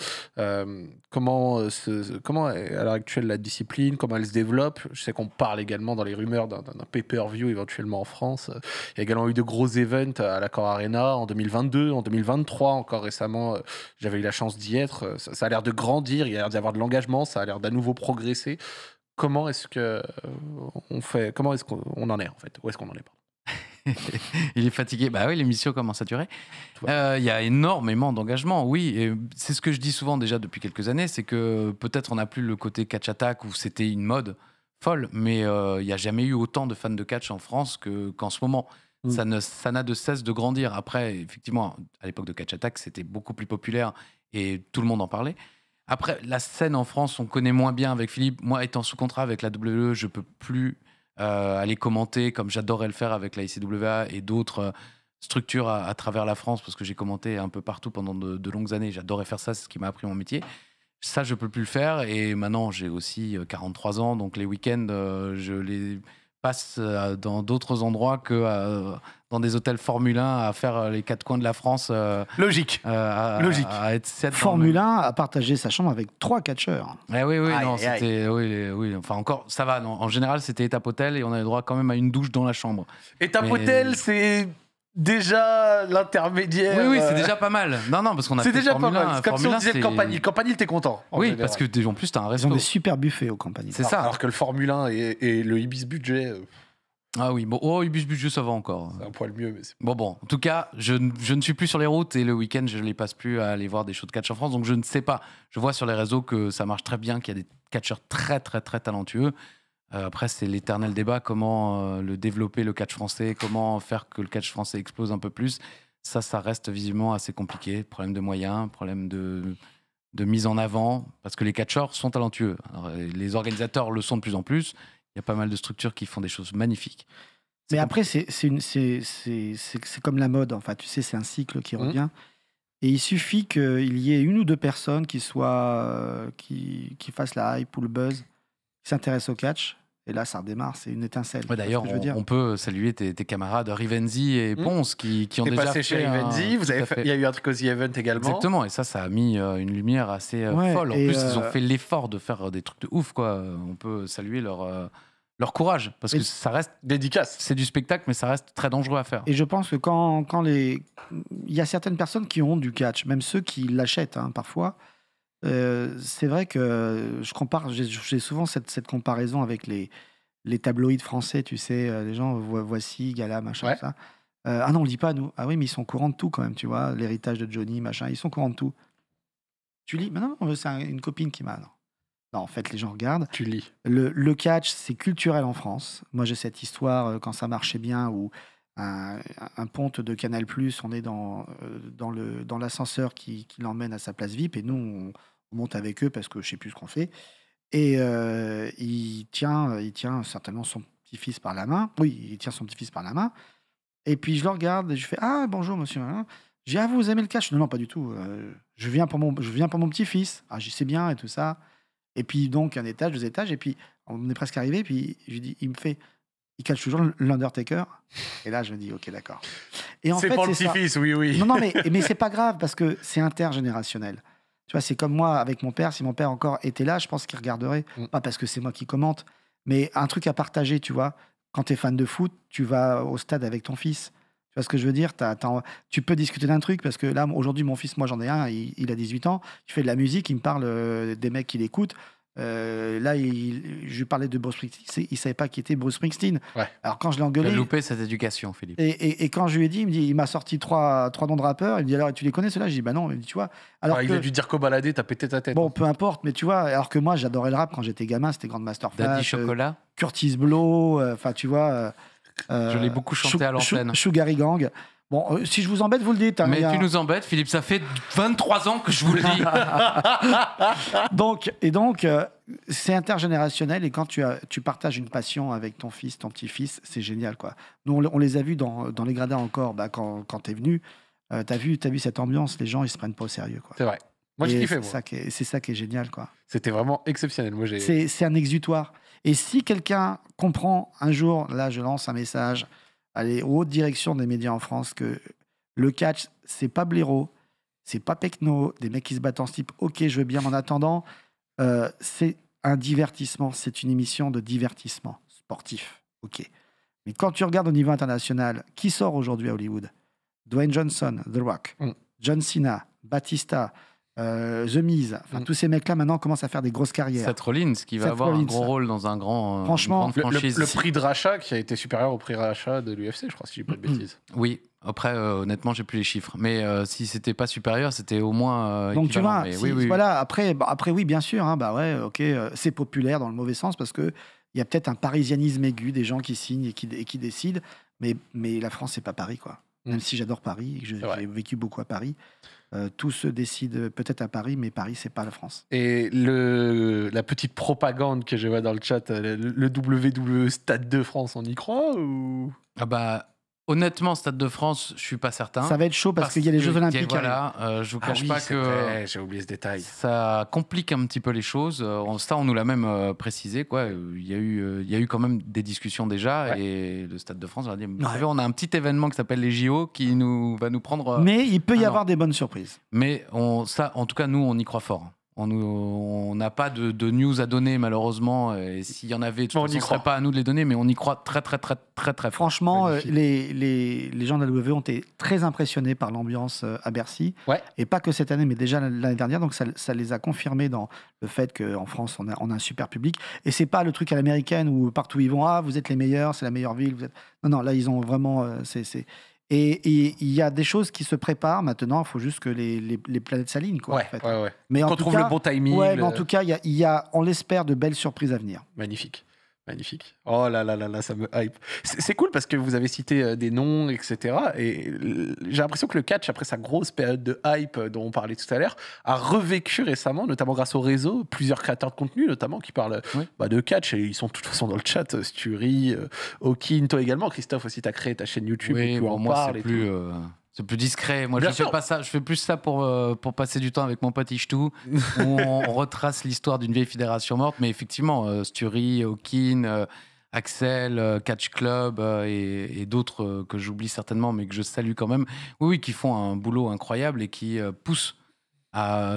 comment, est comment, à l'heure actuelle, la discipline, comment elle se développe Je sais qu'on parle également dans les rumeurs d'un pay-per-view éventuellement en France. Il y a également eu de gros events à l'accord Arena en 2022, en 2023, encore récemment, j'avais eu la chance d'y être. Ça, a l'air de grandir, il y a l'air d'y de l'engagement, ça a l'air d'à nouveau progresser. Comment est-ce que on fait Comment est-ce qu'on en est en fait Où est-ce qu'on en est pas *laughs* il est fatigué. Bah oui, l'émission commence à durer. Euh, il y a énormément d'engagement, oui. c'est ce que je dis souvent déjà depuis quelques années, c'est que peut-être on n'a plus le côté catch attack où c'était une mode folle, mais euh, il n'y a jamais eu autant de fans de catch en France qu'en ce moment. Mm. Ça, n'a de cesse de grandir. Après, effectivement, à l'époque de catch attack, c'était beaucoup plus populaire et tout le monde en parlait. Après, la scène en France, on connaît moins bien avec Philippe. Moi, étant sous contrat avec la WWE, je peux plus euh, aller commenter, comme j'adorais le faire avec la ICWA et d'autres euh, structures à, travers la France, parce que j'ai commenté un peu partout pendant de, longues années. J'adorais faire ça, c'est ce qui m'a appris mon métier. Ça, je peux plus le faire. Et maintenant, j'ai aussi 43 euh, ans, donc les week-ends, je les passe euh, dans d'autres endroits que euh, dans des hôtels Formule 1 à faire euh, les quatre coins de la France. Logique. Logique. Formule 1 a partagé sa chambre avec trois catcheurs. Eh oui, oui, non, c'était. Oui, oui, enfin, encore, ça va. Non. En général, c'était étape hôtel et on avait droit quand même à une douche dans la chambre. Étape hôtel, c'est déjà l'intermédiaire. Oui, oui, c'est euh, déjà pas mal. Non, non, parce qu'on a C'est déjà pas mal. comme si on disait Campanile Campanile t'es content. Oui, parce que en plus, t'as un Ils ont super buffet au Campanile C'est ça. Alors que le Formule 1 et, le Ibis Budget, euh, Ah oui, bon, oh, Ibis Budget, ça va encore. c'est un poil mieux. Mais Bon, bon, en tout cas, je, ne- je ne suis plus sur les routes et le week-end, je ne les passe plus à aller voir des shows de catch en France, donc je ne sais pas. Je vois sur les réseaux que ça marche très bien, qu'il y a des catcheurs très, très, très talentueux. Euh, après, c'est l'éternel débat, comment euh, le développer le catch français, comment faire que le catch français explose un peu plus. Ça, ça reste visiblement assez compliqué. Problème de moyens, problème de, de mise en avant, parce que les catcheurs sont talentueux. Euh, les organisateurs le sont de plus en plus. Il y a pas mal de structures qui font des choses magnifiques. Mais après, c'est comme la mode, enfin, tu sais, c'est un cycle qui mmh. revient. Et il suffit qu'il y ait une ou deux personnes qui, soient, qui, qui fassent la hype ou le buzz, qui s'intéressent au catch, et là, ça redémarre, c'est une étincelle. D'ailleurs, on, peut saluer tes, camarades Rivenzi et mmh. Ponce qui, ont déjà passé chez Rivenzi. Il y a eu un truc aux Event également. Exactement, et ça, ça a mis euh, une lumière assez euh, folle. En plus, ils euh, ont fait l'effort de faire des trucs de ouf, quoi. On peut saluer leur leur courage, parce que ça reste dédicace. C'est du spectacle, mais ça reste très dangereux à faire. Et je pense que quand, quand les, il y a certaines personnes qui ont du catch, même ceux qui l'achètent hein, parfois, euh, c'est vrai que je compare, j'ai souvent cette, cette, comparaison avec les, les tabloïds français, tu sais, euh, les gens, voient voici, gala, machin, ça. Euh, ah non, on lit pas, nous. Ah oui, mais ils sont courants de tout quand même, tu vois, l'héritage de Johnny, machin, ils sont courants de tout. Tu lis, non, non c'est une copine qui m'a. Non. en fait, les gens regardent. Tu lis. Le, le catch, c'est culturel en France. Moi, j'ai cette histoire, quand ça marchait bien, où un, ponte de Canal+, on est dans, euh, dans, le, dans l'ascenseur qui, l'emmène à sa place VIP, et nous, on, monte avec eux parce que je sais plus ce qu'on fait. Et euh, il, tient, euh, il tient certainement son petit-fils par la main. Oui, il tient son petit-fils par la main. Et puis je le regarde et je fais Ah, bonjour monsieur. Hein. J'ai Ah, vous aimez le cash Non, non, pas du tout. je viens pour mon, je viens pour mon petit-fils. Ah, je sais bien et tout ça. Et puis donc, un étage, deux étages. Et puis, on est presque arrivé. Puis, je dis, il me fait il cache toujours l'Undertaker. Et là, je me dis, ok, d'accord. Et en c'est pour petit-fils, oui, oui. Non, non, mais, *laughs* mais c'est pas grave parce que c'est intergénérationnel. Tu vois, c'est comme moi avec mon père. Si mon père encore était là, je pense qu'il regarderait. Mm. Pas parce que c'est moi qui commente, mais un truc à partager, tu vois. Quand tu es fan de foot, tu vas au stade avec ton fils. Tu vois ce que je veux dire Tu peux discuter d'un truc parce que là, aujourd'hui, mon fils, moi j'en ai un, il, il, a 18 ans, tu fais de la musique, il me parle euh, des mecs qu'il écoute. Euh, là, je lui parlais de Bruce Springsteen, il savait pas qui était Bruce Springsteen. Alors quand je l'ai engueulé, il a loupé cette éducation, Philippe. Et, quand je lui ai dit, il m'a sorti trois, trois noms de rappeurs. Il me dit alors tu les connais ceux-là Je dit, bah non, tu vois. Alors ah, que, il a dû dire qu'au baladé, t'as pété ta tête. Bon, hein. peu importe, mais tu vois. Alors que moi, j'adorais le rap quand j'étais gamin, c'était Grand Master euh, Chocolat, Curtis Blow, euh, enfin tu vois. je l'ai beaucoup chanté à l'antenne. Sugary Gang. Bon, euh, si je vous embête, vous le dites. Hein, mais tu nous embêtes, Philippe. Ça fait 23 ans que je vous le dis. *laughs* Donc, et donc, euh, c'est intergénérationnel. Et quand tu, as, tu partages une passion avec ton fils, ton petit-fils, c'est génial. quoi. Nous, on, les a vus dans, dans les gradins encore. Bah, quand quand tu es venu, euh, tu as, vu vu cette ambiance. Les gens, ils se prennent pas au sérieux. Quoi. C'est vrai. Moi, j'ai C'est ça, qui est- ça qui est génial. quoi. C'était vraiment exceptionnel. Moi, c'est un exutoire. Et si quelqu'un comprend un jour, là, je lance un message aller haute hautes directions des médias en France que le catch, c'est pas blaireau, c'est pas techno, des mecs qui se battent en type, ok, je veux bien, en attendant, euh, c'est un divertissement, c'est une émission de divertissement sportif, ok. Mais quand tu regardes au niveau international, qui sort aujourd'hui à Hollywood Dwayne Johnson, The Rock, mm. John Cena, Batista, euh, The Miz. Mm. tous ces mecs-là maintenant commencent à faire des grosses carrières. Seth Rollins qui va avoir un gros rôle dans un grand. Euh, Franchement, le, le, prix de rachat qui a été supérieur au prix de rachat de l'UFC, je crois, si je dis pas de mm. bêtises. Oui. Après, euh, honnêtement, j'ai plus les chiffres. Mais si c'était pas supérieur, c'était au moins. Donc tu vois, voilà. Après, bah, après, oui, bien sûr. Hein, bah ouais, ok. c'est populaire dans le mauvais sens parce que il y a peut-être un parisianisme aigu des gens qui signent et qui, décident. Mais, mais la France, c'est pas Paris, quoi. Même mm. si j'adore Paris, j'ai vécu beaucoup à Paris, euh, tout se décide peut-être à Paris, mais Paris, c'est pas la France. Et la petite propagande que je vois dans le chat, euh, le, le WWE Stade de France, on y croit ou... Ah bah Honnêtement, Stade de France, je suis pas certain. Ça va être chaud parce, qu'il y a les Jeux Olympiques. Voilà, euh, je vous ah cache pas que eh, j'ai oublié ce détail. Ça complique un petit peu les choses. Euh, ça, on nous l'a même euh, précisé. Quoi, il y a eu, il y a eu quand même des discussions déjà, et le Stade de France on a a un petit événement qui s'appelle les JO qui nous va nous prendre. Mais il peut y avoir des bonnes surprises. Mais on, ça, en tout cas, nous, on y croit fort. On n'a pas de, news à donner malheureusement. Et s'il y en avait, on ne serait pas à nous de les donner, mais on y croit très très très très très. Franchement, euh, les, les, gens de la WWE ont été très impressionnés par l'ambiance euh, à Bercy. Et pas que cette année, mais déjà l'année dernière. Donc ça, les a confirmés dans le fait qu'en France, on a, un super public. Et c'est pas le truc à l'américaine où partout ils vont, ah, vous êtes les meilleurs, c'est la meilleure ville. Non, non, là, ils ont vraiment... Euh, et il y a des choses qui se préparent maintenant. Il faut juste que les, planètes s'alignent. Quoi, en Mais Qu'on trouve le bon timing. Ouais, mais en euh. tout cas, il y y a, on l'espère, de belles surprises à venir. Magnifique. Magnifique. Oh là là là là, ça me hype. C'est cool parce que vous avez cité euh, des noms, etc. Et j'ai l'impression que le catch, après sa grosse période de hype euh, dont on parlait tout à l'heure, a revécu récemment, notamment grâce au réseau, plusieurs créateurs de contenu, notamment, qui parlent bah, de catch. Et ils sont de toute façon dans le chat. Sturi, Okin, euh, toi également, Christophe aussi, tu as créé ta chaîne YouTube et tu en moi, parles. Plus, c'est plus discret. Moi, je fais pas ça. Je fais plus ça pour, euh, pour passer du temps avec mon pote Ishtou, où on *laughs* retrace l'histoire d'une vieille fédération morte. Mais effectivement, euh, Stury, Hawkin, euh, Axel, euh, Catch Club et, d'autres que j'oublie certainement, mais que je salue quand même. Oui, oui qui font un boulot incroyable et qui poussent à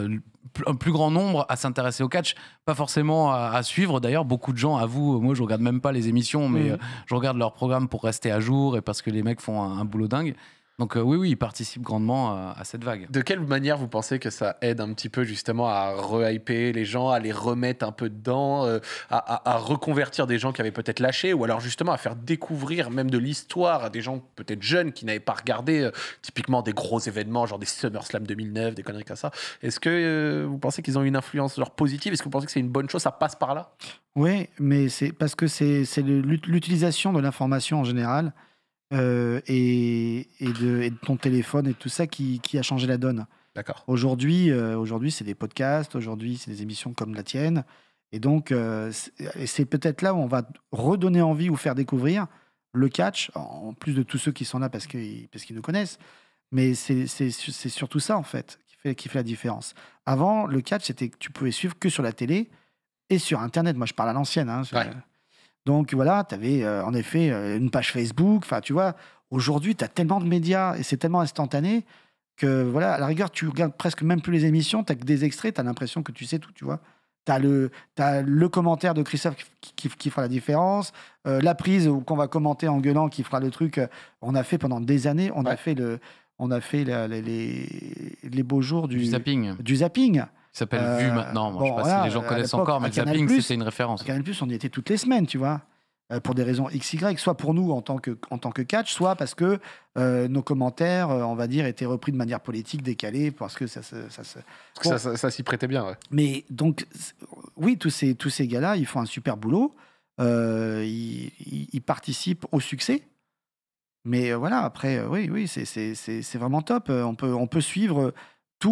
un plus grand nombre à s'intéresser au catch, pas forcément à, suivre. D'ailleurs, beaucoup de gens avouent, moi je regarde même pas les émissions, mais mm. je regarde leur programme pour rester à jour et parce que les mecs font un boulot dingue. Donc euh, oui, oui, il participe grandement euh, à, cette vague. De quelle manière vous pensez que ça aide un petit peu justement à rehyper les gens, à les remettre un peu dedans, euh, à, reconvertir des gens qui avaient peut-être lâché, ou alors justement à faire découvrir même de l'histoire à des gens peut-être jeunes qui n'avaient pas regardé typiquement des gros événements, genre des SummerSlam 2009, des conneries comme ça. Est-ce que vous pensez qu'ils ont une influence genre positive Est-ce que vous pensez que c'est une bonne chose Ça passe par là Oui, mais c'est parce que c'est l'utilisation de l'information en général euh, et, de, ton téléphone et tout ça qui, a changé la donne. D'accord. Aujourd'hui, euh, aujourd'hui c'est des podcasts, aujourd'hui, c'est des émissions comme la tienne. Et donc, euh, c'est peut-être là où on va redonner envie ou faire découvrir le catch, en plus de tous ceux qui sont là parce qu'ils parce qu'ils nous connaissent. Mais c'est surtout ça, en fait, qui fait, qui fait la différence. Avant, le catch, c'était que tu pouvais suivre que sur la télé et sur Internet. Moi, je parle à l'ancienne. Hein, donc voilà, tu avais euh, en effet euh, une page Facebook. Enfin, tu vois, aujourd'hui, tu as tellement de médias et c'est tellement instantané que voilà, à la rigueur, tu regardes presque même plus les émissions, tu as que des extraits, tu as l'impression que tu sais tout, tu vois. Tu as le, le commentaire de Christophe qui, fera la différence, euh, la prise qu'on va commenter en gueulant qui fera le truc. On a fait pendant des années, on a fait, le, on a fait les, les, beaux jours du zapping. Du zapping. Il s'appelle Vue euh, maintenant. Moi, ne sais pas si les gens connaissent encore, mais Zapping, c'est une référence. Canal Plus, on y était toutes les semaines, tu vois. Euh, pour des raisons XY, soit pour nous en tant que, en tant que catch, soit parce que euh, nos commentaires, on va dire, étaient repris de manière politique, décalée, parce que ça, ça, ça, ça... ça, s'y prêtait bien. Mais donc, oui, tous ces, tous ces gars-là, ils font un super boulot. ils, participent au succès. Mais voilà, après, oui, oui, c'est vraiment top. On peut, on peut suivre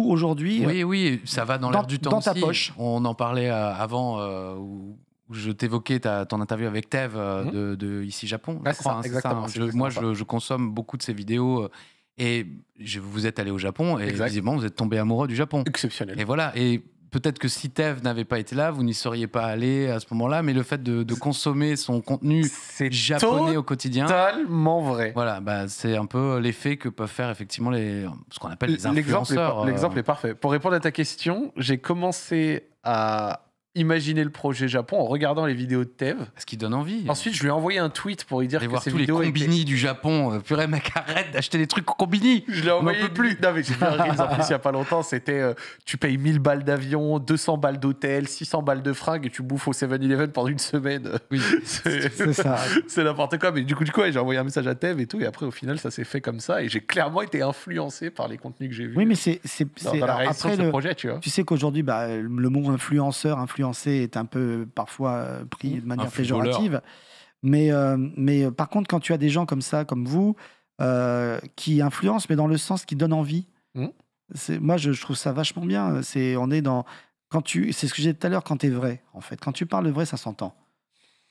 aujourd'hui. Oui, oui, ça va dans, l'air du temps. Dans ta poche. On en parlait euh, avant euh, où je t'évoquais ton interview avec Tev euh, mhm. de, Ici Japon. ça, exactement, moi, je, consomme beaucoup de ces vidéos. Et je, vous êtes allé au Japon et visiblement vous êtes tombé amoureux du Japon. Exceptionnel. Et voilà. Et peut-être que si Tev n'avait pas été là, vous n'y seriez pas allé à ce moment-là, mais le fait de, consommer son contenu japonais au quotidien. Totalement vrai. Voilà, bah, c'est un peu l'effet que peuvent faire effectivement les, ce qu'on appelle les influenceurs. l'exemple euh. est parfait. Pour répondre à ta question, j'ai commencé à Imaginez le projet Japon en regardant les vidéos de Tev. Ce qui donne envie. Ensuite, je lui ai envoyé un tweet pour lui dire que voir ces tous les combini du Japon. Euh, purée, mec, arrête d'acheter des trucs combini. Je l'ai envoyé plus. Non mais j'ai vu un en plus il y a pas longtemps, c'était euh, tu payes 1000 balles d'avion, 200 balles d'hôtel, 600 balles de fringues et tu bouffes au 7-Eleven pendant une semaine. Oui, *laughs* c'est ça. c'est n'importe quoi mais du coup j'ai envoyé un message à Tev et tout et après au final ça s'est fait comme ça et j'ai clairement été influencé par les contenus que j'ai vus. Oui, mais c'est après le projet, tu vois. Tu sais qu'aujourd'hui bah, le mot influenceur influenceur influencer est un peu parfois euh, pris mmh. de manière péjorative. Mais, euh, mais euh, par contre, quand tu as des gens comme ça, comme vous, qui influencent, mais dans le sens qui donne envie, mmh. moi je, trouve ça vachement bien. C'est, on est dans. Quand tu, c'est ce que j'ai dit tout à l'heure, quand tu es vrai, en fait. Quand tu parles le vrai, ça s'entend.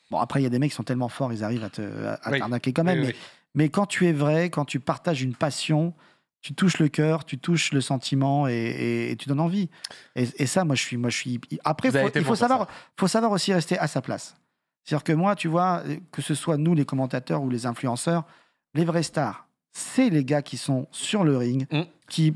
Bon, après, il y a des mecs qui sont tellement forts, ils arrivent à, te, à, quand même. mais, mais, quand tu es vrai, quand tu partages une passion, tu touches le cœur, tu touches le sentiment et, tu donnes envie. Et, ça, moi, je suis, moi, je suis. Après, il faut savoir, faut savoir aussi rester à sa place. C'est-à-dire que moi, tu vois, que ce soit nous, les commentateurs ou les influenceurs, les vrais stars, c'est les gars qui sont sur le ring, mm. qui,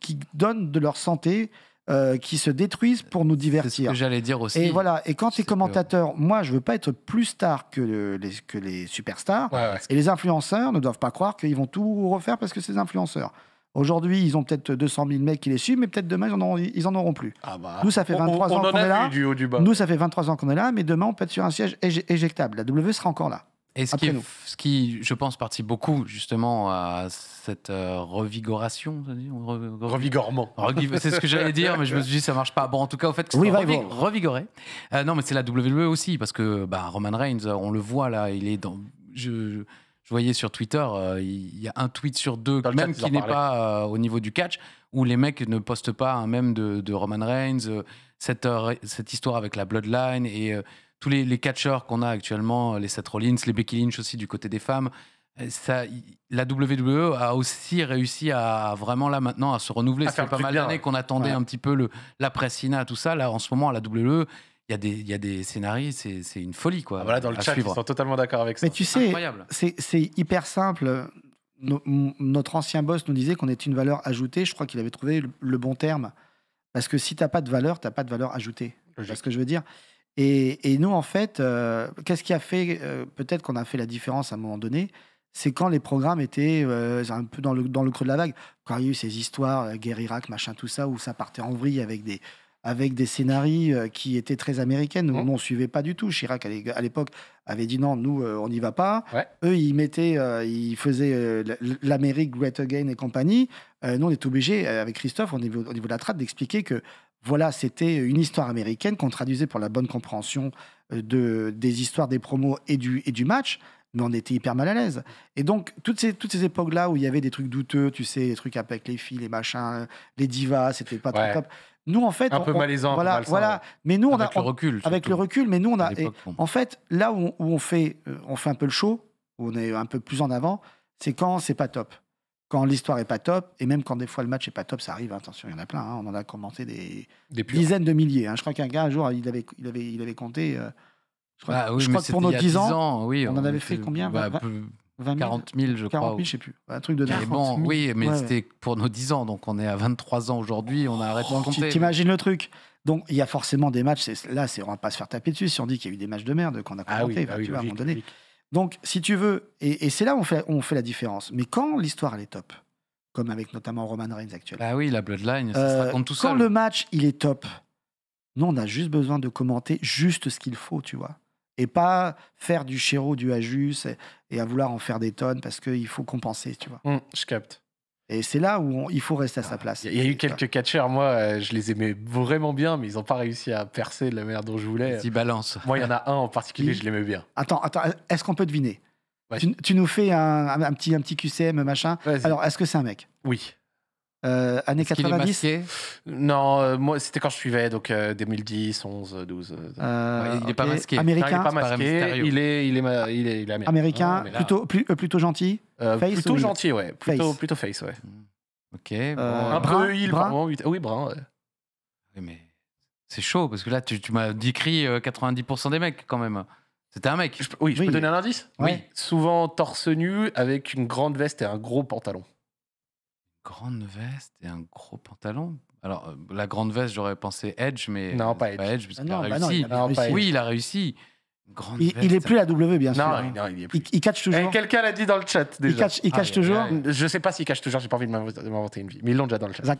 qui donnent de leur santé, euh, qui se détruisent pour nous divertir. j'allais dire aussi. Et voilà. Et quand tu es commentateur, moi, je veux pas être plus star que, les, que les superstars. Et les influenceurs ne doivent pas croire qu'ils vont tout refaire parce que c'est des influenceurs. Aujourd'hui, ils ont peut-être 200 000 mecs qui les suivent, mais peut-être demain, ils en auront, plus. Ah bah. nous, ça fait 23 ans qu'on est là. Nous, ça fait 23 ans qu'on est là, mais demain, on peut être sur un siège éjectable. La W sera encore là. Et ce, qui, ce qui, je pense, partit beaucoup justement à cette euh, revigoration, revigorement. c'est ce que j'allais dire, mais je me suis dit ça marche pas. Bon, en tout cas, au fait que revigoré. Euh, non, mais c'est la WWE aussi parce que bah, Roman Reigns, on le voit là, il est dans. Je, voyais sur Twitter, euh, il y a un tweet sur deux, même qui n'est pas au niveau du catch, où les mecs ne postent pas un même de, de, Roman Reigns. Cette, cette, histoire avec la Bloodline et tous les, catcheurs qu'on a actuellement, les Seth Rollins, les Becky Lynch aussi du côté des femmes, euh, ça, la WWE a aussi réussi à vraiment là maintenant à se renouveler. C'est pas mal d'années qu'on attendait un petit peu le, la pressina, tout ça. Là, en ce moment, à la WWE, il y, a des, il y a des scénarios, c'est, une folie. Quoi, ah, voilà, dans le chat, suivre. totalement d'accord avec ça. Mais tu sais, c'est, hyper simple. notre ancien boss nous disait qu'on est une valeur ajoutée. Je crois qu'il avait trouvé le, bon terme. Parce que si tu pas de valeur, tu n'as pas de valeur ajoutée. C'est ce que je veux dire. Et, nous, en fait, euh, qu'est-ce qui a fait, euh, peut-être qu'on a fait la différence à un moment donné, c'est quand les programmes étaient euh, un peu dans le, dans le creux de la vague. Quand il y a eu ces histoires, guerre Irak, machin, tout ça, où ça partait en vrille avec des, avec des scénarios qui étaient très américaines. Nous, mmh. on ne suivait pas du tout. Chirac, à l'époque, avait dit non, nous, on n'y va pas. Eux, ils mettaient, ils faisaient l'Amérique Great Again et compagnie. nous, on est obligé, avec Christophe, au niveau, au niveau de la traite, d'expliquer que voilà, c'était une histoire américaine qu'on traduisait pour la bonne compréhension euh, de, des histoires, des promos et du, et du match, mais on était hyper mal à l'aise. Et donc, toutes ces, toutes ces époques-là où il y avait des trucs douteux, tu sais, les trucs avec les filles, les machins, les divas, c'était pas trop top. Nous, en fait. Un peu malaisant, voilà, voilà. Mais nous, on avec a. le recul. Avec le recul, mais nous, on a. en fait, là où on, fait, euh, on fait un peu le show, où on est un peu plus en avant, c'est quand c'est pas top quand l'histoire est pas top, et même quand des fois le match est pas top, ça arrive. Hein. attention, il y en a plein. Hein. on en a commenté des, dizaines de milliers. Hein. Je crois qu'un gars un jour, il avait, il avait, il avait compté. Euh, je crois, bah que pour nos 10, ans, oui, on, en avait fait combien 20, 40 000, je crois. 40 000, je sais plus. Un truc de mais bon, oui, mais c'était pour nos 10 ans. Donc on est à 23 ans aujourd'hui. On a arrêté de oh, compter. T'imagines le truc donc il y a forcément des matchs. Là, on va pas se faire taper dessus si on dit qu'il y a eu des matchs de merde qu'on a ah commenté. Bah à un moment donné. Donc, si tu veux, et, c'est là où on fait, on fait la différence. Mais quand l'histoire, est top, comme avec notamment Roman Reigns actuel. Ah oui, la Bloodline, ça se euh, raconte tout ça. Quand le match, il est top, nous, on a juste besoin de commenter juste ce qu'il faut, tu vois. Et pas faire du chéro, du ajus et, à vouloir en faire des tonnes parce qu'il faut compenser, tu vois. Hum, je capte. Et c'est là où il faut rester à sa place. Il y a eu quelques catcheurs, moi, euh, je les aimais vraiment bien, mais ils n'ont pas réussi à percer de la manière dont je voulais. Ils balance. Moi, il y en a un en particulier, je l'aimais bien. Attends, attends est-ce qu'on peut deviner tu, nous fais un, petit, un petit QCM, machin. Alors, est-ce que c'est un mec Oui. Euh, années 90 Non, euh, moi c'était quand je suivais, donc 2010, 11, 12. il n'est pas masqué. il pas masqué. Il est, il est, il est, américain. plutôt, euh, plutôt gentil. Euh, plutôt gentil, ouais. Plutôt face, plutôt face ouais. Mm. Ok. un brun, ah oui, brun. mais c'est chaud parce que là, tu, m'as décrit 90% des mecs quand même. C'était un mec. Je, oui, je peux te donner un indice. oui. Souvent torse nu avec une grande veste et un gros pantalon grande veste et un gros pantalon. Alors, euh, la grande veste, j'aurais pensé Edge, mais non, pas Edge, parce ah qu'il bah a réussi. Oui, il a réussi. il, veste, est plus la W, bien sûr. Non, hein. non il, est plus. il, il toujours. Eh, quelqu'un l'a dit dans le chat déjà. Il cache ah, toujours. Je sais pas s'il cache toujours, j'ai pas envie de m'inventer une vie. Mais ils l'ont déjà dans le chat. non,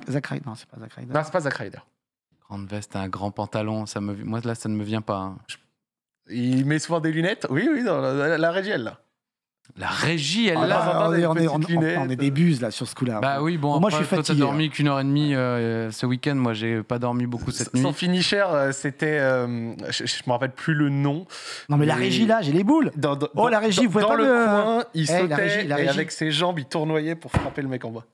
c'est pas Non, c'est pas Zach Ryder. Grande veste, un grand pantalon, ça me, moi là, ça ne me vient pas. Hein. Il met souvent des lunettes. Oui, oui, dans la, la régielle, là. La régie, elle ah, là, on, ah, est des buses là sur ce coup-là. Bah oui, bon, moi je suis fatigué. t'as dormi hein. qu'une heure et demie euh, ce week-end. Moi, j'ai pas dormi beaucoup cette nuit. Son finisher, euh, c'était, euh, je, me rappelle plus le nom. Non, mais, la régie là, j'ai les boules. oh, la régie, vous voyez dans pas le coin, il eh, sautait et avec ses jambes, il tournoyait pour frapper le mec en bas.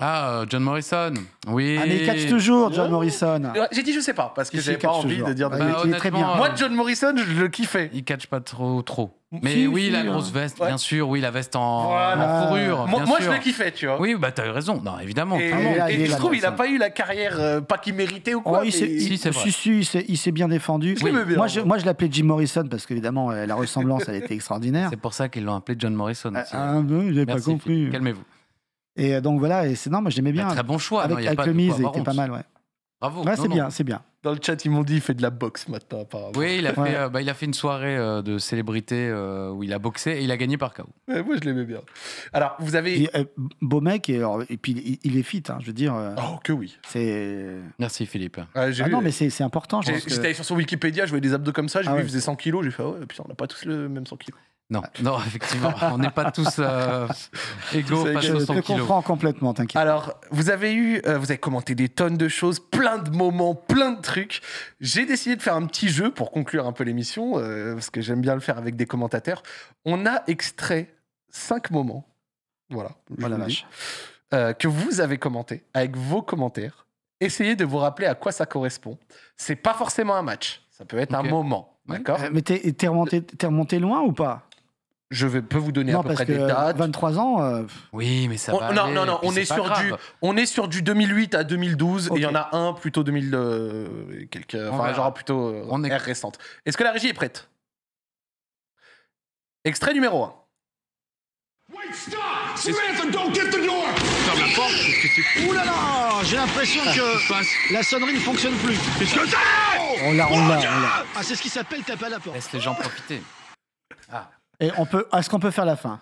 Ah, euh, John Morrison, oui. Ah, mais il catch toujours, John Morrison. J'ai dit, je sais pas, parce que j'avais pas envie de dire. Ah, très bien. Moi, John Morrison, je le kiffais. Il catch pas trop, trop. Mais oui, la hein. grosse veste, bien sûr, oui, la veste en, ah. fourrure. Moi, je le kiffais, tu vois. Oui, bah, t'as eu raison, non, évidemment. Et, trouve, il a pas eu la carrière, euh, pas qu'il méritait ou quoi. il s'est bien défendu. moi, je, l'appelais Jim Morrison parce qu'évidemment, euh, la ressemblance, elle était extraordinaire. C'est pour ça qu'ils l'ont appelé John Morrison. Ah, j'ai pas compris. Calmez-vous. Et euh, donc voilà, et c'est non, moi j'aimais bah, bien. Un très bon choix, avec, a le il c'était pas mal, ouais. Bravo. Ouais, c'est bien, c'est bien. Dans le chat, ils m'ont dit il fait de la boxe maintenant, apparemment. Oui, il a fait, euh, bah, il a fait une soirée euh, de célébrité où il a boxé et il a gagné par KO. moi, je l'aimais bien. Alors, vous avez. beau mec, et, puis il, est fit, hein, je veux dire. oh, que oui. C'est. Merci, Philippe. Ah, ah non, mais c'est important. J'étais allé sur son Wikipédia, je voyais des abdos comme ça, j'ai ah, vu, faisait 100 kilos, j'ai fait, oh, putain, on n'a pas tous le même 100 kilos. Non, ah. non, effectivement, on n'est pas tous euh, *laughs* égaux Je comprends complètement, t'inquiète. Alors, vous avez eu, euh, vous avez commenté des tonnes de choses, plein de moments, plein de trucs. J'ai décidé de faire un petit jeu pour conclure un peu l'émission, euh, parce que j'aime bien le faire avec des commentateurs. On a extrait cinq moments, voilà, oh que vous avez commenté avec vos commentaires. Essayez de vous rappeler à quoi ça correspond. C'est pas forcément un match, ça peut être un moment. D'accord. Mais t'es remonté, remonté, loin ou pas je peux vous donner à peu près des euh, dates. 23 ans. Euh, oui, mais ça va. Non, non, non, on est, sur du, on est sur du 2008 à 2012 et il y en a un plutôt 2000 euh, quelques, enfin genre plutôt euh, est... Est-ce que la régie est prête Extrait numéro 1. Samantha, don't get the door. Ferme Ouh là là, j'ai l'impression que la sonnerie ne fonctionne plus. Qu'est-ce que c'est On l'a, on l'a, Ah, c'est ce qui s'appelle taper à la porte. Laisse les gens profiter. Ah. Et on peut, est-ce qu'on peut faire la fin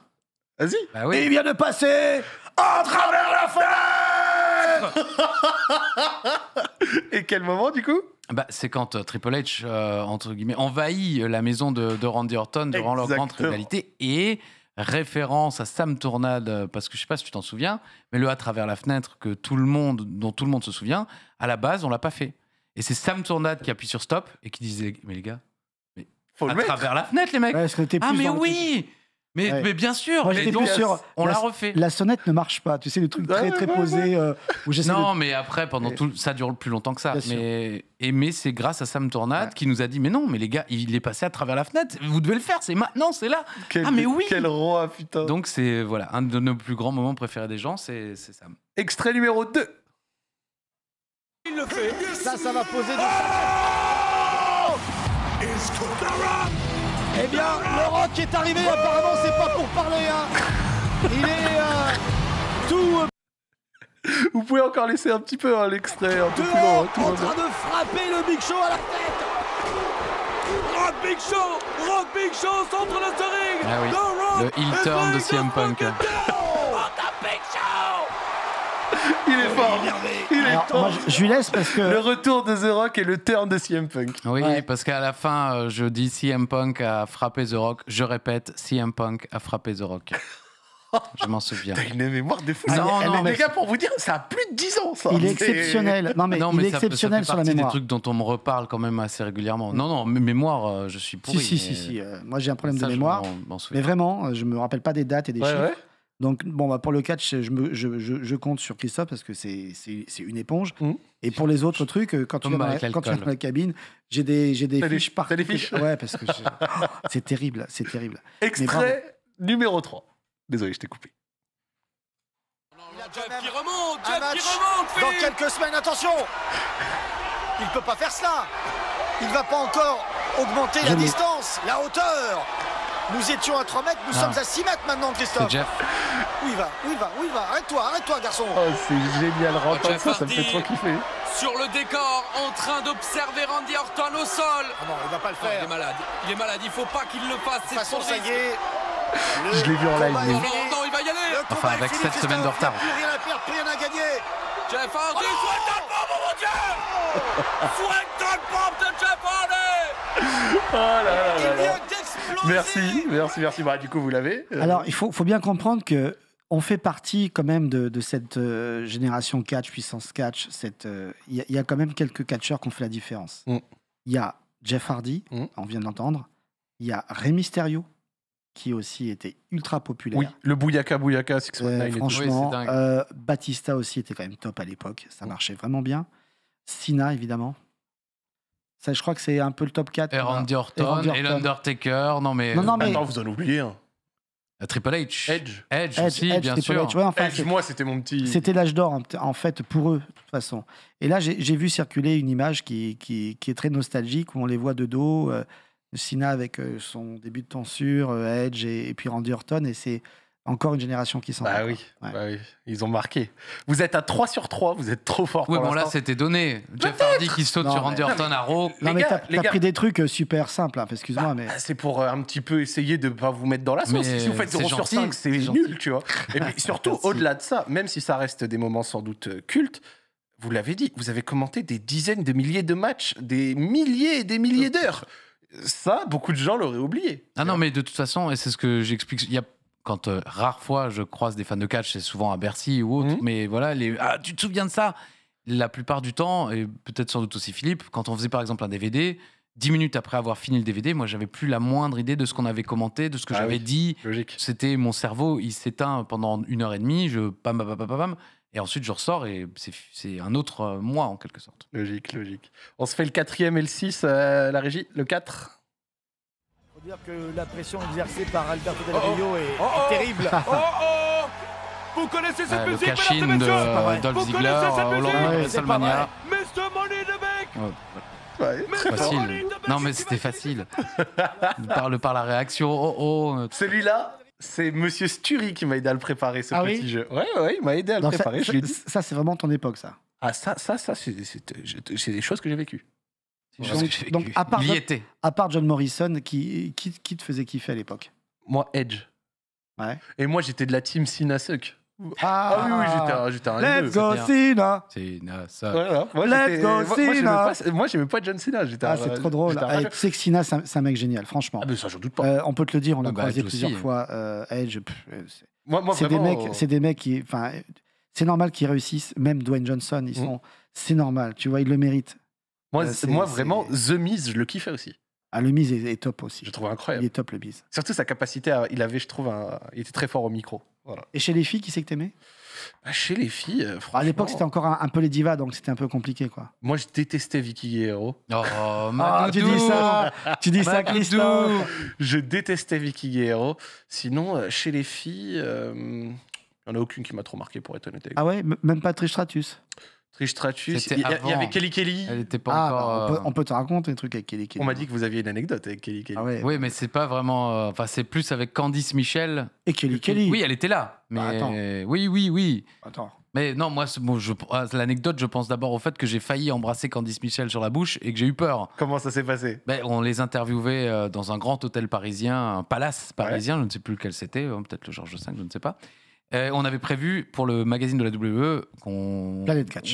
Vas-y. Bah Il vient de passer à travers la fenêtre. *laughs* Et quel moment du coup bah, c'est quand euh, Triple H euh, entre guillemets envahit euh, la maison de, Randy Orton durant leur grande rivalité et référence à Sam Tournade, parce que je sais pas si tu t'en souviens, mais le à travers la fenêtre que tout le monde dont tout le monde se souvient, à la base on l'a pas fait. Et c'est Sam Tournade qui appuie sur stop et qui disait mais les gars à travers la fenêtre, les mecs. Ah, mais oui mais, mais bien sûr, on la refait. La sonnette ne marche pas. Tu sais, le truc très, très posé euh, Non, mais après, pendant tout, ça dure plus longtemps que ça. Mais, c'est grâce à Sam Tornade qui nous a dit, mais non, mais les gars, il est passé à travers la fenêtre. Vous devez le faire, c'est maintenant, c'est là. Ah, mais oui Quel roi, putain. Donc c'est voilà, un de nos plus grands moments préférés des gens, c'est Sam. Extrait numéro 2. Il le fait. Ça, ça va poser eh bien, le rock est arrivé, apparemment c'est pas pour parler. Hein. Il est euh, tout euh, vous pouvez encore laisser un petit peu à hein, l'extrait, hein, en en train de frapper le Big Show à la tête. Rock Big Show, Rock Big Show centre de ce ring. Ah oui. le heel turn de CM Punk. Il est fort. Il est je, lui laisse parce que. Le retour de The Rock et le turn de CM Punk. Oui, parce qu'à la fin, euh, je dis CM Punk a frappé The Rock. Je répète, CM Punk a frappé The Rock. *laughs* Je m'en souviens. T'as une mémoire de fou. non, non, les gars, pour vous dire, ça a plus de 10 ans, ça. Il est exceptionnel. Non, mais, il est exceptionnel sur la mémoire. C'est des trucs dont on me reparle quand même assez régulièrement. Non, non, mémoire, euh, je suis pourri. Si, si, si. si. Euh, moi, j'ai un problème de mémoire. mais vraiment, je me rappelle pas des dates et des choses chiffres. Donc, bon, bah, pour le catch, je, compte sur Christophe parce que c'est une éponge. Mmh. Et pour les autres trucs, euh, quand tu, dans la cabine, j'ai des, des fiches Ouais, parce que oh, c'est terrible, c'est terrible. Extrait numéro 3. Désolé, je t'ai coupé. Il a Jeff qui remonte, remonte Dans quelques semaines, attention Il ne peut pas faire cela Il ne va pas encore augmenter la distance, la hauteur nous étions à 3 mètres, nous ah. sommes à 6 mètres maintenant, Christophe. Jeff. Où il va Où il va Où va Arrête-toi, arrête-toi, garçon. Oh, c'est génial, rentre ça, ça me fait trop kiffer. Sur le décor, en train d'observer Randy Orton au sol. Ah non, il va pas le faire. il est malade, il est malade, il faut pas qu'il le fasse. c'est toute façon, ça Je l'ai vu en live. Non, il va y aller. enfin, avec 7 semaines de retard. rien à perdre, plus rien à gagner. Jeff Hardy, oh, soit dans le pompe, mon Dieu *laughs* le de Jeff Hardy Oh là là là là Merci, merci, merci. Bah, du coup, vous l'avez. Euh. Alors, il faut, bien comprendre que on fait partie quand même de, cette euh, génération catch, puissance catch. Euh, il y, a quand même quelques catcheurs qui ont fait la différence. Mm. Il y a Jeff Hardy, mm. on vient d'entendre. Il y a Rey Mysterio, qui aussi était ultra populaire. Oui, le Bouyaka Bouyaka, Franchement, Batista aussi était quand même top à l'époque. Ça mm. marchait vraiment bien. Sina, évidemment je crois que c'est un peu le top 4. Et Randy Orton, et l'Undertaker. Non, mais. Non, vous en oubliez euh, Triple H. Edge. Edge, aussi, bien sûr. moi, c'était mon petit. C'était l'âge d'or, en fait, pour eux, de toute façon. Et là, j'ai vu circuler une image qui, qui, est très nostalgique, où on les voit de dos. Euh, avec euh, son début de tonsure, euh, Edge et puis Randy Orton. Et c'est encore une génération qui s'en bah, oui, bah oui, ils ont marqué. Vous êtes à 3 sur 3, vous êtes trop fort. Oui, bon là c'était donné. Jeff Hardy qui saute sur Anderton à Raw. Non mais t'as pris des trucs euh, super simples, hein, excuse-moi. Bah, mais... Bah, c'est pour euh, un petit peu essayer de ne pas vous mettre dans la sauce. si vous faites 0 sur 5, c'est nul, tu vois. Et *laughs* surtout, au-delà de ça, même si ça reste des moments sans doute euh, cultes, vous l'avez dit, vous avez commenté des dizaines de milliers de matchs, des milliers et des milliers d'heures ça, beaucoup de gens l'auraient oublié. Ah non, mais de toute façon, et c'est ce que j'explique, il y a quand euh, fois je croise des fans de catch, c'est souvent à Bercy ou autre, mhm. mais voilà, les, ah, tu te souviens de ça La plupart du temps, et peut-être sans doute aussi Philippe, quand on faisait par exemple un DVD, dix minutes après avoir fini le DVD, moi j'avais plus la moindre idée de ce qu'on avait commenté, de ce que ah j'avais dit. Logique. C'était mon cerveau, il s'éteint pendant une heure et demie, je pam pam pam Et ensuite, je ressors et c'est, un autre euh, moi en quelque sorte. Logique, logique. On se fait le quatrième et le 6, euh, la régie, le 4 dire que la pression exercée par Alberto Del oh, oh. Rio est, oh, terrible. Oh, Vous connaissez cette euh, musique, le cash de Dolph Ziggler, Hollande, WrestleMania. Mr. Money the Ouais, facile. Non, mais c'était facile. par, par la réaction. Oh, oh. Celui-là, c'est Monsieur Sturi qui m'a aidé à le préparer, ce ah petit jeu. Ouais, ouais, il m'a aidé à le préparer. Ça, c'est vraiment ton époque, ça. Ah, ça, ça, ça c'est des choses que j'ai vécues. Donc, donc, à part, John, à part John Morrison, qui, te faisait kiffer à l'époque Moi, Edge. Et moi, j'étais de la team Sina Ah, ah, oui, oui, j'étais un, un Let's e e. go Cena Cena, Moi, Let's go Moi, j'aimais pas, John Sina. Ah, c'est trop euh, drôle. Ah, tu que Sina, c'est un, mec génial, franchement. Ah, ça, doute pas. Euh, on peut te le dire, on l'a bah, croisé plusieurs fois. Edge, c'est des, mecs, des mecs qui. C'est normal qu'ils réussissent, même Dwayne Johnson, ils mm. sont. C'est normal, tu vois, ils le méritent. Moi, euh, moi vraiment, The Miz, je le kiffais aussi. Ah, le Miz est, top aussi. Je trouve incroyable. Il est top, le Miz. Surtout sa capacité à. Il avait, je trouve, il était très fort au micro. Et chez les filles, qui c'est que t'aimais bah, Chez les filles, franchement. Euh, à l'époque, c'était encore un, peu les divas, donc c'était un peu compliqué, quoi. Moi, je détestais Vicky Guerrero. Oh, *laughs* ah, tu dis ça Tu dis ça, Christophe Je détestais Vicky Guerrero. Sinon, euh, chez les filles. Il n'y en a aucune qui m'a trop marqué pour être honnête. ah ouais, même pas Stratus Trish Stratus. Il y, avait Kelly Kelly. pas ah, bah, euh, on, peut, te raconter un truc avec Kelly Kelly. On m'a dit que vous aviez une anecdote avec Kelly Kelly. Ah oui, mais c'est pas vraiment. Euh, enfin, c'est plus avec Candice Michel. Et Kelly Kelly. Oui, elle était là. Bah, mais attends. oui, oui, oui. Attends. Mais non, moi, ah, l'anecdote, je pense d'abord au fait que j'ai failli embrasser Candice Michel sur la bouche et que j'ai eu peur. Comment ça s'est passé Ben, on les interviewait euh, dans un grand hôtel parisien, un palace parisien, je ne sais plus lequel c'était, hein, peut-être le Georges V, je ne sais pas. Euh, on avait prévu pour le magazine de la WE qu'on.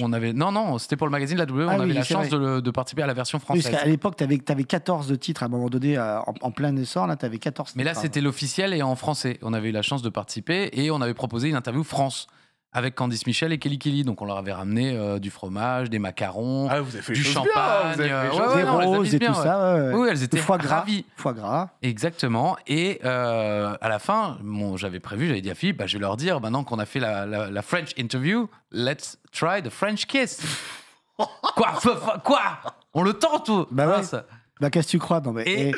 On avait... Non, non, c'était pour le magazine de la WWE on ah avait la chance de, participer à la version française. À parce qu'à l'époque, tu avais, 14 titres à un moment donné, euh, en, plein essor, là, tu avais Mais là, hein. c'était l'officiel et en français. On avait eu la chance de participer et on avait proposé une interview France avec Candice Michel et Kelly Kelly. Donc on leur avait ramené euh, du fromage, des macarons, ah, du champagne, euh, des roses et tout ça. Oui, elles étaient foie gras, Foie gras. Exactement. Et euh, à la fin, bon, j'avais prévu, j'avais dit à Philippe, bah, je vais leur dire, maintenant qu'on a fait la, French interview, let's try the French kiss. *laughs* quoi Quoi On le tente ou Bah ouais. Bah, qu'est-ce que tu crois non, mais,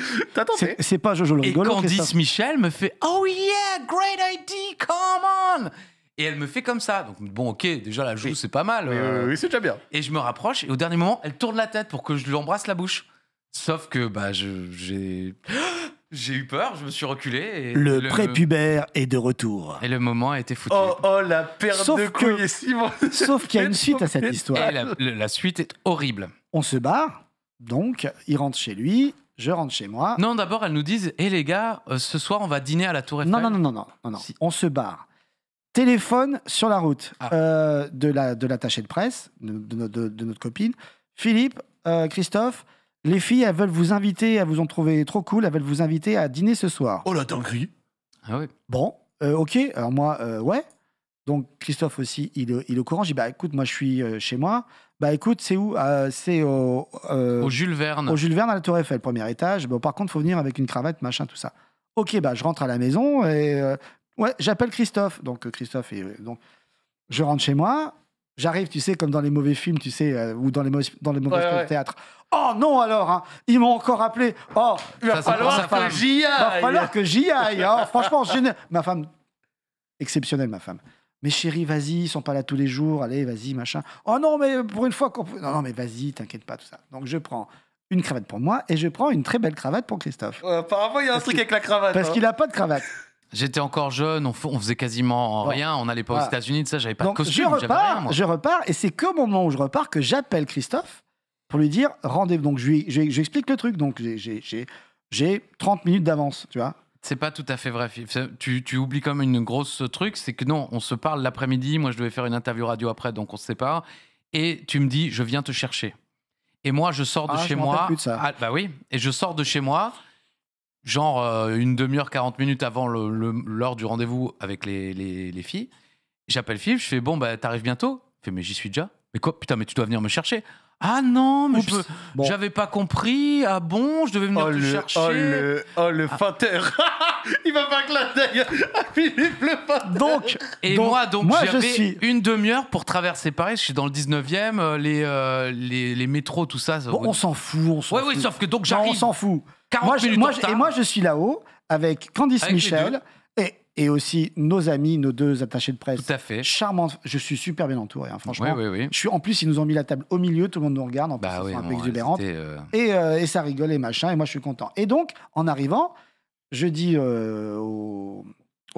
C'est pas Jojo le rigolo. Et Candice Michel me fait Oh yeah, great idea, come on et elle me fait comme ça. Donc, bon, ok, déjà la joue, c'est pas mal. Euh. Oui, c'est déjà bien. Et je me rapproche, et au dernier moment, elle tourne la tête pour que je lui embrasse la bouche. Sauf que, bah, j'ai. *gasps* J'ai eu peur, je me suis reculé. le, prépubère est de retour. Et le moment a été foutu. Oh, oh la perte sauf de couilles *laughs* Sauf qu'il y a une suite à cette *laughs* histoire. la, suite est horrible. On se barre, donc il rentre chez lui, je rentre chez moi. Non, d'abord, elles nous disent Hé les gars, euh, ce soir, on va dîner à la Tour Eiffel. Non, non, non, non. non, non. On se barre téléphone sur la route ah. euh, de l'attaché la, de, de, presse, de, de, notre copine. Philippe, euh, Christophe, les filles, elles veulent vous inviter, elles vous ont trouvé trop cool, elles veulent vous inviter à dîner ce soir. Oh la dinguerie Ah Bon, euh, ok, alors moi, ouais. Donc Christophe aussi, il, il est au courant. J'ai dit, bah écoute, moi je suis chez moi. Bah écoute, c'est où C'est au, au Jules Verne. Au Jules Verne à la Tour Eiffel, premier étage. Bon, par contre, faut venir avec une cravate, machin, tout ça. Ok, bah je rentre à la maison et Ouais, j'appelle Christophe. Donc, euh, Christophe, et, euh, donc, je rentre chez moi. J'arrive, tu sais, comme dans les mauvais films, tu sais, euh, ou dans les mauvais, dans les mauvais théâtre. Oh non alors, hein, ils m'ont encore appelé. Oh, il va falloir que j'y aille. Il va falloir que j'y aille. Franchement, ma femme, exceptionnelle ma femme. Mais chérie, vas-y, ils sont pas là tous les jours. Allez, vas-y, machin. Oh non, mais pour une fois Non, non, mais vas-y, t'inquiète pas, tout ça. Donc je prends une cravate pour moi et je prends une très belle cravate pour Christophe. Parfois, apparemment, il y a un truc avec la cravate. Parce hein. qu'il a pas de cravate. J'étais encore jeune, on, faisait quasiment rien, on n'allait pas aux États-Unis, ça, j'avais pas de costume. Je repars, rien, je repars, et c'est qu'au moment où je repars que j'appelle Christophe pour lui dire rendez-vous. Donc, j'explique le truc. Donc, j'ai 30 minutes d'avance, tu vois. C'est pas tout à fait vrai. Tu, tu oublies comme une grosse truc, c'est que non, on se parle l'après-midi. Moi, je devais faire une interview radio après, donc on se sépare. Et tu me dis, je viens te chercher. Et moi, je sors de ah, chez moi. bah oui. Et je sors de chez moi genre euh, une demi-heure, 40 minutes avant l'heure du rendez-vous avec les, filles. J'appelle Philippe, je fais bon, bah t'arrives bientôt. Il fait mais j'y suis déjà. Mais quoi, putain, mais tu dois venir me chercher. Ah non, mais je j'avais pas compris. Ah bon, je devais venir oh te chercher. Oh le, oh ah. *laughs* Il va pas claquer. *laughs* Philippe le Donc, et moi, donc j'avais suis... une demi-heure pour traverser Paris. Je suis dans le 19e, euh, euh, les, les, métros, tout ça. bon, on s'en fout. On s'en fout. Oui, sauf que donc j'arrive. On s'en fout. Et moi, je suis là-haut avec Candice Michel et, aussi nos amis, nos deux attachés de presse. Tout à fait. Charmant. Je suis super bien entouré, hein, franchement. Oui, oui, oui. Je suis, en plus, ils nous ont mis la table au milieu, tout le monde nous regarde, en bah plus, c'est un peu exubérante. Euh, euh, et, ça rigole et machin, et moi, je suis content. Et donc, en arrivant, je dis euh, au,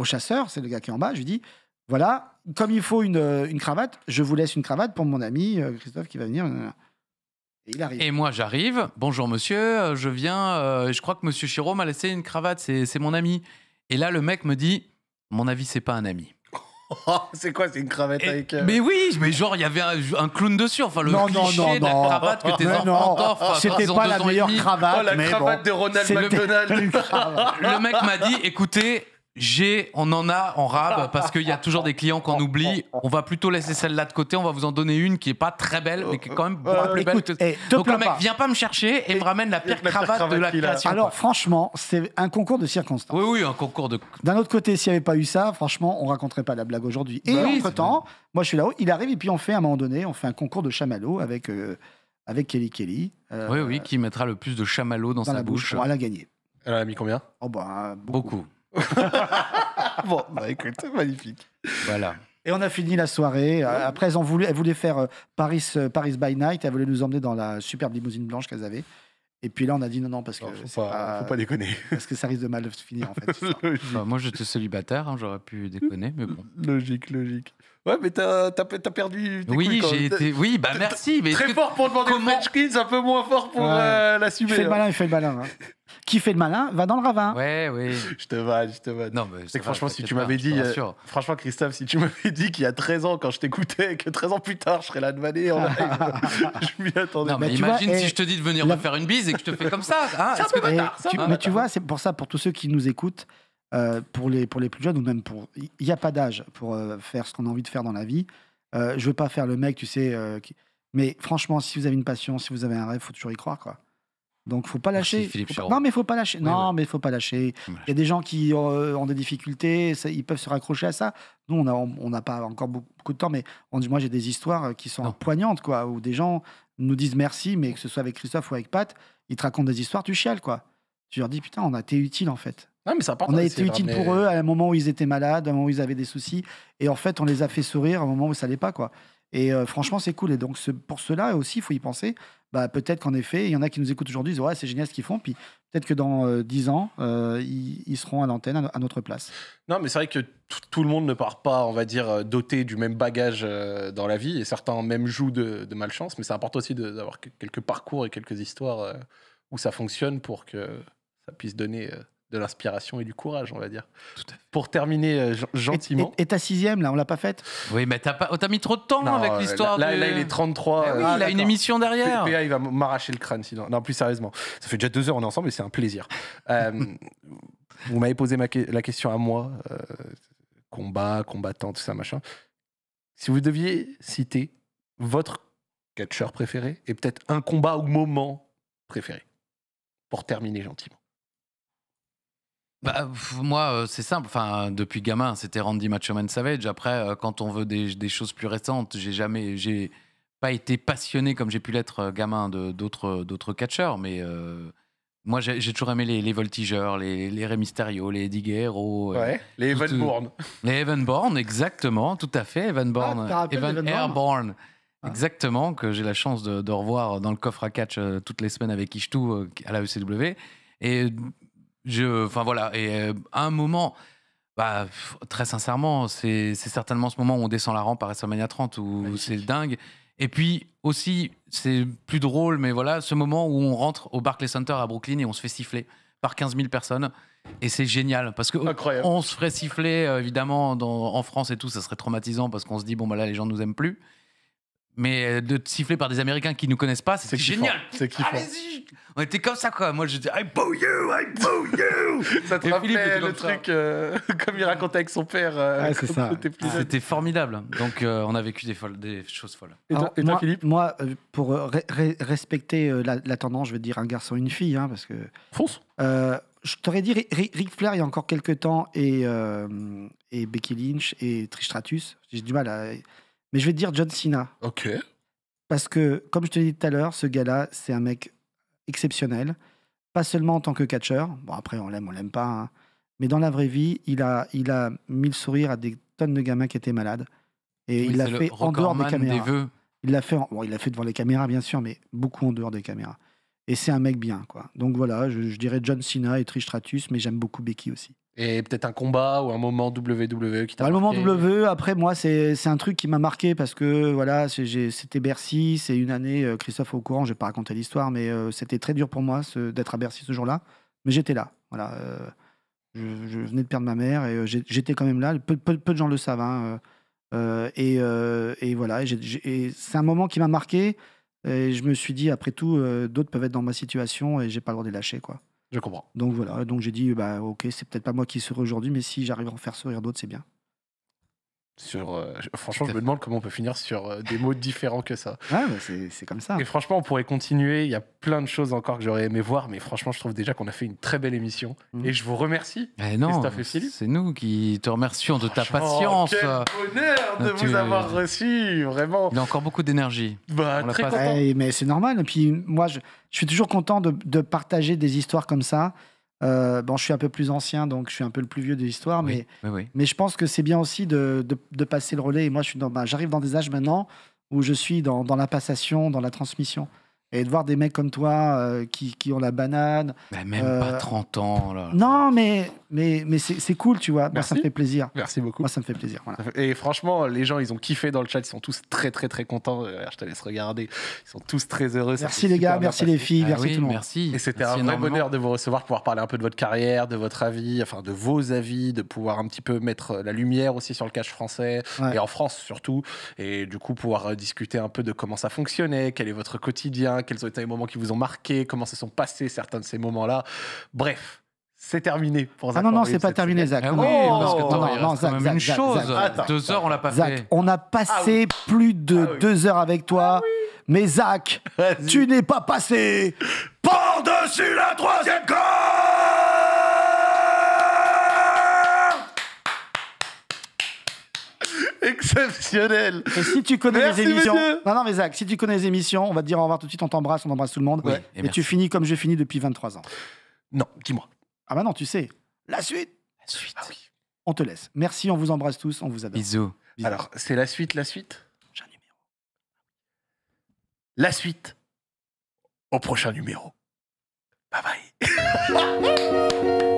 chasseur, c'est le gars qui est en bas, je lui dis voilà, comme il faut une, une, cravate, je vous laisse une cravate pour mon ami Christophe qui va venir. Et moi, j'arrive. Bonjour, monsieur. Euh, je viens. Euh, je crois que monsieur Chiro m'a laissé une cravate. C'est mon ami. Et là, le mec me dit Mon avis, c'est pas un ami. *laughs* c'est quoi, c'est une cravate avec. Euh, mais oui, mais genre, il y avait un, clown dessus. Enfin, le non, cliché non, non, de la cravate que tes enfants t'offrent. C'était pas la meilleure cravate. Oh, la cravate de Ronald McDonald. *laughs* le mec m'a dit écoutez, j'ai, on en a en rab parce qu'il y a toujours des clients qu'on oublie. On va plutôt laisser celle-là de côté. On va vous en donner une qui n'est pas très belle, mais qui est quand même beaucoup euh, plus belle. Écoute, eh, Donc le mec pas. vient pas me chercher et, me ramène la pire, cravate, de la création. Alors franchement, c'est un concours de circonstances. Oui, oui, un concours de. D'un autre côté, s'il n'y avait pas eu ça, franchement, on raconterait pas la blague aujourd'hui. Et bah entre temps, moi je suis là-haut, il arrive et puis on fait à un moment donné, on fait un concours de chamallow avec euh, avec Kelly Kelly. Euh, oui, oui, qui mettra le plus de chamallow dans, sa bouche. bouche. Elle a mis combien oh, bah, beaucoup. *laughs* bon, bah, écoute, magnifique. Voilà. Et on a fini la soirée. Euh, après, elles, ont voulu, elles voulaient faire euh, Paris, euh, Paris by Night. Elles voulaient nous emmener dans la superbe limousine blanche qu'elles avaient. Et puis là, on a dit non, non, parce oh, que. faut, pas, faut pas déconner. *laughs* Parce que ça risque de mal finir, en fait. *laughs* moi, j'étais célibataire, hein, j'aurais pu déconner, mais bon. Logique, logique. Ouais, mais t'as as, perdu. Oui, j'ai été. Oui, bah merci. Mais très fort pour demander comment... French Kids, un peu moins fort pour euh, l'assumer. Il hein. fait le malin, il fait le malin. Qui fait le malin va dans le ravin. Ouais, oui. Je te vanne, je te vanne. Non, mais c'est que franchement, si tu m'avais dit, euh, franchement, Christophe, si tu *laughs* m'avais dit qu'il y a 13 ans, quand je t'écoutais, que 13 ans plus tard, je serais là de vanner *laughs* je m'y attendais. Non, mais, bah, imagine eh, si je te dis de venir me faire une bise et que je te fais comme ça. Hein, que... bâtard. Hein. mais tu vois, c'est pour ça, pour tous ceux qui nous écoutent, euh, pour, les, pour les plus jeunes, ou même pour. Il n'y a pas d'âge pour euh, faire ce qu'on a envie de faire dans la vie. Euh, je veux pas faire le mec, tu sais. Euh, mais franchement, si vous avez une passion, si vous avez un rêve, faut toujours y croire, quoi. Donc, faut pas lâcher. Non, mais faut pas lâcher. non, mais faut pas lâcher. Il y a des gens qui ont des difficultés, ils peuvent se raccrocher à ça. Nous, on n'a on n'a pas encore beaucoup de temps, mais on dit, moi, j'ai des histoires qui sont poignantes, quoi, où des gens nous disent merci, mais que ce soit avec Christophe ou avec Pat, ils te racontent des histoires, tu chiales, quoi. Tu leur dis, putain, on a été utile, en fait on a été utile hein, pour eux à un moment où ils étaient malades, à un moment où ils avaient des soucis. Et en fait, on les a fait sourire à un moment où ça n'allait pas. quoi. Et euh, franchement, c'est cool. Et donc, pour cela aussi, il faut y penser. Bah, peut-être qu'en effet, il y en a qui nous écoutent aujourd'hui, ils disent Ouais, c'est génial ce qu'ils font. Puis peut-être que dans euh, dix 10 ans, euh, ils, seront à l'antenne, à, notre place. Non, mais c'est vrai que tout le monde ne part pas, on va dire, doté du même bagage dans la vie. Et certains même jouent de, malchance. Mais ça importe aussi d'avoir quelques parcours et quelques histoires où ça fonctionne pour que ça puisse donner de l'inspiration et du courage, on va dire. Pour terminer euh, gentiment. Et, ta sixième, là, on l'a pas faite Oui, mais t'as, as oh, mis trop de temps avec euh, l'histoire. de... là, il est 33. Eh euh, oui, il a une émission derrière. PA, il va m'arracher le crâne, sinon. Non, plus sérieusement. Ça fait déjà deux heures, on est ensemble et c'est un plaisir. *laughs* vous m'avez posé la question à moi combat, combattant, tout ça, machin. Si vous deviez citer votre catcheur préféré et peut-être un combat ou moment préféré, pour terminer gentiment. Bah, moi, euh, c'est simple. Enfin, depuis gamin, c'était Randy Machoman Savage. Après, euh, quand on veut des, choses plus récentes, j'ai jamais, j'ai pas été passionné comme j'ai pu l'être euh, gamin de d'autres d'autres catcheurs. Mais moi, j'ai toujours aimé les, voltigeurs, les, les Rey Mysterio, les Eddie Guerrero, les Evan Bourne. Les Evan Bourne, exactement, tout à fait. Ah, Evan Bourne, Evan, Airborne. Ah. Exactement, que j'ai la chance de, revoir dans le coffre à catch toutes les semaines avec Ishtou à la ECW. Et je, enfin voilà, et euh, à un moment, bah, très sincèrement, c'est certainement ce moment où on descend la rampe à WrestleMania 30 où c'est dingue. Et puis aussi, c'est plus drôle, mais voilà, ce moment où on rentre au Barclays Center à Brooklyn et on se fait siffler par 15 000 personnes. Et c'est génial parce que on se ferait siffler euh, évidemment en France et tout, ça serait traumatisant parce qu'on se dit bon bah là les gens nous aiment plus. Mais euh, de siffler par des Américains qui nous connaissent pas, c'est génial. allez On était comme ça quoi. Moi je dis I boo you, I you. *laughs* ça te rappelle le truc euh, *laughs* comme il racontait avec son père. Euh, c'était formidable. Donc on a vécu des, des choses folles. Et moi, pour respecter la, tendance, je vais dire un garçon une fille, hein, parce que. Fonce. je t'aurais dit Ric Flair il y a encore quelques temps et, et Becky Lynch et Trish Stratus. J'ai du mal à mais je vais te dire John Cena. Ok. Parce que, comme je te l'ai tout à l'heure, ce gars-là, c'est un mec exceptionnel. Pas seulement en tant que catcheur. Bon, après, on l'aime, on l'aime pas. Hein. Mais dans la vraie vie, il a, il a mis le sourire à des tonnes de gamins qui étaient malades. Et il l'a fait en dehors des caméras. il l'a fait, bon, il l'a fait devant les caméras, bien sûr, mais beaucoup en dehors des caméras. Et c'est un mec bien, quoi. Donc voilà, je, dirais John Cena et Trish Stratus, mais j'aime beaucoup Becky aussi. Et peut-être un combat ou un moment WWE qui t'a marqué bah, Le moment WWE, après moi, c'est un truc qui m'a marqué parce que voilà, c'était Bercy, c'est une année, euh, Christophe est au courant, je vais pas raconter l'histoire, mais euh, c'était très dur pour moi d'être à Bercy ce jour-là. Mais j'étais là, voilà. Euh, je, venais de perdre ma mère et j'étais quand même là. Peu, de gens le savent. Hein, et, et, voilà, c'est un moment qui m'a marqué et je me suis dit, après tout, euh, d'autres peuvent être dans ma situation et j'ai pas le droit de les lâcher, quoi. Je comprends. Donc voilà, donc j'ai dit, bah ok, c'est peut-être pas moi qui serai aujourd'hui, mais si j'arrive à en faire sourire d'autres, c'est bien. Sur, euh, franchement, je me demande comment on peut finir sur euh, des mots différents que ça. Ouais, c'est comme ça. Et franchement, on pourrait continuer. Il y a plein de choses encore que j'aurais aimé voir, mais franchement, je trouve déjà qu'on a fait une très belle émission. Mm. Et je vous remercie. Eh non, c'est nous qui te remercions de ta oh, patience. Quel bonheur de euh, vous avoir reçu, vraiment. Il a encore beaucoup d'énergie. Bah, très content. mais c'est normal. Et puis moi, je, suis toujours content de partager des histoires comme ça. Euh, bon, je suis un peu plus ancien, donc je suis un peu le plus vieux de l'histoire, mais, mais je pense que c'est bien aussi de, passer le relais. Et moi, j'arrive dans, bah, dans des âges maintenant où je suis dans, la passation, dans la transmission. Et de voir des mecs comme toi euh, qui, qui, ont la banane. Bah, même pas 30 euh, ans, là. Non, mais mais, mais c'est cool, tu vois. ça me fait plaisir. Merci beaucoup. Moi, ça me fait plaisir. Et franchement, les gens, ils ont kiffé dans le chat. Ils sont tous très, très, très contents. Euh, je te laisse regarder. Ils sont tous très heureux. Merci les gars, merci les filles, ah merci tout le monde. Merci. Et c'était un vrai bonheur de vous recevoir, pouvoir parler un peu de votre carrière, de votre avis, enfin de vos avis, de pouvoir un petit peu mettre euh, la lumière aussi sur le cash français et en France surtout. Et du coup, pouvoir euh, discuter un peu de comment ça fonctionnait, quel est votre quotidien, quels ont été les moments qui vous ont marqué, comment se sont passés certains de ces moments-là. Bref, c'est terminé pour ah Zach. Ah non, non, c'est pas terminé, Zach. oui, non, non, même une chose. deux heures, on l'a pas Zach, on a passé ah plus de ah deux heures avec toi. Mais Zach, tu n'es pas passé par-dessus la troisième corde Exceptionnel. Et si tu connais les émissions, non non mais Zach, si tu connais les émissions, on va te dire au revoir tout de suite, on t'embrasse, on embrasse tout le monde, et, tu finis comme je finis depuis 23 ans. Non, dis-moi. Ah maintenant, tu sais. La suite La suite. Ah on te laisse. Merci, on vous embrasse tous, on vous adore. Bisous. Alors, c'est la suite, la suite numéro. La suite au prochain numéro. Bye bye. *laughs*